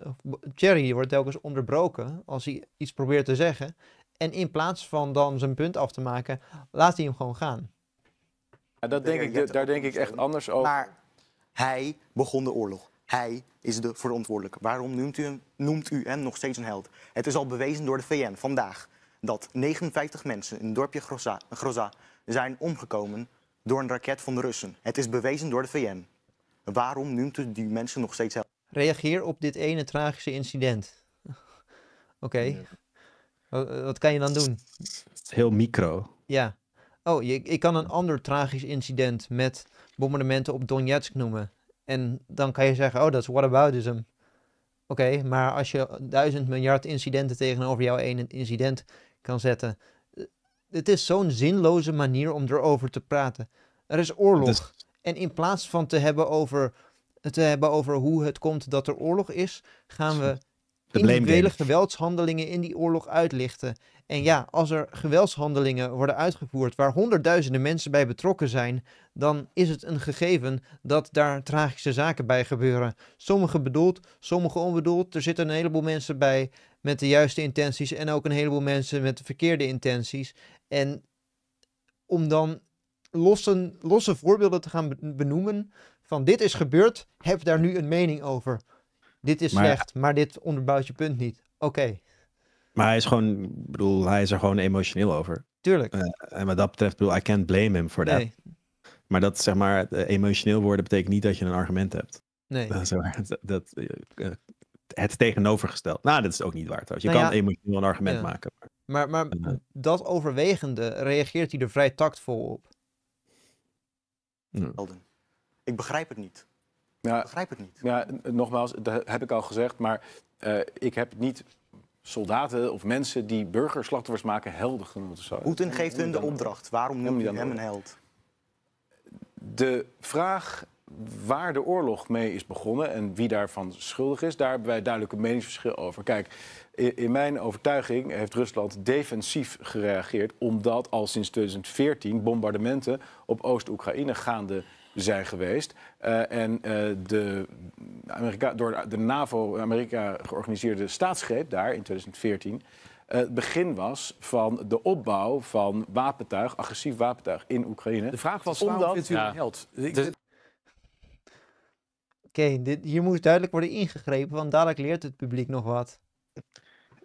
Jerry wordt telkens onderbroken als hij iets probeert te zeggen. En in plaats van dan zijn punt af te maken, laat hij hem gewoon gaan. Ja, dat denk ik, daar denk ik echt anders over. Maar hij begon de oorlog. Hij is de verantwoordelijke. Waarom noemt u, hem, noemt u hem nog steeds een held? Het is al bewezen door de VN vandaag dat 59 mensen in het dorpje Groza, zijn omgekomen door een raket van de Russen. Het is bewezen door de VN. Waarom noemt u die mensen nog steeds held? Reageer op dit ene tragische incident. (laughs) Oké. Wat, kan je dan doen? Heel micro. Ja. Oh, ik kan een ander tragisch incident met bombardementen op Donetsk noemen. En dan kan je zeggen, oh, dat is whataboutism. Oké, maar als je duizend miljard incidenten tegenover jouw één incident kan zetten. Eh, het is zo'n zinloze manier om erover te praten. Er is oorlog. Dus- en in plaats van te hebben over, te hebben over hoe het komt dat er oorlog is, gaan we individuele geweldshandelingen in die oorlog uitlichten. En ja, als er geweldshandelingen worden uitgevoerd waar honderdduizenden mensen bij betrokken zijn, dan is het een gegeven dat daar tragische zaken bij gebeuren. Sommige bedoeld, sommige onbedoeld. Er zitten een heleboel mensen bij met de juiste intenties en ook een heleboel mensen met de verkeerde intenties. En om dan losse, losse voorbeelden te gaan benoemen van dit is gebeurd, heb daar nu een mening over dit is slecht, maar dit onderbouwt je punt niet. Oké. Maar hij is gewoon, bedoel, hij is er gewoon emotioneel over. Tuurlijk. Eh, en wat dat betreft, bedoel, I can't blame him for that. Nee. Maar dat zeg maar, eh, emotioneel worden betekent niet dat je een argument hebt. Nee. Dat, dat, dat uh, het tegenovergesteld. Nou, dat is ook niet waar trouwens. Je nou kan emotioneel een argument maken. Maar, maar, dat overwegende reageert hij er vrij tactvol op. Ik begrijp het niet. Ja, ik begrijp het niet. Ja, nogmaals, dat heb ik al gezegd, maar eh, ik heb niet soldaten of mensen die burgerslachtoffers maken helden genoemd. Poetin geeft hun de opdracht. Waarom noem je hem een held? De vraag waar de oorlog mee is begonnen en wie daarvan schuldig is, daar hebben wij duidelijk een meningsverschil over. Kijk, in mijn overtuiging heeft Rusland defensief gereageerd, omdat al sinds 2014 bombardementen op Oost-Oekraïne gaande zijn geweest. Eh, en eh, de Amerika, door de NAVO, Amerika georganiseerde staatsgreep daar in 2014 eh, het begin was van de opbouw van wapentuig, agressief wapentuig in Oekraïne. De vraag was, waarom vindt u een held? Oké, hier moet duidelijk worden ingegrepen, want dadelijk leert het publiek nog wat.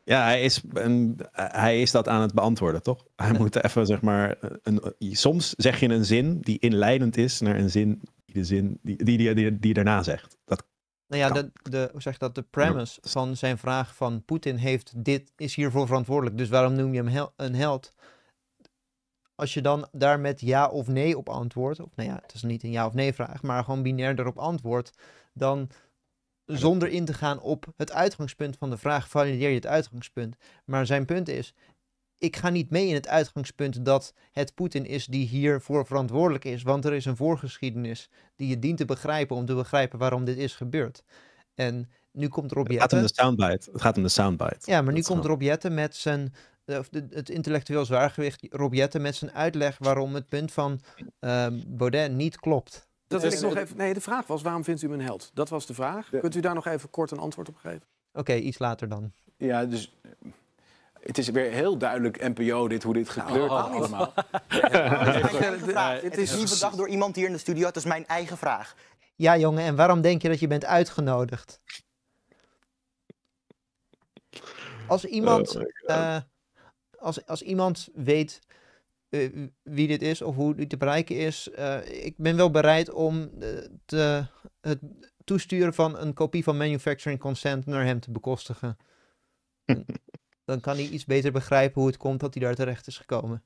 Ja, hij is, een, hij is dat aan het beantwoorden, toch? Hij moet even, zeg maar, een, soms zeg je een zin die inleidend is naar een zin die, de zin, die, die, die, die, daarna zegt. Dat nou ja, de, de, hoe zeg dat, de premise van zijn vraag van Poetin heeft dit, is hiervoor verantwoordelijk, dus waarom noem je hem een held? Als je dan daar met ja of nee op antwoordt, of nou ja, het is niet een ja of nee vraag, maar gewoon binair erop antwoordt, dan zonder in te gaan op het uitgangspunt van de vraag, valideer je het uitgangspunt? Maar zijn punt is, ik ga niet mee in het uitgangspunt dat het Poetin is die hiervoor verantwoordelijk is, want er is een voorgeschiedenis die je dient te begrijpen om te begrijpen waarom dit is gebeurd. En nu komt Rob Het gaat om de soundbite. Het gaat om de soundbite. Ja, maar nu komt Rob met zijn, eh, of het intellectueel zwaargewicht, Rob met zijn uitleg waarom het punt van uh, Baudet niet klopt dus, ik nog eh, even. Nee, de vraag was: waarom vindt u me een held? Dat was de vraag. Kunt u daar nog even kort een antwoord op geven? Oké, iets later dan. Ja, dus eh, het is weer heel duidelijk NPO, dit, hoe dit gekleurd wordt oh. allemaal. (laughs) Het is niet bedacht door iemand hier in de studio, het is mijn eigen vraag. Ja, jongen, en waarom denk je dat je bent uitgenodigd? Als iemand, oh eh, als, als iemand weet eh, wie dit is of hoe dit te bereiken is. Eh, ik ben wel bereid om eh, het toesturen van een kopie van manufacturing consent naar hem te bekostigen. (laughs) Dan kan hij iets beter begrijpen hoe het komt dat hij daar terecht is gekomen.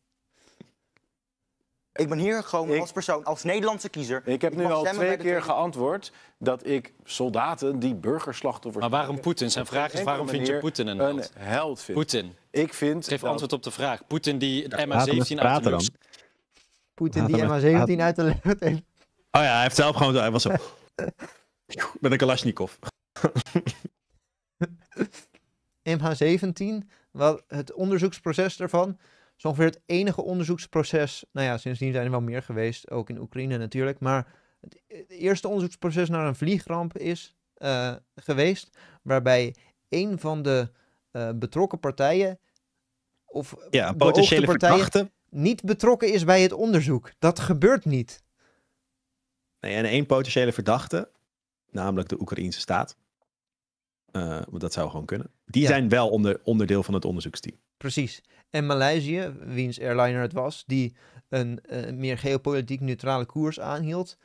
Ik ben hier gewoon als persoon, als Nederlandse kiezer. Ik heb nu al twee keer geantwoord dat ik soldaten die burgerslachtoffers. Maar waarom Poetin? Zijn vraag is: waarom vind je Poetin een held? vindt. Poetin. Ik vind... Geef dat... antwoord op de vraag. Poetin die de MH17 uit de lucht... Poetin die MH17 uit de lucht (laughs) Oh ja, hij heeft zelf gewoon... Hij was zo... Met (laughs) een Kalashnikov. (laughs) MH17, wat, het onderzoeksproces daarvan is ongeveer het enige onderzoeksproces. Nou ja, sindsdien zijn er wel meer geweest, ook in Oekraïne natuurlijk. Maar het, eerste onderzoeksproces naar een vliegramp is eh, geweest, waarbij een van de eh, betrokken partijen of ja, potentiële verdachte niet betrokken is bij het onderzoek. Dat gebeurt niet. Nee, en één potentiële verdachte, namelijk de Oekraïnse staat, uh, dat zou gewoon kunnen. Die zijn wel onder, onderdeel van het onderzoeksteam. Precies. En Maleisië, wiens airliner het was, die een eh, meer geopolitiek neutrale koers aanhield,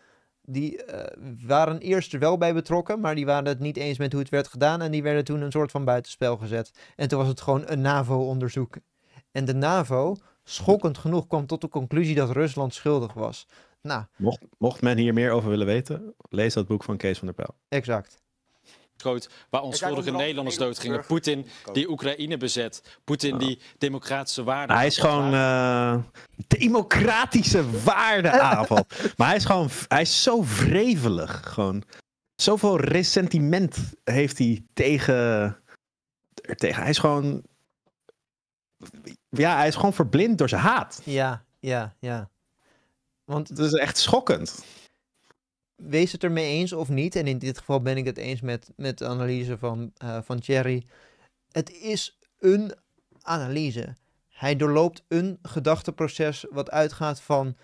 die eh, waren eerst er wel bij betrokken, maar die waren het niet eens met hoe het werd gedaan. En die werden toen een soort van buitenspel gezet. En toen was het gewoon een NAVO-onderzoek. En de NAVO, schokkend genoeg, kwam tot de conclusie dat Rusland schuldig was. Nou, mocht, men hier meer over willen weten, lees dat boek van Kees van der Pijl. Exact waar ons vorige Nederlanders doodgingen. Poetin die Oekraïne bezet. Poetin die democratische waarden. Hij is gewoon uh, democratische waarden (laughs) maar hij is gewoon, hij is zo wrevelig. Gewoon. Zoveel ressentiment heeft hij tegen, tegen. Hij is gewoon ja, hij is gewoon verblind door zijn haat. Ja, ja, ja. Want het is echt schokkend. Wees het ermee eens of niet, en in dit geval ben ik het eens met, met de analyse van, uh, van Thierry. Het is een analyse. Hij doorloopt een gedachteproces wat uitgaat van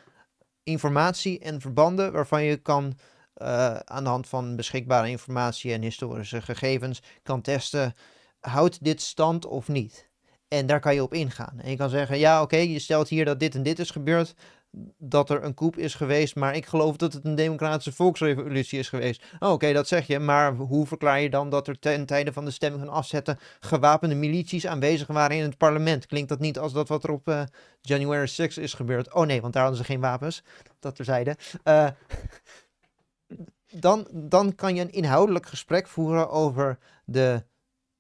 informatie en verbanden waarvan je kan eh, aan de hand van beschikbare informatie en historische gegevens kan testen, houdt dit stand of niet? En daar kan je op ingaan. En je kan zeggen, ja oké, je stelt hier dat dit en dit is gebeurd, dat er een coup is geweest, maar ik geloof dat het een democratische volksrevolutie is geweest. Oh, oké, dat zeg je, maar hoe verklaar je dan dat er ten tijde van de stemming van afzetten gewapende milities aanwezig waren in het parlement? Klinkt dat niet als dat wat er op uh, January 6 is gebeurd? Oh nee, want daar hadden ze geen wapens, dat terzijde. Uh, dan, dan kan je een inhoudelijk gesprek voeren over de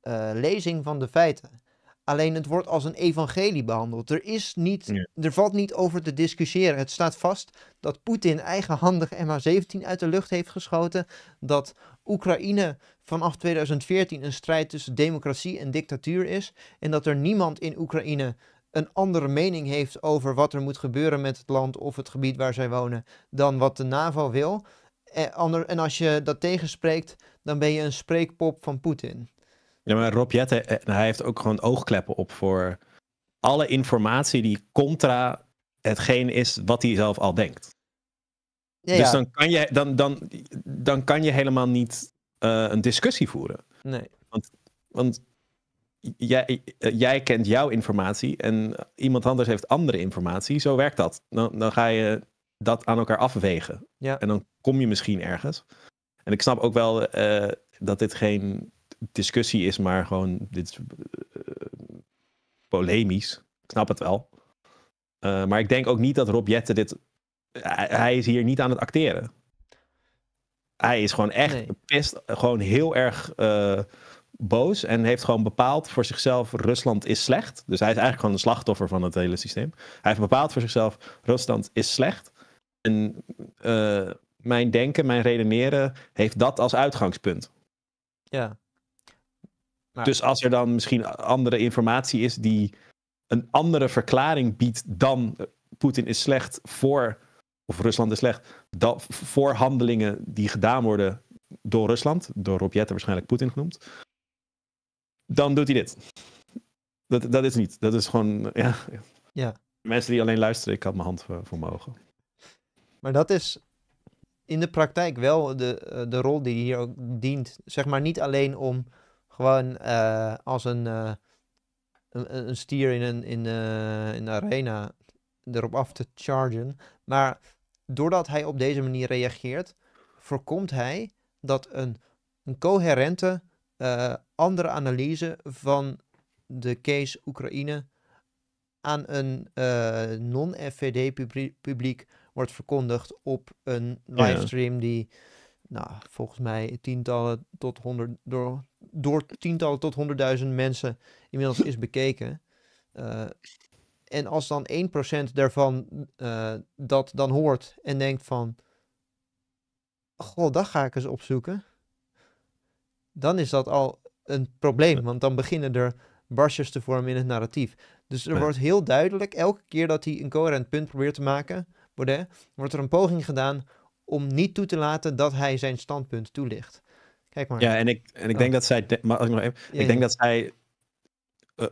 uh, lezing van de feiten. Alleen het wordt als een evangelie behandeld. Er, is niet, er valt niet over te discussiëren. Het staat vast dat Poetin eigenhandig MH17 uit de lucht heeft geschoten. Dat Oekraïne vanaf 2014 een strijd tussen democratie en dictatuur is. En dat er niemand in Oekraïne een andere mening heeft over wat er moet gebeuren met het land of het gebied waar zij wonen dan wat de NAVO wil. Eh, en als je dat tegenspreekt, dan ben je een spreekpop van Poetin. Ja, maar Rob Jetten, eh, eh, hij heeft ook gewoon oogkleppen op voor alle informatie die contra hetgeen is wat hij zelf al denkt. Ja, dus dan kan, je, dan, dan, dan kan je helemaal niet eh, een discussie voeren. Nee. Want, want jij, jij kent jouw informatie en iemand anders heeft andere informatie. Zo werkt dat. Dan, dan ga je dat aan elkaar afwegen. Ja. En dan kom je misschien ergens. En ik snap ook wel dat dit geen discussie is, maar gewoon dit is, eh, polemisch. Ik snap het wel. Eh, maar ik denk ook niet dat Rob Jetten dit. Hij, is hier niet aan het acteren. Hij is gewoon echt nee. gewoon heel erg eh, boos en heeft gewoon bepaald voor zichzelf: Rusland is slecht. Dus hij is eigenlijk gewoon een slachtoffer van het hele systeem. Hij heeft bepaald voor zichzelf: Rusland is slecht. En mijn denken, mijn redeneren heeft dat als uitgangspunt. Ja. Dus als er dan misschien andere informatie is die een andere verklaring biedt dan Poetin is slecht voor, of Rusland is slecht, dat, voor handelingen die gedaan worden door Rusland, door Robjetten waarschijnlijk Poetin genoemd, dan doet hij dit. Dat, dat is niet. Dat is gewoon, ja. ja. Mensen die alleen luisteren, ik had mijn hand eh, voor, voor Maar dat is in de praktijk wel de, eh, de rol die hier ook dient. Zeg maar niet alleen om gewoon eh, als eh, een, een, een, stier in een, in, eh, in een arena erop af te chargen. Maar doordat hij op deze manier reageert, voorkomt hij dat een, een coherente andere analyse van de case Oekraïne aan een non-FVD publiek wordt verkondigd op een livestream die nou, volgens mij tientallen tot honderd, door door tientallen tot honderdduizend mensen inmiddels is bekeken. Eh, en als dan 1% daarvan uh, dat dan hoort en denkt van, goh, dat ga ik eens opzoeken. Dan is dat al een probleem, want dan beginnen er barsjes te vormen in het narratief. Dus er wordt heel duidelijk, elke keer dat hij een coherent punt probeert te maken, wordt er een poging gedaan om niet toe te laten dat hij zijn standpunt toelicht. Kijk maar. Ja, en ik, en ik denk dat zij. Maar ik nog even? ik denk dat zij.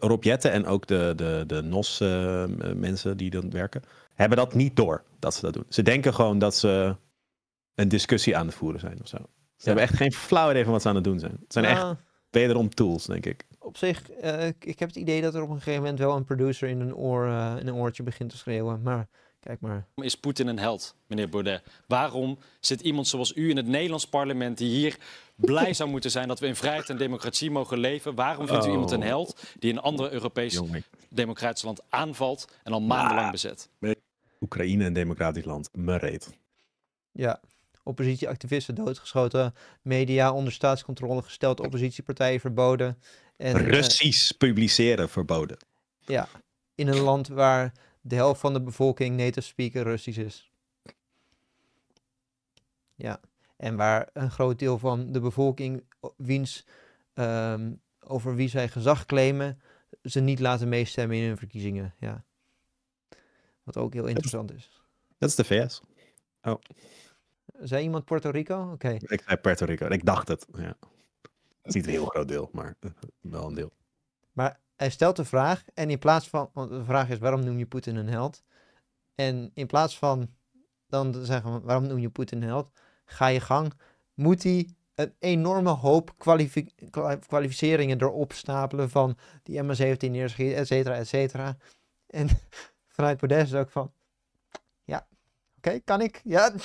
Uh, en ook de, de, de NOS eh, mensen die dan werken, hebben dat niet door dat ze dat doen. Ze denken gewoon dat ze een discussie aan het voeren zijn of zo. Ze hebben echt geen flauw idee van wat ze aan het doen zijn. Het zijn echt nou. wederom tools, denk ik. Op zich, eh, ik heb het idee dat er op een gegeven moment wel een producer in een, oor, in een oortje begint te schreeuwen, maar Kijk maar. Is Poetin een held, meneer Baudet? Waarom zit iemand zoals u in het Nederlands parlement die hier blij zou moeten zijn dat we in vrijheid en democratie mogen leven? Waarom vindt u oh. iemand een held die een ander Europees democratisch land aanvalt en al maandenlang ah. bezet? Oekraïne een democratisch land, me reed. Ja, oppositieactivisten doodgeschoten, media onder staatscontrole gesteld, oppositiepartijen verboden. En, eh, Russisch publiceren verboden. Ja, in een land waar de helft van de bevolking native speaker Russisch is. Ja, en waar een groot deel van de bevolking wiens, ehm, over wie zij gezag claimen, ze niet laten meestemmen in hun verkiezingen. Ja. Wat ook heel interessant is. Dat is de VS. Oh. Zei iemand Puerto Rico? Oké. Ik zei Puerto Rico. Ik dacht het. Ja. niet een heel groot deel, maar eh, wel een deel. Maar hij stelt de vraag en in plaats van, want de vraag is waarom noem je Poetin een held? En in plaats van dan te zeggen waarom noem je Poetin een held, ga je gang, moet hij een enorme hoop kwalificeringen erop stapelen van die MA-17 neerschieten, et cetera, et cetera. En (laughs) vanuit Podes is ook van, ja, oké, kan ik? Ja. (laughs)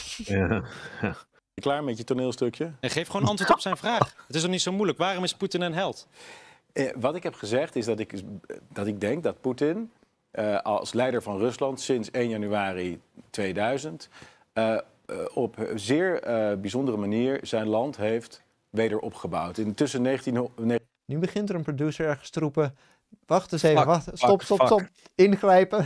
Klaar met je toneelstukje? En geef gewoon antwoord op zijn vraag. Het is toch niet zo moeilijk. Waarom is Poetin een held? Eh, wat ik heb gezegd is dat ik, eh, dat ik denk dat Poetin eh, als leider van Rusland sinds 1 januari 2000 uh, op zeer bijzondere manier zijn land heeft wederopgebouwd. Intussen 19... Nu begint er een producer ergens te wacht eens even, wacht, stop, stop, stop, ingrijpen. (laughs)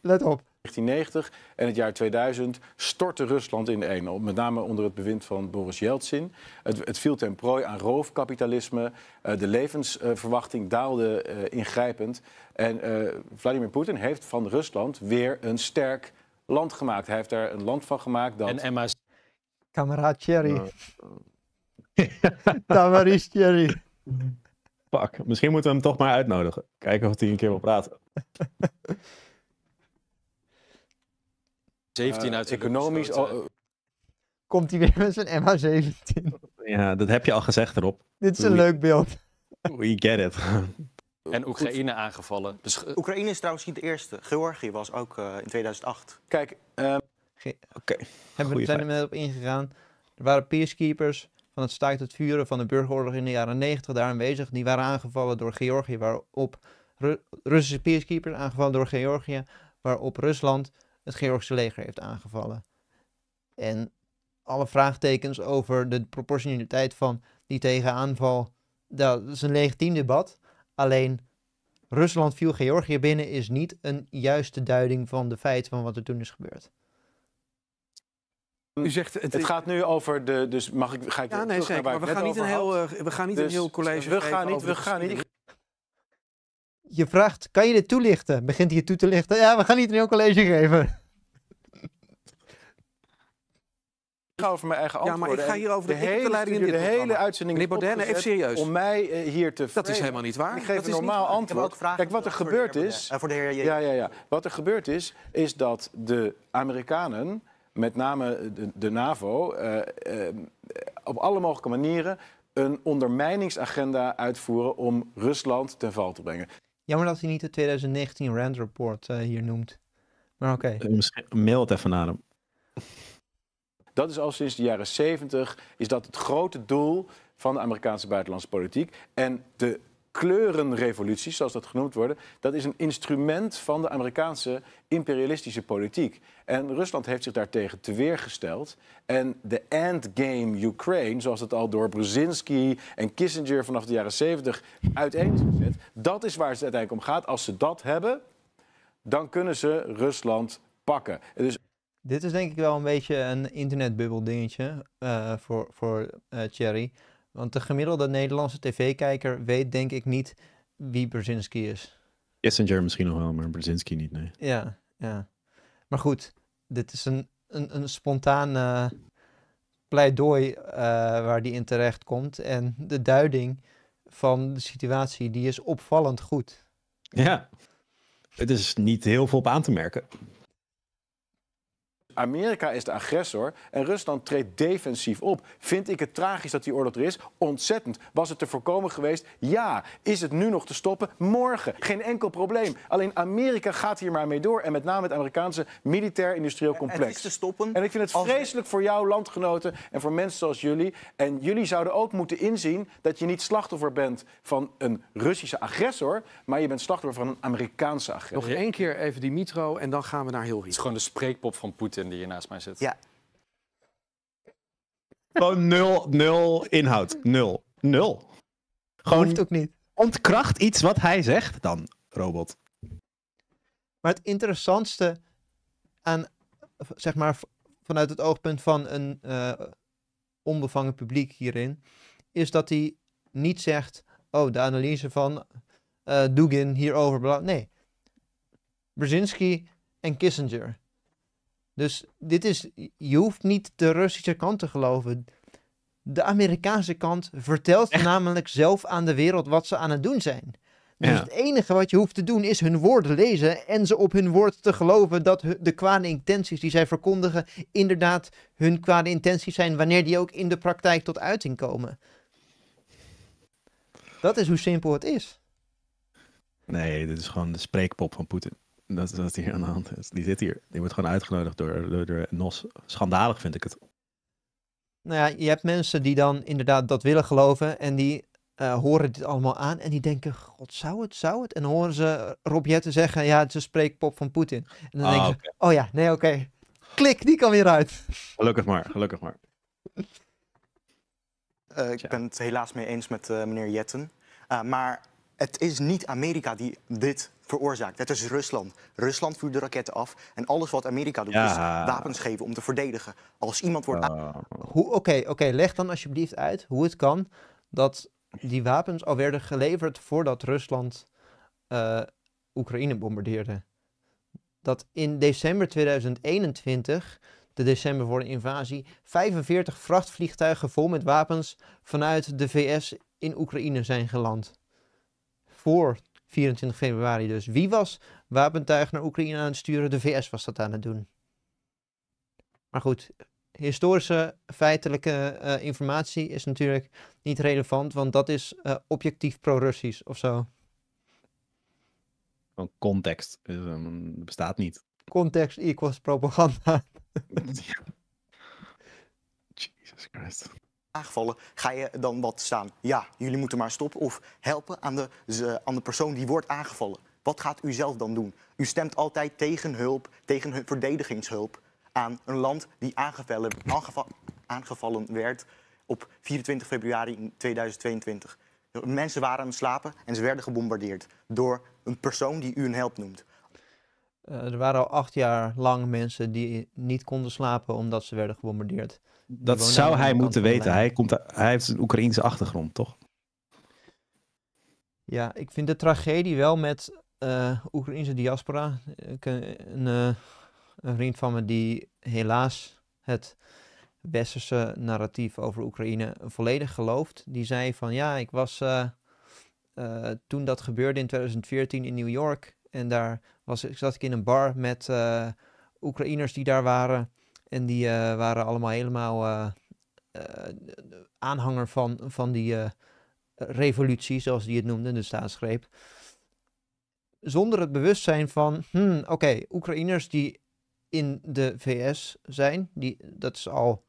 Let op. 1990 en het jaar 2000 stortte Rusland in één. Met name onder het bewind van Boris Yeltsin. Het, het viel ten prooi aan roofkapitalisme. Eh, de levensverwachting daalde eh, ingrijpend. En eh, Vladimir Poetin heeft van Rusland weer een sterk land gemaakt. Hij heeft daar een land van gemaakt dat... En Emma... Kameraad Thierry. Daar (laughs) Jerry. Pak, misschien moeten we hem toch maar uitnodigen. Kijken of hij een keer wil praten. (laughs) 17 eh, uit economisch. Oh, oh. Komt hij weer met zijn MH17? Ja, dat heb je al gezegd, erop. Dit is een leuk beeld. We get it. (laughs) En Oekraïne aangevallen. Dus, eh, Oekraïne is trouwens niet de eerste. Georgië was ook eh, in 2008. Kijk, um... Oké. Okay. We zijn er net op ingegaan. Er waren peacekeepers van het staakt het vuren van de burgeroorlog in de jaren 90 daar aanwezig. Die waren aangevallen door Georgië, waarop Russische peacekeepers aangevallen door Georgië, waarop Rusland het Georgische leger heeft aangevallen. En alle vraagtekens over de proportionaliteit van die tegenaanval, dat is een legitiem debat. Alleen Rusland viel Georgië binnen is niet een juiste duiding van de feiten van wat er toen is gebeurd. U mm. zegt, het, gaat nu over de. Dus mag ik. Ga ik ja, nee, zeker. Eh, we gaan, niet een heel, we gaan niet een heel college. We gaan niet. We gaan niet je vraagt, kan je dit toelichten? Begint hij het toe te lichten? Ja, we gaan niet een heel college geven. Ik ga over mijn eigen antwoorden. Ja, maar ik ga hier over de, hele, leiding in dit de hele uitzending. Meneer Baudet, nou, even serieus. Om mij eh, hier te. vragen. Dat is helemaal niet waar. Ik geef dat een normaal antwoord. Kijk, wat er gebeurd is. voor de heer ja, ja, ja. Wat er gebeurd is, is dat de Amerikanen, met name de, de NAVO, eh, eh, op alle mogelijke manieren een ondermijningsagenda uitvoeren om Rusland ten val te brengen. Jammer dat hij niet de 2019 Rand Report eh, hier noemt. Maar oké. Okay. Eh, mail het even naar hem. Dat is al sinds de jaren 70 is dat het grote doel van de Amerikaanse buitenlandse politiek. En de kleurenrevolutie, zoals dat genoemd worden, dat is een instrument van de Amerikaanse imperialistische politiek. En Rusland heeft zich daartegen teweergesteld. En de endgame Ukraine, zoals het al door Brzezinski en Kissinger vanaf de jaren 70 uiteen is gezet, dat is waar het uiteindelijk om gaat. Als ze dat hebben, dan kunnen ze Rusland pakken. Dus dit is denk ik wel een beetje een internetbubbel dingetje eh, voor, voor uh, Thierry. Want de gemiddelde Nederlandse tv-kijker weet denk ik niet wie Brzezinski is. Essinger misschien nog wel, maar Brzezinski niet, nee. Ja, ja. Maar goed, dit is een, een, een spontane pleidooi eh, waar die in terecht komt. En de duiding van de situatie, die is opvallend goed. Ja, het is niet heel veel op aan te merken. Amerika is de agressor en Rusland treedt defensief op. Vind ik het tragisch dat die oorlog er is? Ontzettend. Was het te voorkomen geweest? Ja. Is het nu nog te stoppen? Morgen. Geen enkel probleem. Alleen Amerika gaat hier maar mee door. En met name het Amerikaanse militair-industrieel complex. Het is te stoppen. En ik vind het vreselijk voor jouw landgenoten en voor mensen zoals jullie. En jullie zouden ook moeten inzien dat je niet slachtoffer bent van een Russische agressor. Maar je bent slachtoffer van een Amerikaanse agressor. Nog één keer even metro, en dan gaan we naar Hilary. Het is gewoon de spreekpop van Poetin die hier naast mij zit. Ja. Gewoon nul, nul inhoud. Nul. Nul. Gewoon ook niet. ontkracht iets wat hij zegt dan, robot. Maar het interessantste aan, zeg maar, vanuit het oogpunt van een eh, onbevangen publiek hierin, is dat hij niet zegt, oh, de analyse van eh, Dugin hierover. Nee. Brzezinski en Kissinger dus dit is, je hoeft niet de Russische kant te geloven. De Amerikaanse kant vertelt namelijk zelf aan de wereld wat ze aan het doen zijn. Dus het enige wat je hoeft te doen is hun woorden lezen en ze op hun woord te geloven dat de kwade intenties die zij verkondigen inderdaad hun kwade intenties zijn wanneer die ook in de praktijk tot uiting komen. Dat is hoe simpel het is. Nee, dit is gewoon de spreekpop van Poetin. Dat is wat hier aan de hand is. Dus die zit hier. Die wordt gewoon uitgenodigd door, door, NOS. Schandalig vind ik het. Nou ja, je hebt mensen die dan inderdaad dat willen geloven en die eh, horen dit allemaal aan en die denken, god, zou het, zou het? En dan horen ze Rob Jetten zeggen, ja, het is een spreekpop van Poetin. En dan denk ah, denken ze, oh ja, nee, oké. Klik, die kan weer uit. Gelukkig maar, gelukkig maar. Eh, ik ben het helaas mee eens met eh, meneer Jetten. Ah, maar het is niet Amerika die dit veroorzaakt. Dat is Rusland. Rusland vuurt de raketten af. En alles wat Amerika doet, is wapens geven om te verdedigen. Als iemand wordt. Uh. Oké, leg dan alsjeblieft uit hoe het kan dat die wapens al werden geleverd voordat Rusland eh, Oekraïne bombardeerde. Dat in december 2021, de december voor de invasie, 45 vrachtvliegtuigen vol met wapens vanuit de VS in Oekraïne zijn geland. Voor 24 februari dus. Wie was wapentuig naar Oekraïne aan het sturen? De VS was dat aan het doen. Maar goed, historische, feitelijke eh, informatie is natuurlijk niet relevant, want dat is eh, objectief pro-Russisch of zo. Context eh, bestaat niet. Context equals propaganda. (laughs) (laughs) Jesus Christ aangevallen, ga je dan wat staan? Ja, jullie moeten maar stoppen of helpen aan de, aan de persoon die wordt aangevallen. Wat gaat u zelf dan doen? U stemt altijd tegen hulp, tegen verdedigingshulp aan een land die aangevallen, aangevallen werd op 24 februari 2022. Mensen waren aan het slapen en ze werden gebombardeerd door een persoon die u een help noemt. Eh, er waren al acht jaar lang mensen die niet konden slapen omdat ze werden gebombardeerd dat zou hij moeten weten. Hij, komt, hij heeft een Oekraïense achtergrond, toch? Ja, ik vind de tragedie wel met uh, Oekraïnse diaspora. Eh, een, eh, een, vriend van me die helaas het westerse narratief over Oekraïne volledig gelooft. Die zei van ja, ik was toen dat gebeurde in 2014 in New York. En daar was, zat ik in een bar met Oekraïners die daar waren. En die eh, waren allemaal helemaal eh, eh, aanhanger van, van die revolutie, zoals die het noemde, de staatsgreep. Zonder het bewustzijn van, hmm, oké, Oekraïners die in de VS zijn, die, dat is al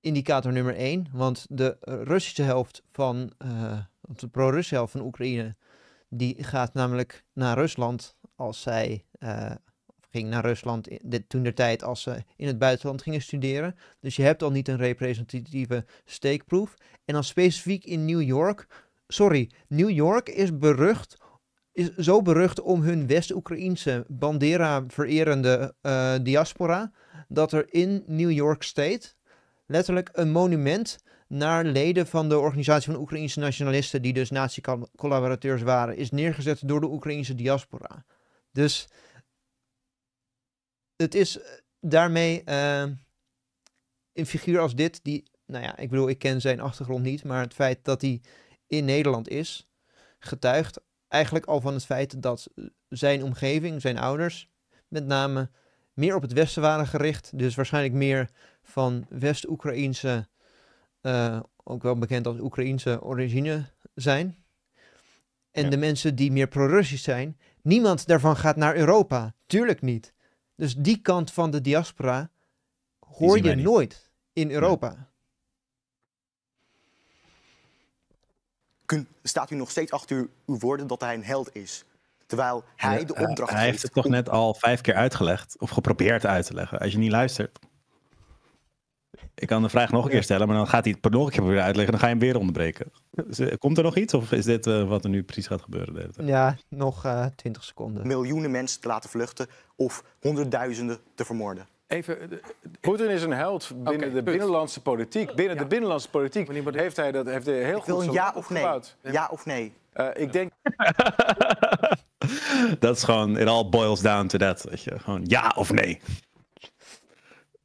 indicator nummer één, Want de Russische helft van, de pro-Russische helft van Oekraïne, die gaat namelijk naar Rusland als zij naar Rusland toen de tijd als ze in het buitenland gingen studeren. Dus je hebt al niet een representatieve steekproef. En dan specifiek in New York. Sorry, New York is berucht is zo berucht om hun West-Oekraïnse bandera-vererende eh, diaspora, dat er in New York State letterlijk een monument naar leden van de organisatie van Oekraïnse nationalisten, die dus nazi-collaborateurs waren, is neergezet door de Oekraïnse diaspora. Dus het is eh, daarmee ehm, een figuur als dit, die, nou ja, ik bedoel, ik ken zijn achtergrond niet, maar het feit dat hij in Nederland is, getuigt eigenlijk al van het feit dat zijn omgeving, zijn ouders, met name meer op het westen waren gericht. Dus waarschijnlijk meer van West-Oekraïnse, eh, ook wel bekend als Oekraïnse origine zijn. En de mensen die meer pro-Russisch zijn, niemand daarvan gaat naar Europa. Tuurlijk niet. Dus die kant van de diaspora hoor je nooit in Europa. Kun, staat u nog steeds achter uw woorden dat hij een held is? Terwijl hij de opdracht heeft? Hij heeft het toch net al vijf keer uitgelegd, of geprobeerd uit te leggen. Als je niet luistert. Ik kan de vraag nog een keer stellen, maar dan gaat hij het nog een keer proberen uitleggen. Dan ga je hem weer onderbreken. Eh, komt er nog iets of is dit eh, wat er nu precies gaat gebeuren? De hele tijd? Ja, nog uh, eh, 20 seconden. Miljoenen mensen te laten vluchten of honderdduizenden te vermoorden. Even, Poetin is een held binnen de binnenlandse politiek. Binnen de binnenlandse politiek heeft hij dat heeft hij heel goed wil ja of nee. Ja of nee. ik denk. (laughs) dat is gewoon, it all boils down to that. Weet je. Gewoon ja of nee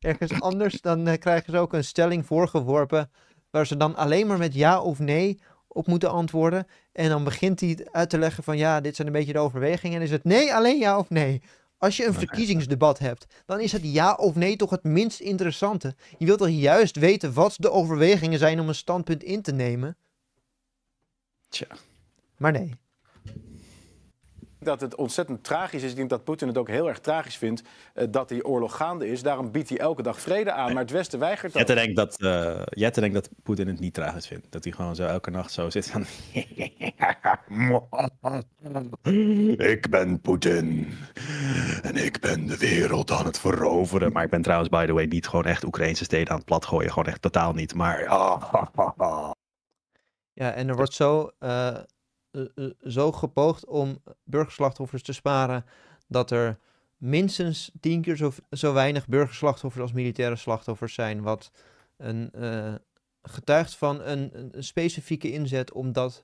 ergens anders, dan eh, krijgen ze ook een stelling voorgeworpen waar ze dan alleen maar met ja of nee op moeten antwoorden. En dan begint hij uit te leggen van ja, dit zijn een beetje de overwegingen. En is het nee, alleen ja of nee. Als je een verkiezingsdebat hebt, dan is het ja of nee toch het minst interessante. Je wilt toch juist weten wat de overwegingen zijn om een standpunt in te nemen? Tja. Maar nee dat het ontzettend tragisch is. Ik denk dat Poetin het ook heel erg tragisch vindt eh, dat die oorlog gaande is. Daarom biedt hij elke dag vrede aan, maar het Westen weigert dat. Jette denkt dat, eh, Jette denkt dat Poetin het niet tragisch vindt. Dat hij gewoon zo elke nacht zo zit van... (laughs) ik ben Poetin en ik ben de wereld aan het veroveren. Maar ik ben trouwens, by the way, niet gewoon echt Oekraïnse steden aan het platgooien. Gewoon echt totaal niet, maar... ja, en er wordt zo... Eh, eh, eh, zo gepoogd om burgerslachtoffers te sparen dat er minstens tien keer zo, zo weinig burgerslachtoffers als militaire slachtoffers zijn. Wat een, eh, getuigt van een, een, specifieke inzet om dat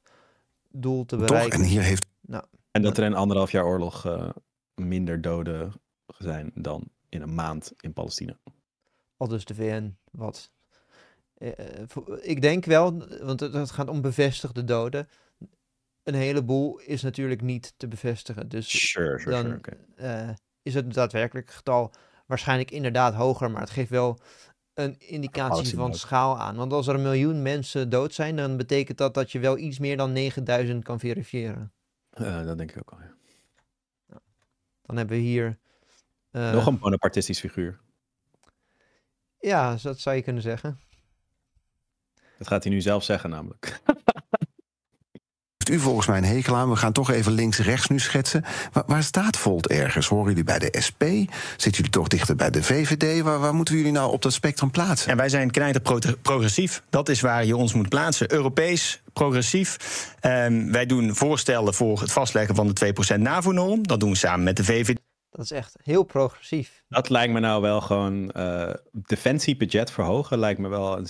doel te bereiken. Toch, en, hier heeft... nou, en dat er in anderhalf jaar oorlog minder doden zijn dan in een maand in Palestina. Al dus de VN, wat. ik denk wel, want het gaat om bevestigde doden een heleboel is natuurlijk niet te bevestigen. Dus dan eh, is het daadwerkelijk getal waarschijnlijk inderdaad hoger, maar het geeft wel een indicatie van schaal aan. Want als er een miljoen mensen dood zijn, dan betekent dat dat je wel iets meer dan 9000 kan verifiëren. Eh, dat denk ik ook al, ja. Dan hebben we hier... Eh, Nog een bonapartistisch figuur. Ja, dat zou je kunnen zeggen. Dat gaat hij nu zelf zeggen namelijk. (laughs) u volgens mij een hekel aan. We gaan toch even links-rechts nu schetsen. Waar, staat Volt ergens? Horen jullie bij de SP? Zitten jullie toch dichter bij de VVD? Waar, waar moeten jullie nou op dat spectrum plaatsen? En wij zijn knijter progressief. Dat is waar je ons moet plaatsen. Europees, progressief. Ehm, wij doen voorstellen voor het vastleggen van de 2% NAVO-norm. Dat doen we samen met de VVD. Dat is echt heel progressief. Dat lijkt me nou wel gewoon uh, defensiebudget verhogen. Lijkt me wel een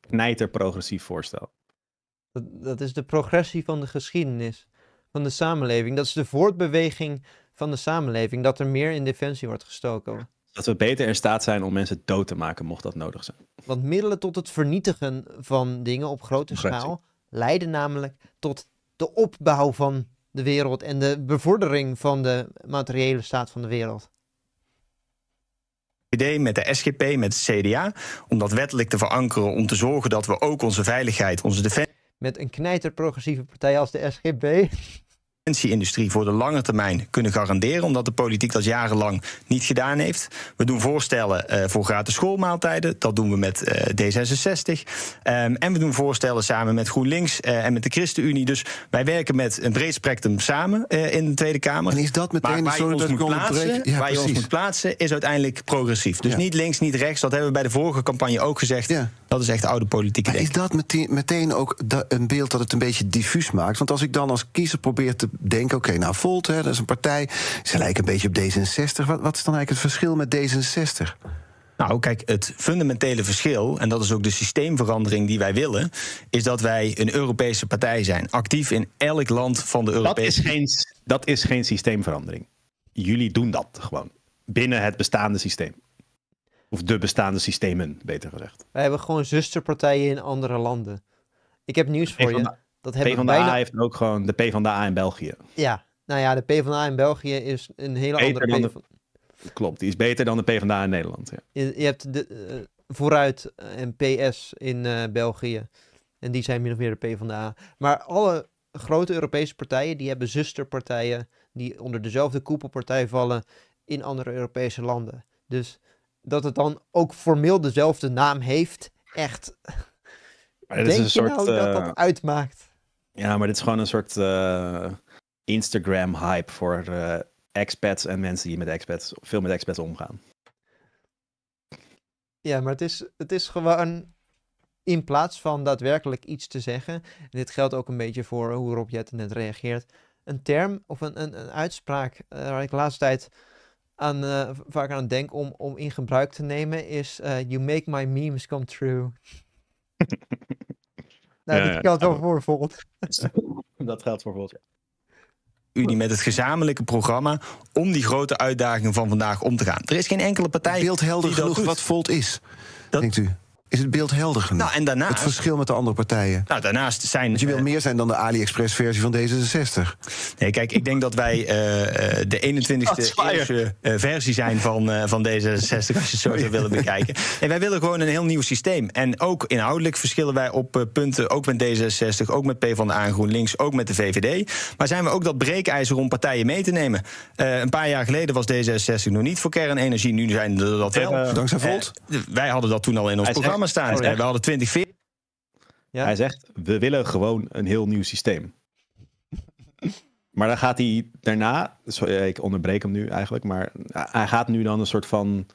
knijter progressief voorstel. Dat, is de progressie van de geschiedenis, van de samenleving. Dat is de voortbeweging van de samenleving, dat er meer in defensie wordt gestoken. Dat we beter in staat zijn om mensen dood te maken, mocht dat nodig zijn. Want middelen tot het vernietigen van dingen op grote schaal leiden namelijk tot de opbouw van de wereld en de bevordering van de materiële staat van de wereld. Idee met de SGP, met het CDA, om dat wettelijk te verankeren, om te zorgen dat we ook onze veiligheid, onze defensie met een knijterprogressieve partij als de SGB defensieindustrie voor de lange termijn kunnen garanderen, omdat de politiek dat jarenlang niet gedaan heeft. We doen voorstellen eh, voor gratis schoolmaaltijden, dat doen we met eh, D66. Ehm, en we doen voorstellen samen met GroenLinks eh, en met de ChristenUnie. Dus wij werken met een breed spectrum samen in de Tweede Kamer. En is dat meteen maar waar je, plaatsen, waar je ons moet plaatsen, is uiteindelijk progressief. Dus niet links, niet rechts. Dat hebben we bij de vorige campagne ook gezegd. Dat is echt oude politieke maar Is dat meteen, meteen ook een beeld dat het een beetje diffuus maakt? Want als ik dan als kiezer probeer te Denk oké, nou Volt, hè, dat is een partij. Ze lijken een beetje op D66. Wat, wat is dan eigenlijk het verschil met D66? Nou, kijk, het fundamentele verschil, en dat is ook de systeemverandering die wij willen, is dat wij een Europese partij zijn. Actief in elk land van de Europese dat is geen, dat is geen systeemverandering. Jullie doen dat gewoon. Binnen het bestaande systeem. Of de bestaande systemen, beter gezegd. Wij hebben gewoon zusterpartijen in andere landen. Ik heb nieuws voor je. Dat hebben PvdA bijna... heeft ook gewoon de PvdA in België. Ja, nou ja, de PvdA in België is een hele andere... PvdA. Klopt, die is beter dan de PvdA in Nederland. Ja. Je, je, hebt de, eh, Vooruit eh, en PS in eh, België. En die zijn min of meer de PvdA. Maar alle grote Europese partijen, die hebben zusterpartijen... die onder dezelfde koepelpartij vallen in andere Europese landen. Dus dat het dan ook formeel dezelfde naam heeft, echt... Maar dat Denk is een soort, nou dat dat uitmaakt? Ja, maar dit is gewoon een soort eh, Instagram-hype voor uh, expats en mensen die met expats, veel met expats omgaan. Ja, maar het is, het is gewoon in plaats van daadwerkelijk iets te zeggen, en dit geldt ook een beetje voor hoe Rob Jetten net reageert, een term of een, een, een uitspraak eh, waar ik de laatste tijd aan, vaak aan denk om, om in gebruik te nemen is You make my memes come true. (laughs) Nou, dat geldt wel voor bijvoorbeeld. (laughs) Dat geldt voor bijvoorbeeld, Unie met het gezamenlijke programma om die grote uitdagingen van vandaag om te gaan. Er is geen enkele partij. Beeldhelder genoeg doet. wat Volt is, denkt u? is het beeld helder genoeg. Nou, en daarnaast, het verschil met de andere partijen. Nou, daarnaast zijn. je wil meer zijn dan de AliExpress-versie van D66. Nee, kijk, ik denk dat wij eh, eh, de 21ste eh, versie zijn van, van D66, als je het zo zou willen bekijken. En wij willen gewoon een heel nieuw systeem. En ook inhoudelijk verschillen wij op punten, ook met D66, ook met PvdA en GroenLinks, ook met de VVD. Maar zijn we ook dat breekijzer om partijen mee te nemen? een paar jaar geleden was D66 nog niet voor kernenergie, nu zijn we dat wel. Dankzij Volt? wij hadden dat toen al in ons programma staan. Oh, ja. We hadden 2040. Ja? Hij zegt, we willen gewoon een heel nieuw systeem. maar dan gaat hij daarna, sorry, ik onderbreek hem nu eigenlijk, maar hij gaat nu dan een soort van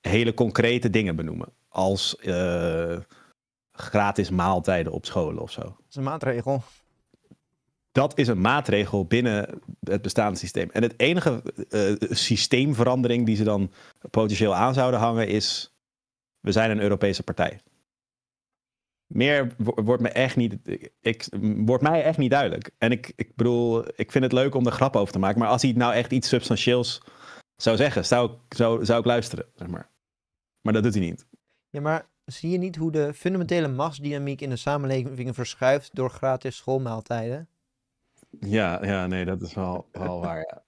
hele concrete dingen benoemen. Als eh, gratis maaltijden op scholen of zo. Dat is een maatregel. Dat is een maatregel binnen het bestaande systeem. En het enige eh, systeemverandering die ze dan potentieel aan zouden hangen is we zijn een Europese partij. Meer wordt, me echt niet, ik, wordt mij echt niet duidelijk. En ik, ik bedoel, ik vind het leuk om er grap over te maken. Maar als hij nou echt iets substantieels zou zeggen, zou ik, zou, zou ik luisteren. Zeg maar. maar dat doet hij niet. Ja, maar zie je niet hoe de fundamentele machtsdynamiek in de samenleving verschuift door gratis schoolmaaltijden? Ja, ja nee, dat is wel, wel waar. Ja.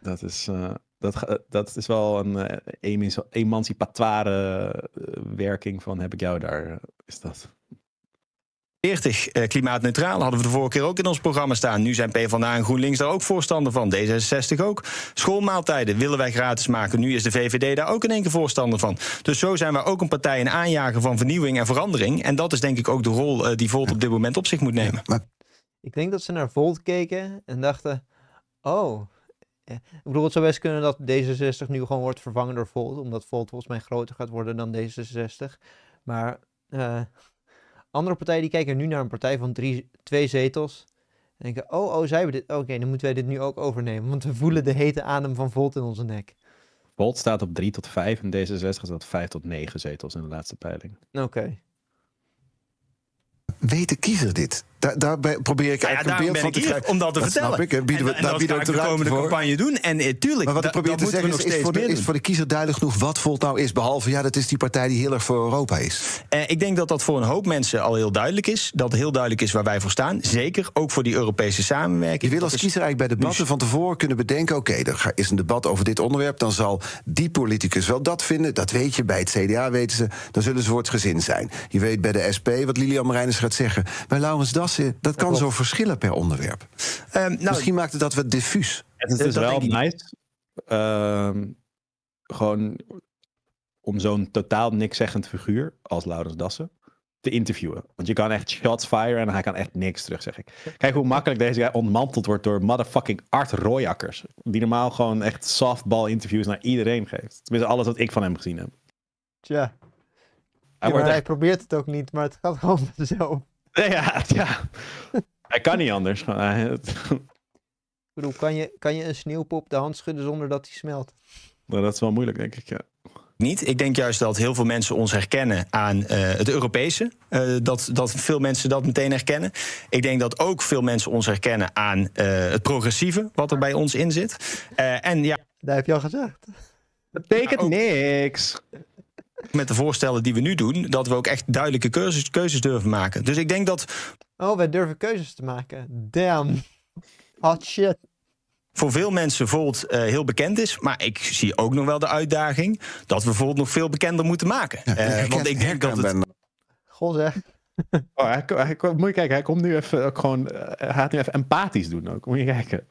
Dat is. Eh, dat, dat is wel een eh, emancipatoire eh, werking van heb ik jou daar, eh, is dat. 40, eh, klimaatneutraal hadden we de vorige keer ook in ons programma staan. Nu zijn PvdA en GroenLinks daar ook voorstander van. D66 ook. Schoolmaaltijden willen wij gratis maken. Nu is de VVD daar ook in één keer voorstander van. Dus zo zijn we ook een partij in aanjager van vernieuwing en verandering. En dat is denk ik ook de rol eh, die Volt op dit moment op zich moet nemen. Ik denk dat ze naar Volt keken en dachten... Oh, ik bedoel, het zou best kunnen dat D66 nu gewoon wordt vervangen door Volt. Omdat Volt volgens mij groter gaat worden dan D66. Maar eh, andere partijen die kijken nu naar een partij van twee zetels. En denken, oh, oh, zij hebben dit. Oké, dan moeten wij dit nu ook overnemen. Want we voelen de hete adem van Volt in onze nek. Volt staat op 3 tot 5 en D66 staat 5 tot 9 zetels in de laatste peiling. Oké. Okay. Weet de kiezer dit? Daar, probeer ik nou eigenlijk een beeld van te krijgen. Om dat te dat vertellen. Snap ik. Bieden we, en, en daar bieden we de komende campagne doen. En eh, tuurlijk, maar wat ik probeer te zeggen is, is, voor de, is, voor de, kiezer duidelijk genoeg wat Volt nou is. Behalve, ja, dat is die partij die heel erg voor Europa is. Eh, ik denk dat dat voor een hoop mensen al heel duidelijk is. Dat heel duidelijk is waar wij voor staan. Zeker ook voor die Europese samenwerking. Je wil als kiezer eigenlijk bij debatten dus van tevoren kunnen bedenken... oké, er is een debat over dit onderwerp. Dan zal die politicus wel dat vinden. Dat weet je bij het CDA, weten ze. Dan zullen ze voor het gezin zijn. Je weet bij de SP wat Lilian Marijnis gaat zeggen. Bij Laurens Das eh, dat kan zo verschillen per onderwerp. Ehm, nou, Misschien maakt het dat wat diffuus. Het is, dus wel nice. Ehm, gewoon om zo'n totaal nikszeggend figuur als Laurens Dassen te interviewen. Want je kan echt shots fire en hij kan echt niks terug, zeg ik. Kijk hoe makkelijk deze guy ontmanteld wordt door motherfucking Art Royakkers. Die normaal gewoon echt softball interviews naar iedereen geeft. Tenminste, alles wat ik van hem gezien heb. Tja. Hij, hij probeert het ook niet, maar het gaat gewoon (laughs) zo. (laughs) ja, ja. Hij kan niet anders. Ik bedoel, kan je, kan je een sneeuwpop de hand schudden zonder dat hij smelt? Nou, dat is wel moeilijk, denk ik, ja. Niet. Ik denk juist dat heel veel mensen ons herkennen aan eh, het Europese. Eh, dat, dat veel mensen dat meteen herkennen. Ik denk dat ook veel mensen ons herkennen aan eh, het progressieve, wat er bij ons in zit. en ja. Daar heb je al gezegd. Dat betekent ja, niks met de voorstellen die we nu doen, dat we ook echt duidelijke keuzes, keuzes durven maken. Dus ik denk dat. Oh, wij durven keuzes te maken. Damn. Hot shit voor veel mensen voelt uh, heel bekend is. Maar ik zie ook nog wel de uitdaging dat we Volt nog veel bekender moeten maken. Ja, eh, want ik denk dat het. Ben. zeg. Oh, hij, moet je kijken, hij komt nu even ook gewoon. Eh, hij gaat nu even empathisch doen ook. Moet je kijken.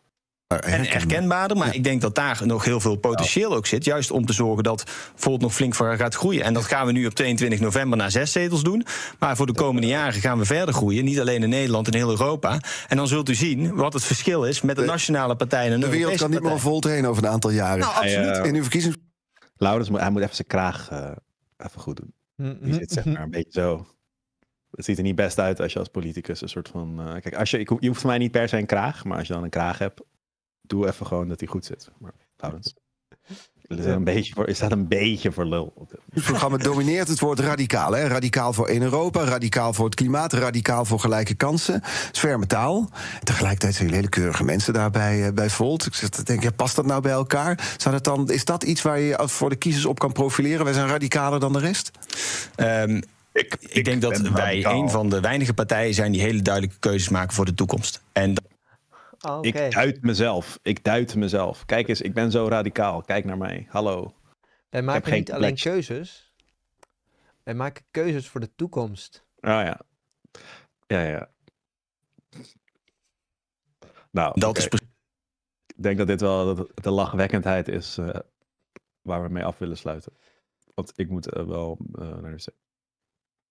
Eh, en herkenbaarder, maar ik denk dat daar nog heel veel potentieel nou. ook zit. Juist om te zorgen dat Volt nog flink voor gaat groeien. En dat gaan we nu op 22 november naar zes zetels doen. Maar voor de komende jaren gaan we verder groeien. Niet alleen in Nederland, in heel Europa. En dan zult u zien wat het verschil is met de nationale partijen de, wereld kan niet meer Volt heen over een aantal jaren. Nou, absoluut. In uw verkiezings... Laurens, hij moet even zijn kraag eh, even goed doen. Die zit zeg maar een beetje zo het ziet er niet best uit als je als politicus een soort van. Eh, kijk, als je, je hoeft voor mij niet per se een kraag, maar als je dan een kraag hebt, doe even gewoon dat hij goed zit. Maar trouwens. (laughs) Is dat, een beetje voor, een beetje voor lul? Het programma domineert het woord radicaal. Hè? Radicaal voor in Europa, radicaal voor het klimaat, radicaal voor gelijke kansen. sferme taal. Tegelijkertijd zijn jullie hele keurige mensen daarbij eh, bij Volt. Ik zeg, denk, ja, past dat nou bij elkaar? Zou dan, is dat iets waar je voor de kiezers op kan profileren? Wij zijn radicaler dan de rest? Ehm, ik, ik, denk dat wij een van de weinige partijen zijn die hele duidelijke keuzes maken voor de toekomst. En Oh, ik duid mezelf. Ik duid mezelf. Kijk eens, ik ben zo radicaal. Kijk naar mij. Hallo. Wij maken niet alleen keuzes. Wij maken keuzes voor de toekomst. Ah ja. Ja, ja. Nou, dat is ik denk dat dit wel de lachwekkendheid is eh, waar we mee af willen sluiten. Want ik moet eh, wel eh, naar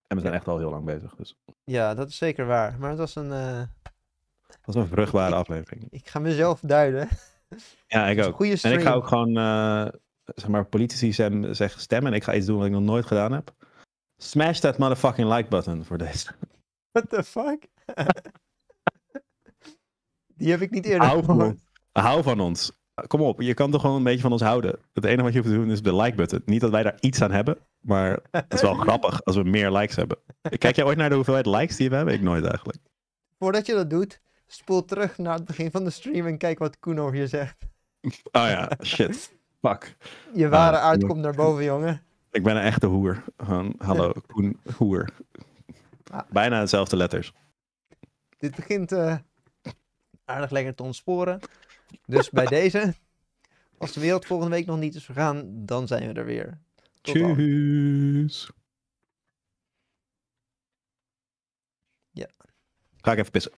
En we zijn echt al heel lang bezig. Dus. Ja, dat is zeker waar. Maar het was een dat was een vruchtbare aflevering. Ik ga mezelf duiden. Ja, ik ook. En ik ga ook gewoon, eh, zeg maar, politici zeggen stemmen. En ik ga iets doen wat ik nog nooit gedaan heb. Smash that motherfucking like button voor deze. What the fuck? (laughs) Die heb ik niet eerder Hou Hou van ons. Kom op, je kan toch gewoon een beetje van ons houden. Het enige wat je hoeft te doen is de like button. Niet dat wij daar iets aan hebben, maar het is wel (laughs) grappig als we meer likes hebben. Kijk jij ooit naar de hoeveelheid likes die we hebben? Ik nooit eigenlijk. Voordat je dat doet, spoel terug naar het begin van de stream en kijk wat over hier zegt. (laughs) Ah ja, shit. Fuck. Je ware uh, ah, uitkomt naar boven, jongen. Ik ben een echte hoer. hallo, (laughs) Koen, hoer. Ah. Bijna dezelfde letters. Dit begint eh, aardig lekker te ontsporen. Dus bij (laughs) deze, als de wereld volgende week nog niet is vergaan, dan zijn we er weer. Tot Tjus. Ja. Ga ik even pissen.